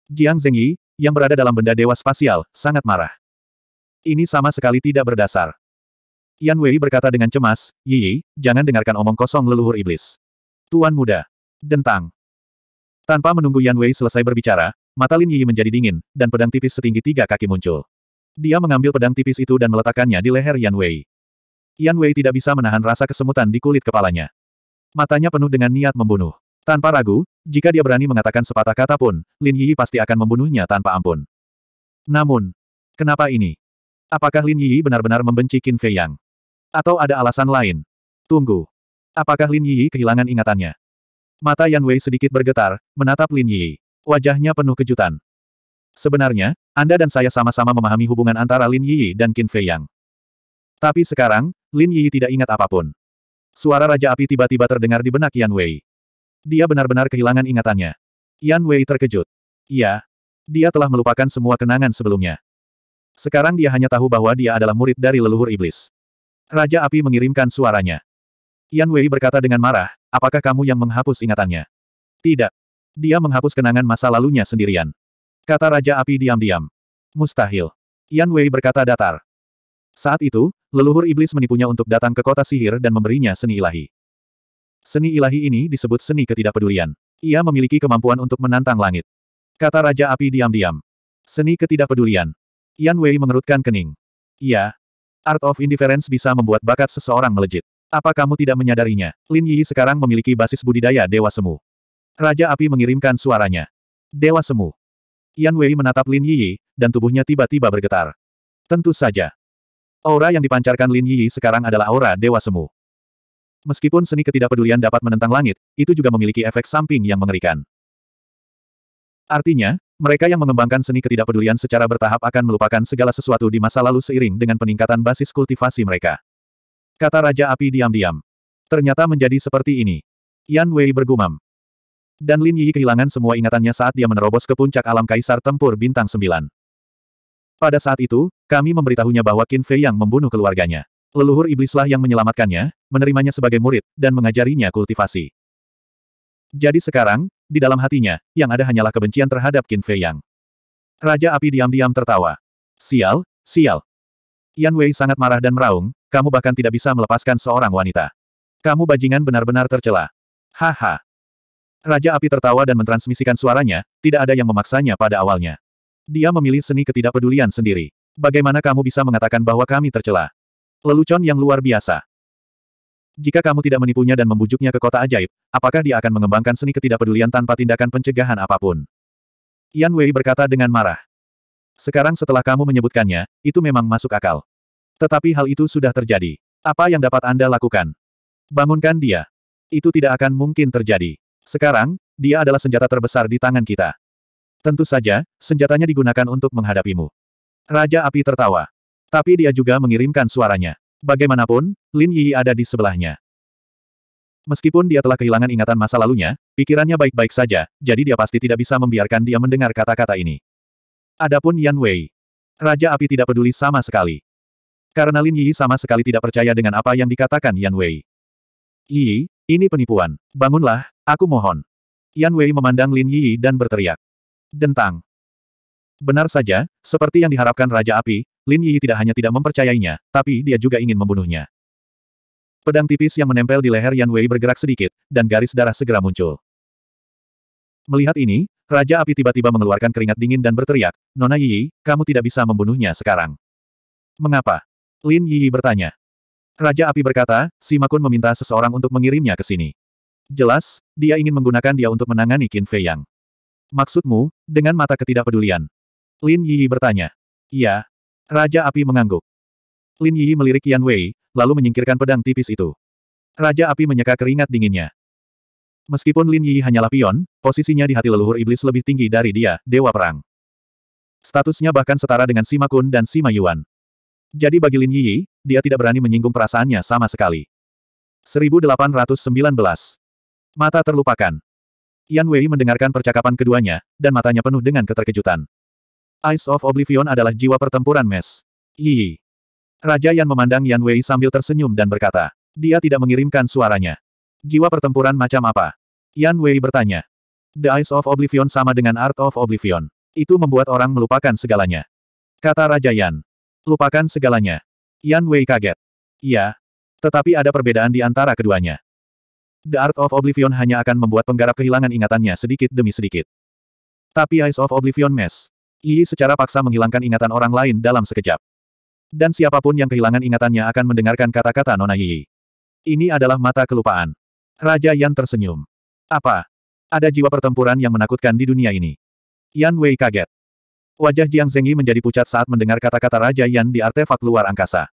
Speaker 1: Jiang Yi yang berada dalam benda dewa spasial, sangat marah. Ini sama sekali tidak berdasar. Yan Wei berkata dengan cemas, Yi, jangan dengarkan omong kosong leluhur iblis. Tuan muda. Dentang. Tanpa menunggu Yan Wei selesai berbicara, mata Lin Yi menjadi dingin, dan pedang tipis setinggi tiga kaki muncul. Dia mengambil pedang tipis itu dan meletakkannya di leher Yan Wei. Yan Wei tidak bisa menahan rasa kesemutan di kulit kepalanya. Matanya penuh dengan niat membunuh. Tanpa ragu, jika dia berani mengatakan sepatah kata pun, Lin Yi pasti akan membunuhnya tanpa ampun. Namun, kenapa ini? Apakah Lin Yi benar-benar membenci Qin Fei Yang? Atau ada alasan lain? Tunggu. Apakah Lin Yi kehilangan ingatannya? Mata Yan Wei sedikit bergetar, menatap Lin Yi. Wajahnya penuh kejutan. Sebenarnya, Anda dan saya sama-sama memahami hubungan antara Lin Yi dan Qin Fei Yang. Tapi sekarang, Lin Yi tidak ingat apapun. Suara Raja Api tiba-tiba terdengar di benak Yan Wei. Dia benar-benar kehilangan ingatannya. Yan Wei terkejut. Iya. Dia telah melupakan semua kenangan sebelumnya. Sekarang dia hanya tahu bahwa dia adalah murid dari leluhur iblis. Raja Api mengirimkan suaranya. Yan Wei berkata dengan marah, apakah kamu yang menghapus ingatannya? Tidak. Dia menghapus kenangan masa lalunya sendirian. Kata Raja Api diam-diam. Mustahil. Yan Wei berkata datar. Saat itu, leluhur iblis menipunya untuk datang ke kota sihir dan memberinya seni ilahi. Seni ilahi ini disebut seni ketidakpedulian. Ia memiliki kemampuan untuk menantang langit. Kata Raja Api diam-diam. Seni ketidakpedulian. Yan Wei mengerutkan kening. Ya, Art of Indifference bisa membuat bakat seseorang melejit. Apa kamu tidak menyadarinya? Lin Yi sekarang memiliki basis budidaya Dewa Semu. Raja Api mengirimkan suaranya. Dewa Semu. Yan Wei menatap Lin Yi, dan tubuhnya tiba-tiba bergetar. Tentu saja. Aura yang dipancarkan Lin Yi sekarang adalah aura Dewa Semu. Meskipun seni ketidakpedulian dapat menentang langit, itu juga memiliki efek samping yang mengerikan. Artinya, mereka yang mengembangkan seni ketidakpedulian secara bertahap akan melupakan segala sesuatu di masa lalu seiring dengan peningkatan basis kultivasi mereka. Kata Raja Api diam-diam. Ternyata menjadi seperti ini. Yan Wei bergumam. Dan Lin Yi kehilangan semua ingatannya saat dia menerobos ke puncak alam Kaisar Tempur Bintang Sembilan. Pada saat itu, kami memberitahunya bahwa Qin Fei yang membunuh keluarganya. Leluhur iblislah yang menyelamatkannya, menerimanya sebagai murid, dan mengajarinya kultivasi. Jadi sekarang, di dalam hatinya, yang ada hanyalah kebencian terhadap Qin Fei Yang. Raja Api diam-diam tertawa. Sial, sial. Yan Wei sangat marah dan meraung, kamu bahkan tidak bisa melepaskan seorang wanita. Kamu bajingan benar-benar tercela. Haha. Raja Api tertawa dan mentransmisikan suaranya, tidak ada yang memaksanya pada awalnya. Dia memilih seni ketidakpedulian sendiri. Bagaimana kamu bisa mengatakan bahwa kami tercela? Lelucon yang luar biasa. Jika kamu tidak menipunya dan membujuknya ke kota ajaib, apakah dia akan mengembangkan seni ketidakpedulian tanpa tindakan pencegahan apapun? Yan Wei berkata dengan marah. Sekarang setelah kamu menyebutkannya, itu memang masuk akal. Tetapi hal itu sudah terjadi. Apa yang dapat Anda lakukan? Bangunkan dia. Itu tidak akan mungkin terjadi. Sekarang, dia adalah senjata terbesar di tangan kita. Tentu saja, senjatanya digunakan untuk menghadapimu. Raja api tertawa. Tapi dia juga mengirimkan suaranya. Bagaimanapun, Lin Yi ada di sebelahnya. Meskipun dia telah kehilangan ingatan masa lalunya, pikirannya baik-baik saja, jadi dia pasti tidak bisa membiarkan dia mendengar kata-kata ini. Adapun Yan Wei. Raja api tidak peduli sama sekali. Karena Lin Yi sama sekali tidak percaya dengan apa yang dikatakan Yan Wei. Yi, ini penipuan. Bangunlah, aku mohon. Yan Wei memandang Lin Yi dan berteriak. Dentang. Benar saja, seperti yang diharapkan Raja Api, Lin Yi tidak hanya tidak mempercayainya, tapi dia juga ingin membunuhnya. Pedang tipis yang menempel di leher Yan Wei bergerak sedikit, dan garis darah segera muncul. Melihat ini, Raja Api tiba-tiba mengeluarkan keringat dingin dan berteriak, Nona Yi, kamu tidak bisa membunuhnya sekarang. Mengapa? Lin Yi bertanya. Raja Api berkata, Sima Kun meminta seseorang untuk mengirimnya ke sini. Jelas, dia ingin menggunakan dia untuk menangani Qin Fei Yang. Maksudmu, dengan mata ketidakpedulian? Lin Yi bertanya. Iya. Raja Api mengangguk. Lin Yi melirik Yan Wei, lalu menyingkirkan pedang tipis itu. Raja Api menyeka keringat dinginnya. Meskipun Lin Yi hanyalah pion, posisinya di hati leluhur iblis lebih tinggi dari dia, Dewa Perang. Statusnya bahkan setara dengan Sima Kun dan Sima Yuan. Jadi bagi Lin Yi, dia tidak berani menyinggung perasaannya sama sekali. 1819. Mata terlupakan. Yan Wei mendengarkan percakapan keduanya, dan matanya penuh dengan keterkejutan. Eyes of Oblivion adalah jiwa pertempuran Mes. Yi. Raja Yan memandang Yan Wei sambil tersenyum dan berkata, dia tidak mengirimkan suaranya. Jiwa pertempuran macam apa? Yan Wei bertanya. The Eyes of Oblivion sama dengan Art of Oblivion. Itu membuat orang melupakan segalanya. Kata Raja Yan. Lupakan segalanya. Yan Wei kaget. Iya. Tetapi ada perbedaan di antara keduanya. The Art of Oblivion hanya akan membuat penggarap kehilangan ingatannya sedikit demi sedikit. Tapi Eyes of Oblivion mess. Yi secara paksa menghilangkan ingatan orang lain dalam sekejap. Dan siapapun yang kehilangan ingatannya akan mendengarkan kata-kata Nona Yi. Ini adalah mata kelupaan. Raja Yan tersenyum. Apa? Ada jiwa pertempuran yang menakutkan di dunia ini. Yan Wei kaget. Wajah Jiang Zengyi menjadi pucat saat mendengar kata-kata Raja Yan di artefak luar angkasa.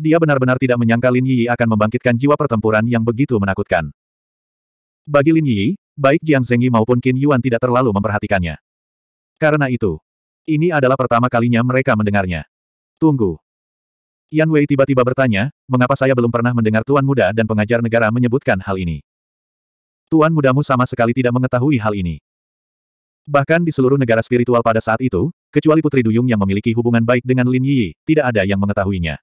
Speaker 1: Dia benar-benar tidak menyangka Lin Yi akan membangkitkan jiwa pertempuran yang begitu menakutkan. Bagi Lin Yi, baik Jiang Zengyi maupun Qin Yuan tidak terlalu memperhatikannya. Karena itu, ini adalah pertama kalinya mereka mendengarnya. Tunggu. Yan Wei tiba-tiba bertanya, mengapa saya belum pernah mendengar Tuan Muda dan pengajar negara menyebutkan hal ini? Tuan mudamu sama sekali tidak mengetahui hal ini. Bahkan di seluruh negara spiritual pada saat itu, kecuali Putri Duyung yang memiliki hubungan baik dengan Lin Yi, tidak ada yang mengetahuinya.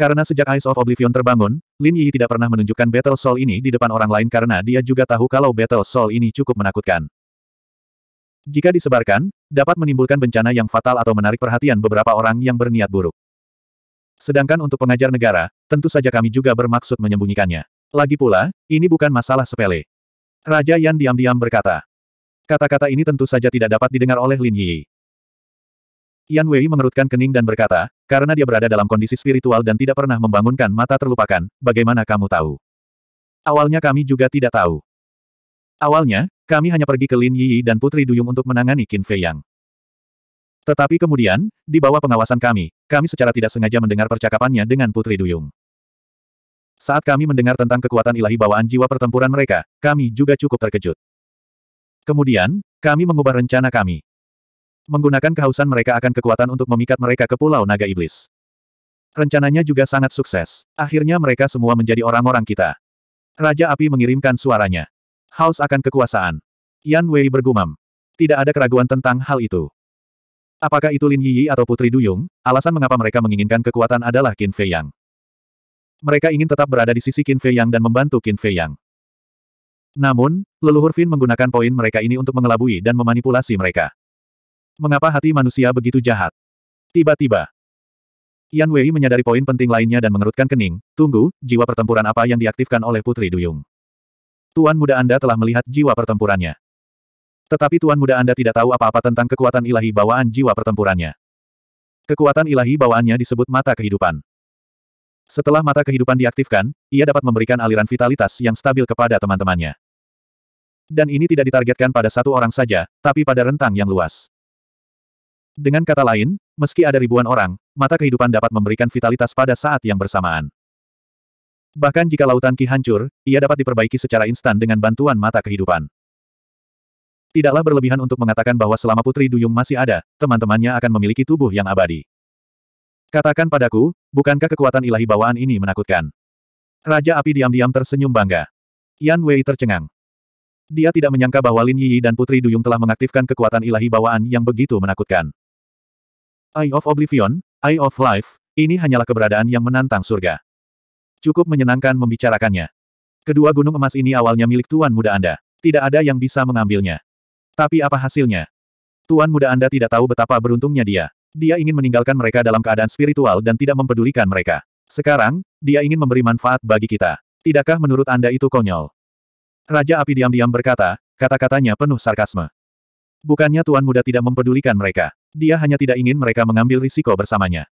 Speaker 1: Karena sejak Eyes of Oblivion terbangun, Lin Yi tidak pernah menunjukkan Battle Soul ini di depan orang lain karena dia juga tahu kalau Battle Soul ini cukup menakutkan. Jika disebarkan, dapat menimbulkan bencana yang fatal atau menarik perhatian beberapa orang yang berniat buruk. Sedangkan untuk pengajar negara, tentu saja kami juga bermaksud menyembunyikannya. Lagi pula, ini bukan masalah sepele. Raja Yan diam-diam berkata, Kata-kata ini tentu saja tidak dapat didengar oleh Lin Yi. Yan Wei mengerutkan kening dan berkata, karena dia berada dalam kondisi spiritual dan tidak pernah membangunkan mata terlupakan, bagaimana kamu tahu? Awalnya kami juga tidak tahu. Awalnya, kami hanya pergi ke Lin Yi dan Putri Duyung untuk menangani Qin Fei Yang. Tetapi kemudian, di bawah pengawasan kami, kami secara tidak sengaja mendengar percakapannya dengan Putri Duyung. Saat kami mendengar tentang kekuatan ilahi bawaan jiwa pertempuran mereka, kami juga cukup terkejut. Kemudian, kami mengubah rencana kami. Menggunakan kehausan mereka akan kekuatan untuk memikat mereka ke Pulau Naga Iblis. Rencananya juga sangat sukses. Akhirnya mereka semua menjadi orang-orang kita. Raja Api mengirimkan suaranya. Haus akan kekuasaan. Yan Wei bergumam. Tidak ada keraguan tentang hal itu. Apakah itu Lin Yi atau Putri Duyung, alasan mengapa mereka menginginkan kekuatan adalah Qin Fei Yang. Mereka ingin tetap berada di sisi Qin Fei Yang dan membantu Qin Fei Yang. Namun, leluhur Finn menggunakan poin mereka ini untuk mengelabui dan memanipulasi mereka. Mengapa hati manusia begitu jahat? Tiba-tiba, Yan Wei menyadari poin penting lainnya dan mengerutkan kening, tunggu, jiwa pertempuran apa yang diaktifkan oleh Putri Duyung? Tuan muda Anda telah melihat jiwa pertempurannya. Tetapi Tuan muda Anda tidak tahu apa-apa tentang kekuatan ilahi bawaan jiwa pertempurannya. Kekuatan ilahi bawaannya disebut mata kehidupan. Setelah mata kehidupan diaktifkan, ia dapat memberikan aliran vitalitas yang stabil kepada teman-temannya. Dan ini tidak ditargetkan pada satu orang saja, tapi pada rentang yang luas. Dengan kata lain, meski ada ribuan orang, mata kehidupan dapat memberikan vitalitas pada saat yang bersamaan. Bahkan jika lautan Ki hancur, ia dapat diperbaiki secara instan dengan bantuan mata kehidupan. Tidaklah berlebihan untuk mengatakan bahwa selama Putri Duyung masih ada, teman-temannya akan memiliki tubuh yang abadi. Katakan padaku, bukankah kekuatan ilahi bawaan ini menakutkan? Raja api diam-diam tersenyum bangga. Yan Wei tercengang. Dia tidak menyangka bahwa Lin Yi dan Putri Duyung telah mengaktifkan kekuatan ilahi bawaan yang begitu menakutkan. Eye of Oblivion, Eye of Life, ini hanyalah keberadaan yang menantang surga. Cukup menyenangkan membicarakannya. Kedua gunung emas ini awalnya milik tuan muda Anda. Tidak ada yang bisa mengambilnya. Tapi apa hasilnya? Tuan muda Anda tidak tahu betapa beruntungnya dia. Dia ingin meninggalkan mereka dalam keadaan spiritual dan tidak mempedulikan mereka. Sekarang, dia ingin memberi manfaat bagi kita. Tidakkah menurut Anda itu konyol? Raja Api diam-diam berkata, kata-katanya penuh sarkasme. Bukannya Tuan Muda tidak mempedulikan mereka. Dia hanya tidak ingin mereka mengambil risiko bersamanya.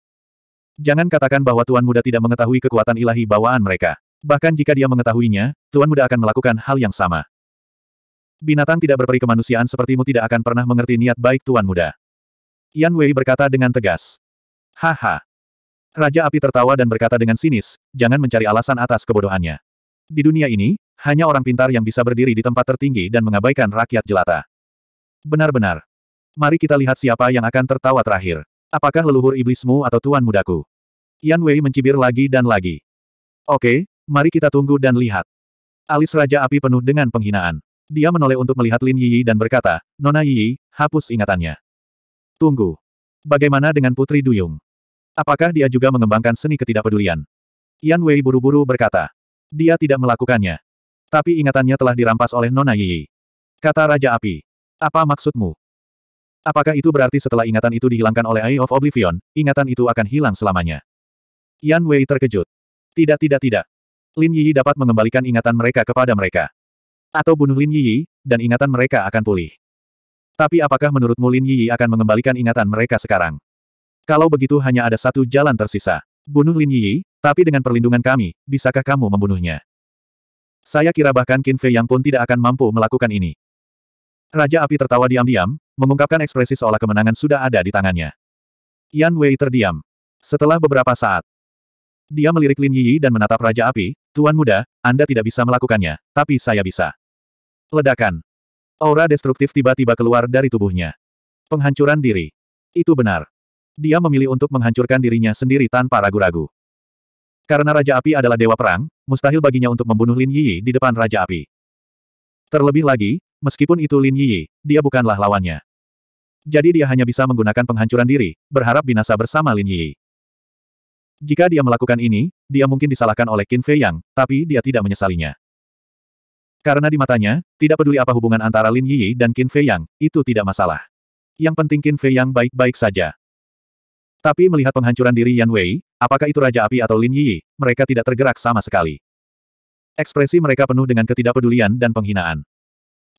Speaker 1: Jangan katakan bahwa Tuan Muda tidak mengetahui kekuatan ilahi bawaan mereka. Bahkan jika dia mengetahuinya, Tuan Muda akan melakukan hal yang sama. Binatang tidak berperi kemanusiaan sepertimu tidak akan pernah mengerti niat baik Tuan Muda. Yan Wei berkata dengan tegas. Haha. Raja api tertawa dan berkata dengan sinis, jangan mencari alasan atas kebodohannya. Di dunia ini, hanya orang pintar yang bisa berdiri di tempat tertinggi dan mengabaikan rakyat jelata. Benar-benar. Mari kita lihat siapa yang akan tertawa terakhir. Apakah leluhur iblismu atau tuan mudaku? Yan Wei mencibir lagi dan lagi. Oke, mari kita tunggu dan lihat. Alis Raja Api penuh dengan penghinaan. Dia menoleh untuk melihat Lin Yiyi dan berkata, Nona Yiyi, hapus ingatannya. Tunggu. Bagaimana dengan Putri Duyung? Apakah dia juga mengembangkan seni ketidakpedulian? Yan Wei buru-buru berkata. Dia tidak melakukannya. Tapi ingatannya telah dirampas oleh Nona Yi. Kata Raja Api. Apa maksudmu? Apakah itu berarti setelah ingatan itu dihilangkan oleh Eye of Oblivion, ingatan itu akan hilang selamanya? Yan Wei terkejut. Tidak tidak tidak. Lin Yi dapat mengembalikan ingatan mereka kepada mereka. Atau bunuh Lin Yi, dan ingatan mereka akan pulih. Tapi apakah menurutmu Lin Yi akan mengembalikan ingatan mereka sekarang? Kalau begitu hanya ada satu jalan tersisa. Bunuh Lin Yi, tapi dengan perlindungan kami, bisakah kamu membunuhnya? Saya kira bahkan Qin Fei yang pun tidak akan mampu melakukan ini. Raja Api tertawa diam-diam, mengungkapkan ekspresi seolah kemenangan sudah ada di tangannya. Yan Wei terdiam. Setelah beberapa saat, dia melirik Lin Yi dan menatap Raja Api, Tuan Muda, Anda tidak bisa melakukannya, tapi saya bisa. Ledakan. Aura destruktif tiba-tiba keluar dari tubuhnya. Penghancuran diri. Itu benar. Dia memilih untuk menghancurkan dirinya sendiri tanpa ragu-ragu. Karena Raja Api adalah dewa perang, mustahil baginya untuk membunuh Lin Yi di depan Raja Api. Terlebih lagi, meskipun itu Lin Yi, dia bukanlah lawannya. Jadi dia hanya bisa menggunakan penghancuran diri, berharap binasa bersama Lin Yi. Jika dia melakukan ini, dia mungkin disalahkan oleh Qin Fei Yang, tapi dia tidak menyesalinya. Karena di matanya, tidak peduli apa hubungan antara Lin Yi dan Qin Fei Yang, itu tidak masalah. Yang penting Qin Fei Yang baik-baik saja. Tapi melihat penghancuran diri Yan Wei, apakah itu Raja Api atau Lin Yi, mereka tidak tergerak sama sekali. Ekspresi mereka penuh dengan ketidakpedulian dan penghinaan.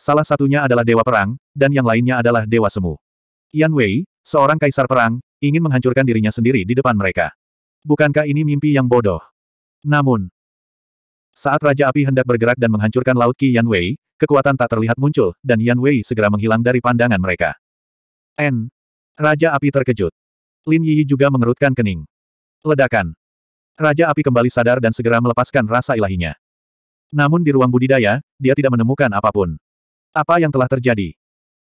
Speaker 1: Salah satunya adalah Dewa Perang, dan yang lainnya adalah Dewa Semu. Yan Wei, seorang kaisar perang, ingin menghancurkan dirinya sendiri di depan mereka. Bukankah ini mimpi yang bodoh? Namun, saat Raja Api hendak bergerak dan menghancurkan laut Qi Yan Wei, kekuatan tak terlihat muncul, dan Yan Wei segera menghilang dari pandangan mereka. N. Raja Api terkejut. Lin Yi juga mengerutkan kening. Ledakan. Raja Api kembali sadar dan segera melepaskan rasa ilahinya. Namun di ruang budidaya, dia tidak menemukan apapun. Apa yang telah terjadi?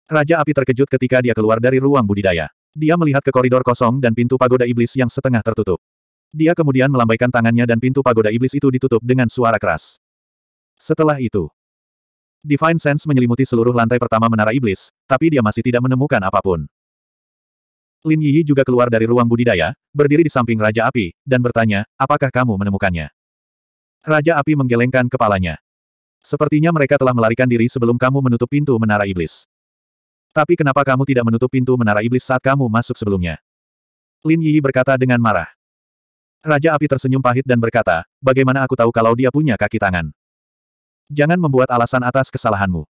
Speaker 1: Raja Api terkejut ketika dia keluar dari ruang budidaya. Dia melihat ke koridor kosong dan pintu pagoda iblis yang setengah tertutup. Dia kemudian melambaikan tangannya dan pintu pagoda iblis itu ditutup dengan suara keras. Setelah itu, Divine Sense menyelimuti seluruh lantai pertama menara iblis, tapi dia masih tidak menemukan apapun. Lin Yi juga keluar dari ruang budidaya, berdiri di samping Raja Api, dan bertanya, apakah kamu menemukannya? Raja Api menggelengkan kepalanya. Sepertinya mereka telah melarikan diri sebelum kamu menutup pintu menara iblis. Tapi kenapa kamu tidak menutup pintu menara iblis saat kamu masuk sebelumnya? Lin Yi berkata dengan marah. Raja Api tersenyum pahit dan berkata, bagaimana aku tahu kalau dia punya kaki tangan? Jangan membuat alasan atas kesalahanmu.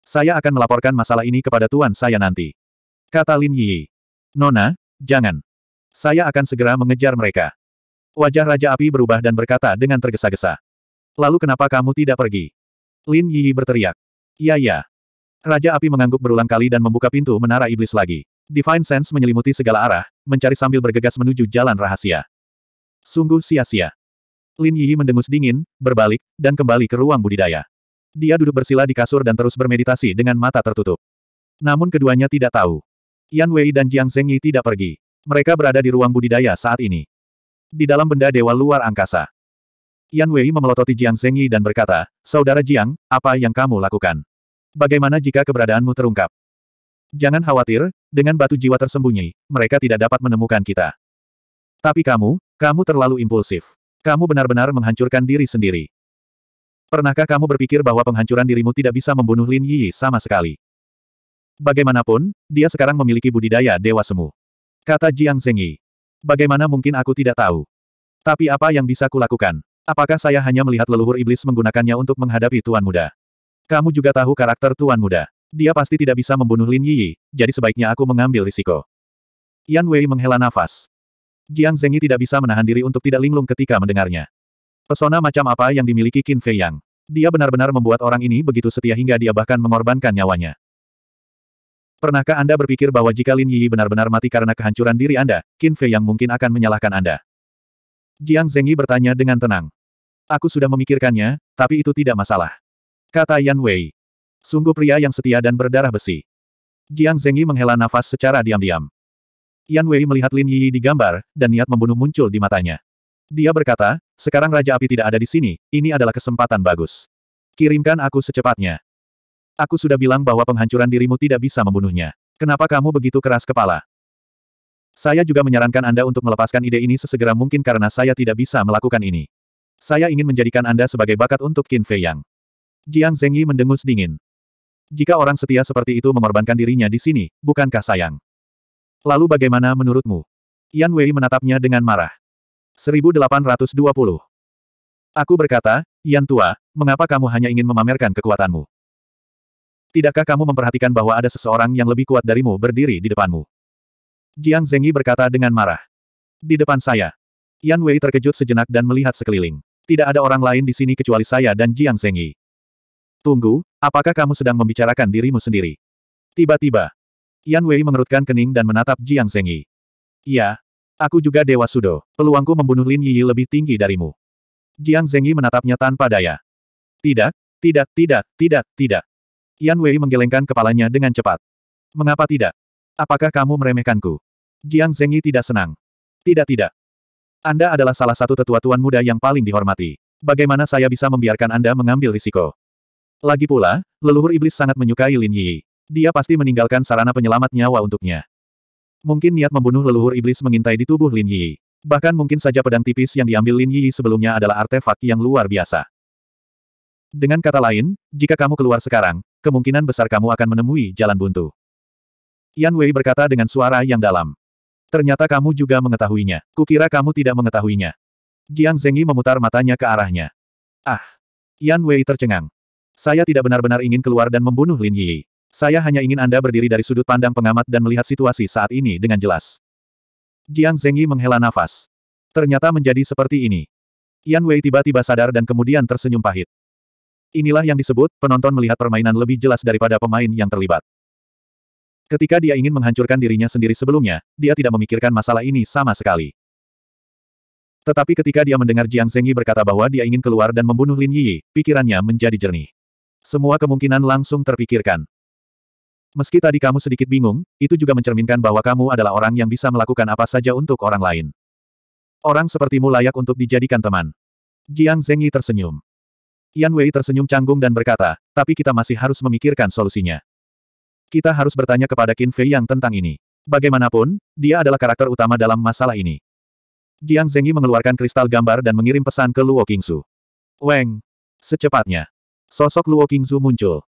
Speaker 1: Saya akan melaporkan masalah ini kepada tuan saya nanti. Kata Lin Yi. Nona, jangan. Saya akan segera mengejar mereka. Wajah Raja Api berubah dan berkata dengan tergesa-gesa. Lalu kenapa kamu tidak pergi? Lin Yi berteriak. Ya, ya. Raja Api mengangguk berulang kali dan membuka pintu menara iblis lagi. Divine Sense menyelimuti segala arah, mencari sambil bergegas menuju jalan rahasia. Sungguh sia-sia. Lin Yi mendengus dingin, berbalik, dan kembali ke ruang budidaya. Dia duduk bersila di kasur dan terus bermeditasi dengan mata tertutup. Namun keduanya tidak tahu. Yan Wei dan Jiang Zhengyi tidak pergi. Mereka berada di ruang budidaya saat ini. Di dalam benda dewa luar angkasa. Yan Wei memelototi Jiang Zhengyi dan berkata, Saudara Jiang, apa yang kamu lakukan? Bagaimana jika keberadaanmu terungkap? Jangan khawatir, dengan batu jiwa tersembunyi, mereka tidak dapat menemukan kita. Tapi kamu, kamu terlalu impulsif. Kamu benar-benar menghancurkan diri sendiri. Pernahkah kamu berpikir bahwa penghancuran dirimu tidak bisa membunuh Lin Yi sama sekali? Bagaimanapun, dia sekarang memiliki budidaya dewa semu. Kata Jiang Zengyi. Bagaimana mungkin aku tidak tahu? Tapi apa yang bisa kulakukan? Apakah saya hanya melihat leluhur iblis menggunakannya untuk menghadapi Tuan Muda? Kamu juga tahu karakter Tuan Muda. Dia pasti tidak bisa membunuh Lin Yi, jadi sebaiknya aku mengambil risiko. Yan Wei menghela nafas. Jiang Zengyi tidak bisa menahan diri untuk tidak linglung ketika mendengarnya. Pesona macam apa yang dimiliki Qin Fei Yang? Dia benar-benar membuat orang ini begitu setia hingga dia bahkan mengorbankan nyawanya. Pernahkah Anda berpikir bahwa jika Lin Yi benar-benar mati karena kehancuran diri Anda, Qin Fei Yang mungkin akan menyalahkan Anda? Jiang Zengyi bertanya dengan tenang. Aku sudah memikirkannya, tapi itu tidak masalah. Kata Yan Wei. Sungguh pria yang setia dan berdarah besi. Jiang Zengyi menghela nafas secara diam-diam. Yan Wei melihat Lin Yi di gambar, dan niat membunuh muncul di matanya. Dia berkata, sekarang Raja Api tidak ada di sini, ini adalah kesempatan bagus. Kirimkan aku secepatnya. Aku sudah bilang bahwa penghancuran dirimu tidak bisa membunuhnya. Kenapa kamu begitu keras kepala? Saya juga menyarankan Anda untuk melepaskan ide ini sesegera mungkin karena saya tidak bisa melakukan ini. Saya ingin menjadikan Anda sebagai bakat untuk Qin Fei Yang. Jiang Zhengyi mendengus dingin. Jika orang setia seperti itu mengorbankan dirinya di sini, bukankah sayang? Lalu bagaimana menurutmu? Yan Wei menatapnya dengan marah. 1820. Aku berkata, Yan Tua, mengapa kamu hanya ingin memamerkan kekuatanmu? Tidakkah kamu memperhatikan bahwa ada seseorang yang lebih kuat darimu berdiri di depanmu? Jiang Zengyi berkata dengan marah. Di depan saya. Yan Wei terkejut sejenak dan melihat sekeliling. Tidak ada orang lain di sini kecuali saya dan Jiang Zengyi. Tunggu, apakah kamu sedang membicarakan dirimu sendiri? Tiba-tiba, Yan Wei mengerutkan kening dan menatap Jiang Zengyi. Ya, Aku juga Dewa Sudo. Peluangku membunuh Lin Yi lebih tinggi darimu. Jiang Zengyi menatapnya tanpa daya. Tidak, tidak, tidak, tidak, tidak. Yan Wei menggelengkan kepalanya dengan cepat. Mengapa tidak? Apakah kamu meremehkanku? Jiang Zengyi tidak senang. Tidak tidak. Anda adalah salah satu tetua tuan muda yang paling dihormati. Bagaimana saya bisa membiarkan Anda mengambil risiko? Lagi pula, leluhur iblis sangat menyukai Lin Yi. Dia pasti meninggalkan sarana penyelamat nyawa untuknya. Mungkin niat membunuh leluhur iblis mengintai di tubuh Lin Yi. Bahkan mungkin saja pedang tipis yang diambil Lin Yi sebelumnya adalah artefak yang luar biasa. Dengan kata lain, jika kamu keluar sekarang, kemungkinan besar kamu akan menemui jalan buntu. Yan Wei berkata dengan suara yang dalam. Ternyata kamu juga mengetahuinya. Kukira kamu tidak mengetahuinya. Jiang Zengyi memutar matanya ke arahnya. Ah! Yan Wei tercengang. Saya tidak benar-benar ingin keluar dan membunuh Lin Yi. Saya hanya ingin Anda berdiri dari sudut pandang pengamat dan melihat situasi saat ini dengan jelas. Jiang Zengyi menghela nafas. Ternyata menjadi seperti ini. Yan Wei tiba-tiba sadar dan kemudian tersenyum pahit. Inilah yang disebut, penonton melihat permainan lebih jelas daripada pemain yang terlibat. Ketika dia ingin menghancurkan dirinya sendiri sebelumnya, dia tidak memikirkan masalah ini sama sekali. Tetapi ketika dia mendengar Jiang Zengyi berkata bahwa dia ingin keluar dan membunuh Lin Yi, pikirannya menjadi jernih. Semua kemungkinan langsung terpikirkan. Meski tadi kamu sedikit bingung, itu juga mencerminkan bahwa kamu adalah orang yang bisa melakukan apa saja untuk orang lain. Orang sepertimu layak untuk dijadikan teman. Jiang Zhengyi tersenyum. Yan Wei tersenyum canggung dan berkata, tapi kita masih harus memikirkan solusinya. Kita harus bertanya kepada Qin Fei Yang tentang ini. Bagaimanapun, dia adalah karakter utama dalam masalah ini. Jiang Zhengyi mengeluarkan kristal gambar dan mengirim pesan ke Luo Qingzu. Weng! Secepatnya. Sosok Luo Qingzu muncul.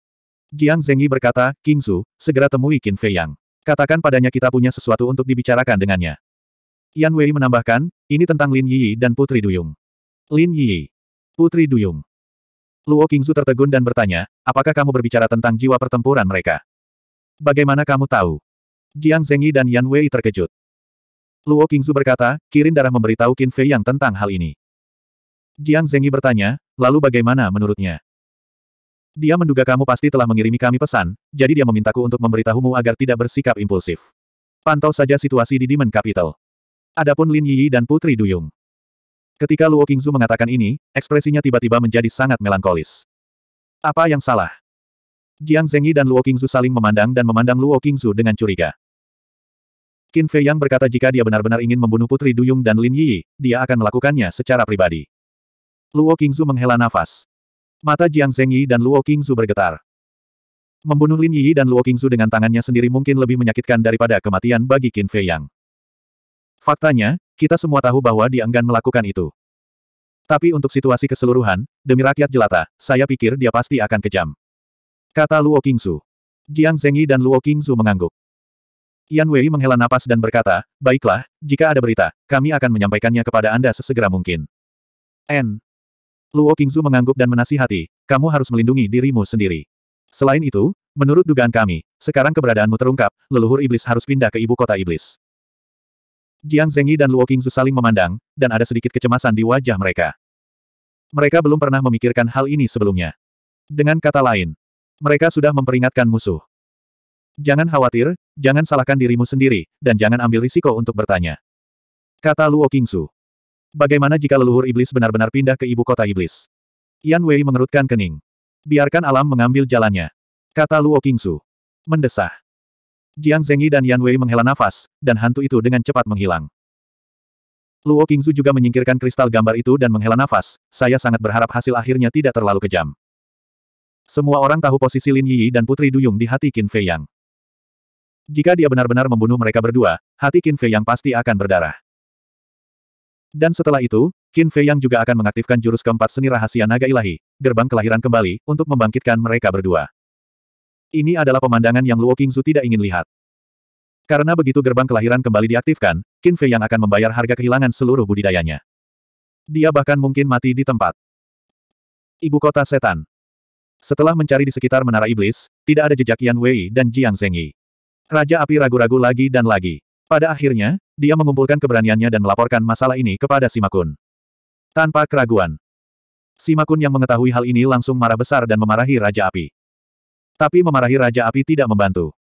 Speaker 1: Jiang Zengyi berkata, King Su, segera temui Qin Fei Yang. Katakan padanya kita punya sesuatu untuk dibicarakan dengannya. Yan Wei menambahkan, ini tentang Lin Yi dan Putri Duyung. Lin Yi. Putri Duyung. Luo Qingzu tertegun dan bertanya, apakah kamu berbicara tentang jiwa pertempuran mereka? Bagaimana kamu tahu? Jiang Zengyi dan Yan Wei terkejut. Luo Qingzu berkata, Kirin darah memberitahu Qin Fei Yang tentang hal ini. Jiang Zengyi bertanya, lalu bagaimana menurutnya? Dia menduga kamu pasti telah mengirimi kami pesan, jadi dia memintaku untuk memberitahumu agar tidak bersikap impulsif. Pantau saja situasi di Demon Capital. Adapun Lin Yi dan Putri Duyung. Ketika Luo Qingzu mengatakan ini, ekspresinya tiba-tiba menjadi sangat melankolis. Apa yang salah? Jiang Zhengyi dan Luo Qingzu saling memandang dan memandang Luo Qingzu dengan curiga. Qin Fei Yang berkata jika dia benar-benar ingin membunuh Putri Duyung dan Lin Yi, dia akan melakukannya secara pribadi. Luo Qingzu menghela nafas. Mata Jiang Zengyi dan Luo Qingzu bergetar. Membunuh Lin Yi dan Luo Qingzu dengan tangannya sendiri mungkin lebih menyakitkan daripada kematian bagi Qin Fei Yang. Faktanya, kita semua tahu bahwa dia enggan melakukan itu. Tapi untuk situasi keseluruhan, demi rakyat jelata, saya pikir dia pasti akan kejam. Kata Luo Qingzu. Jiang Zengyi dan Luo Qingzu mengangguk. Yan Wei menghela napas dan berkata, Baiklah, jika ada berita, kami akan menyampaikannya kepada Anda sesegera mungkin. N. Luo Qingzu mengangguk dan menasihati, kamu harus melindungi dirimu sendiri. Selain itu, menurut dugaan kami, sekarang keberadaanmu terungkap, leluhur iblis harus pindah ke ibu kota iblis. Jiang Zengyi dan Luo Qingzu saling memandang, dan ada sedikit kecemasan di wajah mereka. Mereka belum pernah memikirkan hal ini sebelumnya. Dengan kata lain, mereka sudah memperingatkan musuh. Jangan khawatir, jangan salahkan dirimu sendiri, dan jangan ambil risiko untuk bertanya. Kata Luo Qingzu. Bagaimana jika leluhur iblis benar-benar pindah ke ibu kota iblis? Yan Wei mengerutkan kening. Biarkan alam mengambil jalannya. Kata Luo Qingsu. Mendesah. Jiang Zengyi dan Yan Wei menghela nafas, dan hantu itu dengan cepat menghilang. Luo Qingzu juga menyingkirkan kristal gambar itu dan menghela nafas, saya sangat berharap hasil akhirnya tidak terlalu kejam. Semua orang tahu posisi Lin Yi dan Putri Duyung di hati Qin Fei Yang. Jika dia benar-benar membunuh mereka berdua, hati Qin Fei Yang pasti akan berdarah. Dan setelah itu, Qin Fei Yang juga akan mengaktifkan jurus keempat seni rahasia naga ilahi, gerbang kelahiran kembali, untuk membangkitkan mereka berdua. Ini adalah pemandangan yang Luo Qingzu tidak ingin lihat. Karena begitu gerbang kelahiran kembali diaktifkan, Qin Fei Yang akan membayar harga kehilangan seluruh budidayanya. Dia bahkan mungkin mati di tempat. Ibu kota setan. Setelah mencari di sekitar menara iblis, tidak ada jejak Yan Wei dan Jiang Zengyi. Raja api ragu-ragu lagi dan lagi. Pada akhirnya, dia mengumpulkan keberaniannya dan melaporkan masalah ini kepada Simakun. Tanpa keraguan. Simakun yang mengetahui hal ini langsung marah besar dan memarahi Raja Api. Tapi memarahi Raja Api tidak membantu.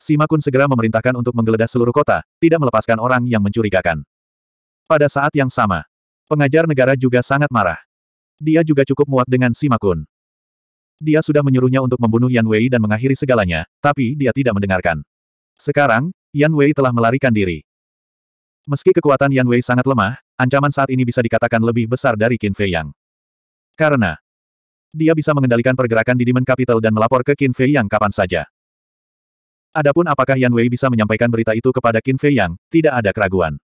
Speaker 1: Simakun segera memerintahkan untuk menggeledah seluruh kota, tidak melepaskan orang yang mencurigakan. Pada saat yang sama, pengajar negara juga sangat marah. Dia juga cukup muak dengan Simakun. Dia sudah menyuruhnya untuk membunuh Yan Wei dan mengakhiri segalanya, tapi dia tidak mendengarkan. Sekarang, Yan Wei telah melarikan diri. Meski kekuatan Yan Wei sangat lemah, ancaman saat ini bisa dikatakan lebih besar dari Qin Fei Yang. Karena dia bisa mengendalikan pergerakan di Demon Capital dan melapor ke Qin Fei Yang kapan saja. Adapun apakah Yan Wei bisa menyampaikan berita itu kepada Qin Fei Yang, tidak ada keraguan.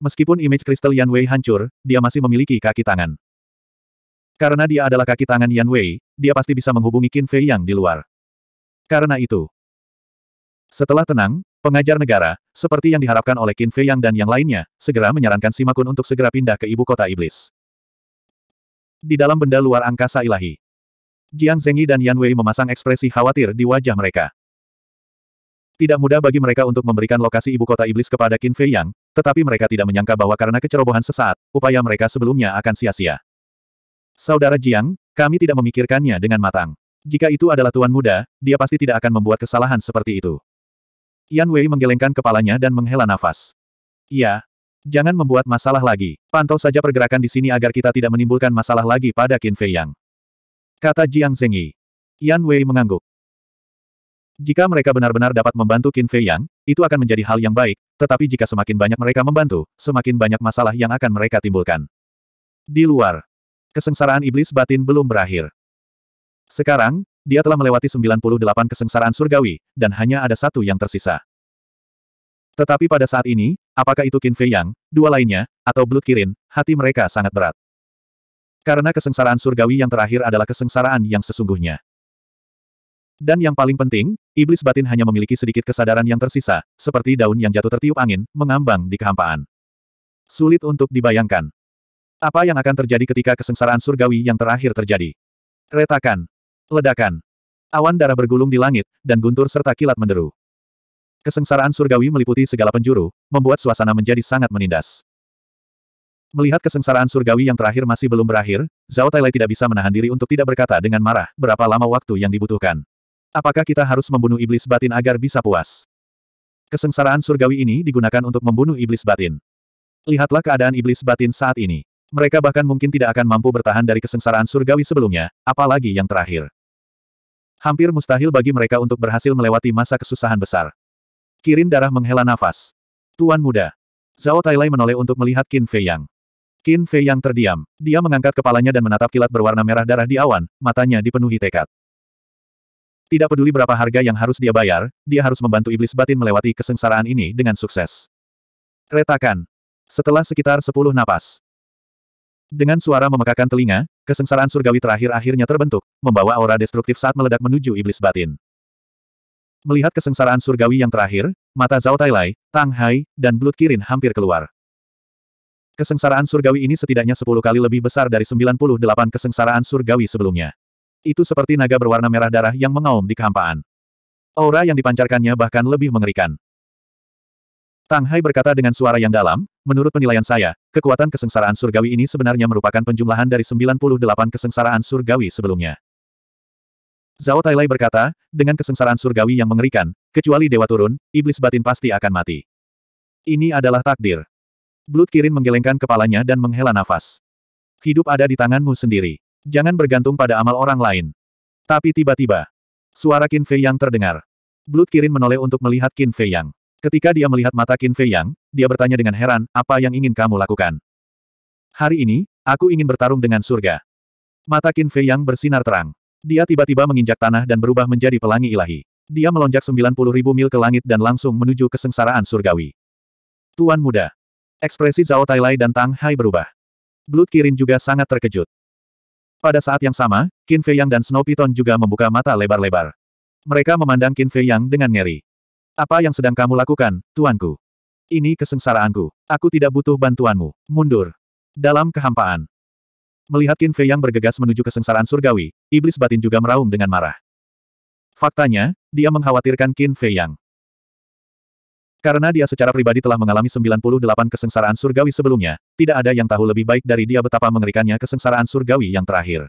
Speaker 1: Meskipun image kristal Yan Wei hancur, dia masih memiliki kaki tangan. Karena dia adalah kaki tangan Yan Wei, dia pasti bisa menghubungi Qin Fei Yang di luar. Karena itu, setelah tenang, Pengajar negara, seperti yang diharapkan oleh Qin Fei Yang dan yang lainnya, segera menyarankan Sima Kun untuk segera pindah ke ibu kota iblis. Di dalam benda luar angkasa ilahi. Jiang Zengyi dan Yan Wei memasang ekspresi khawatir di wajah mereka. Tidak mudah bagi mereka untuk memberikan lokasi ibu kota iblis kepada Qin Fei Yang, tetapi mereka tidak menyangka bahwa karena kecerobohan sesaat, upaya mereka sebelumnya akan sia-sia. Saudara Jiang, kami tidak memikirkannya dengan matang. Jika itu adalah tuan muda, dia pasti tidak akan membuat kesalahan seperti itu. Yan Wei menggelengkan kepalanya dan menghela nafas. Ya, Jangan membuat masalah lagi. Pantau saja pergerakan di sini agar kita tidak menimbulkan masalah lagi pada Qin Fei Yang. Kata Jiang Zengyi. Yan Wei mengangguk. Jika mereka benar-benar dapat membantu Qin Fei Yang, itu akan menjadi hal yang baik, tetapi jika semakin banyak mereka membantu, semakin banyak masalah yang akan mereka timbulkan. Di luar, kesengsaraan iblis batin belum berakhir. Sekarang, dia telah melewati 98 kesengsaraan surgawi, dan hanya ada satu yang tersisa. Tetapi pada saat ini, apakah itu Qin Fei Yang, dua lainnya, atau Blood Kirin, hati mereka sangat berat. Karena kesengsaraan surgawi yang terakhir adalah kesengsaraan yang sesungguhnya. Dan yang paling penting, iblis batin hanya memiliki sedikit kesadaran yang tersisa, seperti daun yang jatuh tertiup angin, mengambang di kehampaan. Sulit untuk dibayangkan. Apa yang akan terjadi ketika kesengsaraan surgawi yang terakhir terjadi? Retakan. Ledakan. Awan darah bergulung di langit, dan guntur serta kilat menderu. Kesengsaraan surgawi meliputi segala penjuru, membuat suasana menjadi sangat menindas. Melihat kesengsaraan surgawi yang terakhir masih belum berakhir, Zhao Tailai tidak bisa menahan diri untuk tidak berkata dengan marah, berapa lama waktu yang dibutuhkan. Apakah kita harus membunuh iblis batin agar bisa puas? Kesengsaraan surgawi ini digunakan untuk membunuh iblis batin. Lihatlah keadaan iblis batin saat ini. Mereka bahkan mungkin tidak akan mampu bertahan dari kesengsaraan surgawi sebelumnya, apalagi yang terakhir. Hampir mustahil bagi mereka untuk berhasil melewati masa kesusahan besar. Kirin darah menghela nafas. Tuan muda. Zhao Tailai menoleh untuk melihat Qin Fei Yang. Qin Fei Yang terdiam. Dia mengangkat kepalanya dan menatap kilat berwarna merah darah di awan, matanya dipenuhi tekad. Tidak peduli berapa harga yang harus dia bayar, dia harus membantu iblis batin melewati kesengsaraan ini dengan sukses. Retakan. Setelah sekitar sepuluh napas, dengan suara memekakan telinga, kesengsaraan surgawi terakhir akhirnya terbentuk, membawa aura destruktif saat meledak menuju iblis batin. Melihat kesengsaraan surgawi yang terakhir, mata Zhao Tailai, Tang Hai, dan Blood Kirin hampir keluar. Kesengsaraan surgawi ini setidaknya 10 kali lebih besar dari 98 kesengsaraan surgawi sebelumnya. Itu seperti naga berwarna merah darah yang mengaum di kehampaan. Aura yang dipancarkannya bahkan lebih mengerikan. Tang Hai berkata dengan suara yang dalam, menurut penilaian saya, Kekuatan kesengsaraan surgawi ini sebenarnya merupakan penjumlahan dari 98 kesengsaraan surgawi sebelumnya. Zhao Tailai berkata, dengan kesengsaraan surgawi yang mengerikan, kecuali dewa turun, iblis batin pasti akan mati. Ini adalah takdir. Blood Kirin menggelengkan kepalanya dan menghela nafas. Hidup ada di tanganmu sendiri. Jangan bergantung pada amal orang lain. Tapi tiba-tiba, suara Qin Fei Yang terdengar. Blood Kirin menoleh untuk melihat Qin Fei Yang. Ketika dia melihat mata Qin Fei Yang, dia bertanya dengan heran, apa yang ingin kamu lakukan? Hari ini, aku ingin bertarung dengan surga. Mata Qin Fei Yang bersinar terang. Dia tiba-tiba menginjak tanah dan berubah menjadi pelangi ilahi. Dia melonjak 90 ribu mil ke langit dan langsung menuju kesengsaraan surgawi. Tuan muda. Ekspresi Zhao Tailai dan Tang Hai berubah. Blood Kirin juga sangat terkejut. Pada saat yang sama, Qin Fei Yang dan Snow Piton juga membuka mata lebar-lebar. Mereka memandang Qin Fei Yang dengan ngeri. Apa yang sedang kamu lakukan, tuanku? Ini kesengsaraanku. Aku tidak butuh bantuanmu. Mundur. Dalam kehampaan. Melihat Qin Fei yang bergegas menuju kesengsaraan surgawi, iblis batin juga meraung dengan marah. Faktanya, dia mengkhawatirkan Qin Fei yang. Karena dia secara pribadi telah mengalami 98 kesengsaraan surgawi sebelumnya, tidak ada yang tahu lebih baik dari dia betapa mengerikannya kesengsaraan surgawi yang terakhir.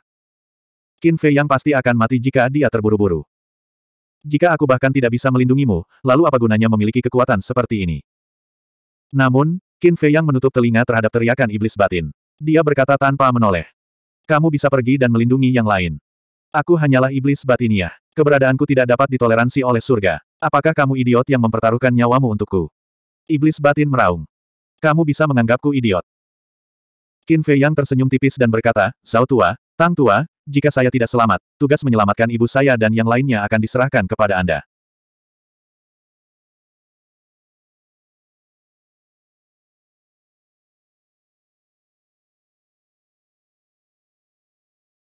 Speaker 1: Qin Fei yang pasti akan mati jika dia terburu-buru. Jika aku bahkan tidak bisa melindungimu, lalu apa gunanya memiliki kekuatan seperti ini? Namun, Qin Fei yang menutup telinga terhadap teriakan iblis batin. Dia berkata tanpa menoleh. Kamu bisa pergi dan melindungi yang lain. Aku hanyalah iblis batiniah. Keberadaanku tidak dapat ditoleransi oleh surga. Apakah kamu idiot yang mempertaruhkan nyawamu untukku? Iblis batin meraung. Kamu bisa menganggapku idiot. Qin Fei yang tersenyum tipis dan berkata, Zhao Tua, Tang Tua, jika saya tidak selamat, tugas menyelamatkan ibu saya dan yang lainnya akan diserahkan kepada Anda.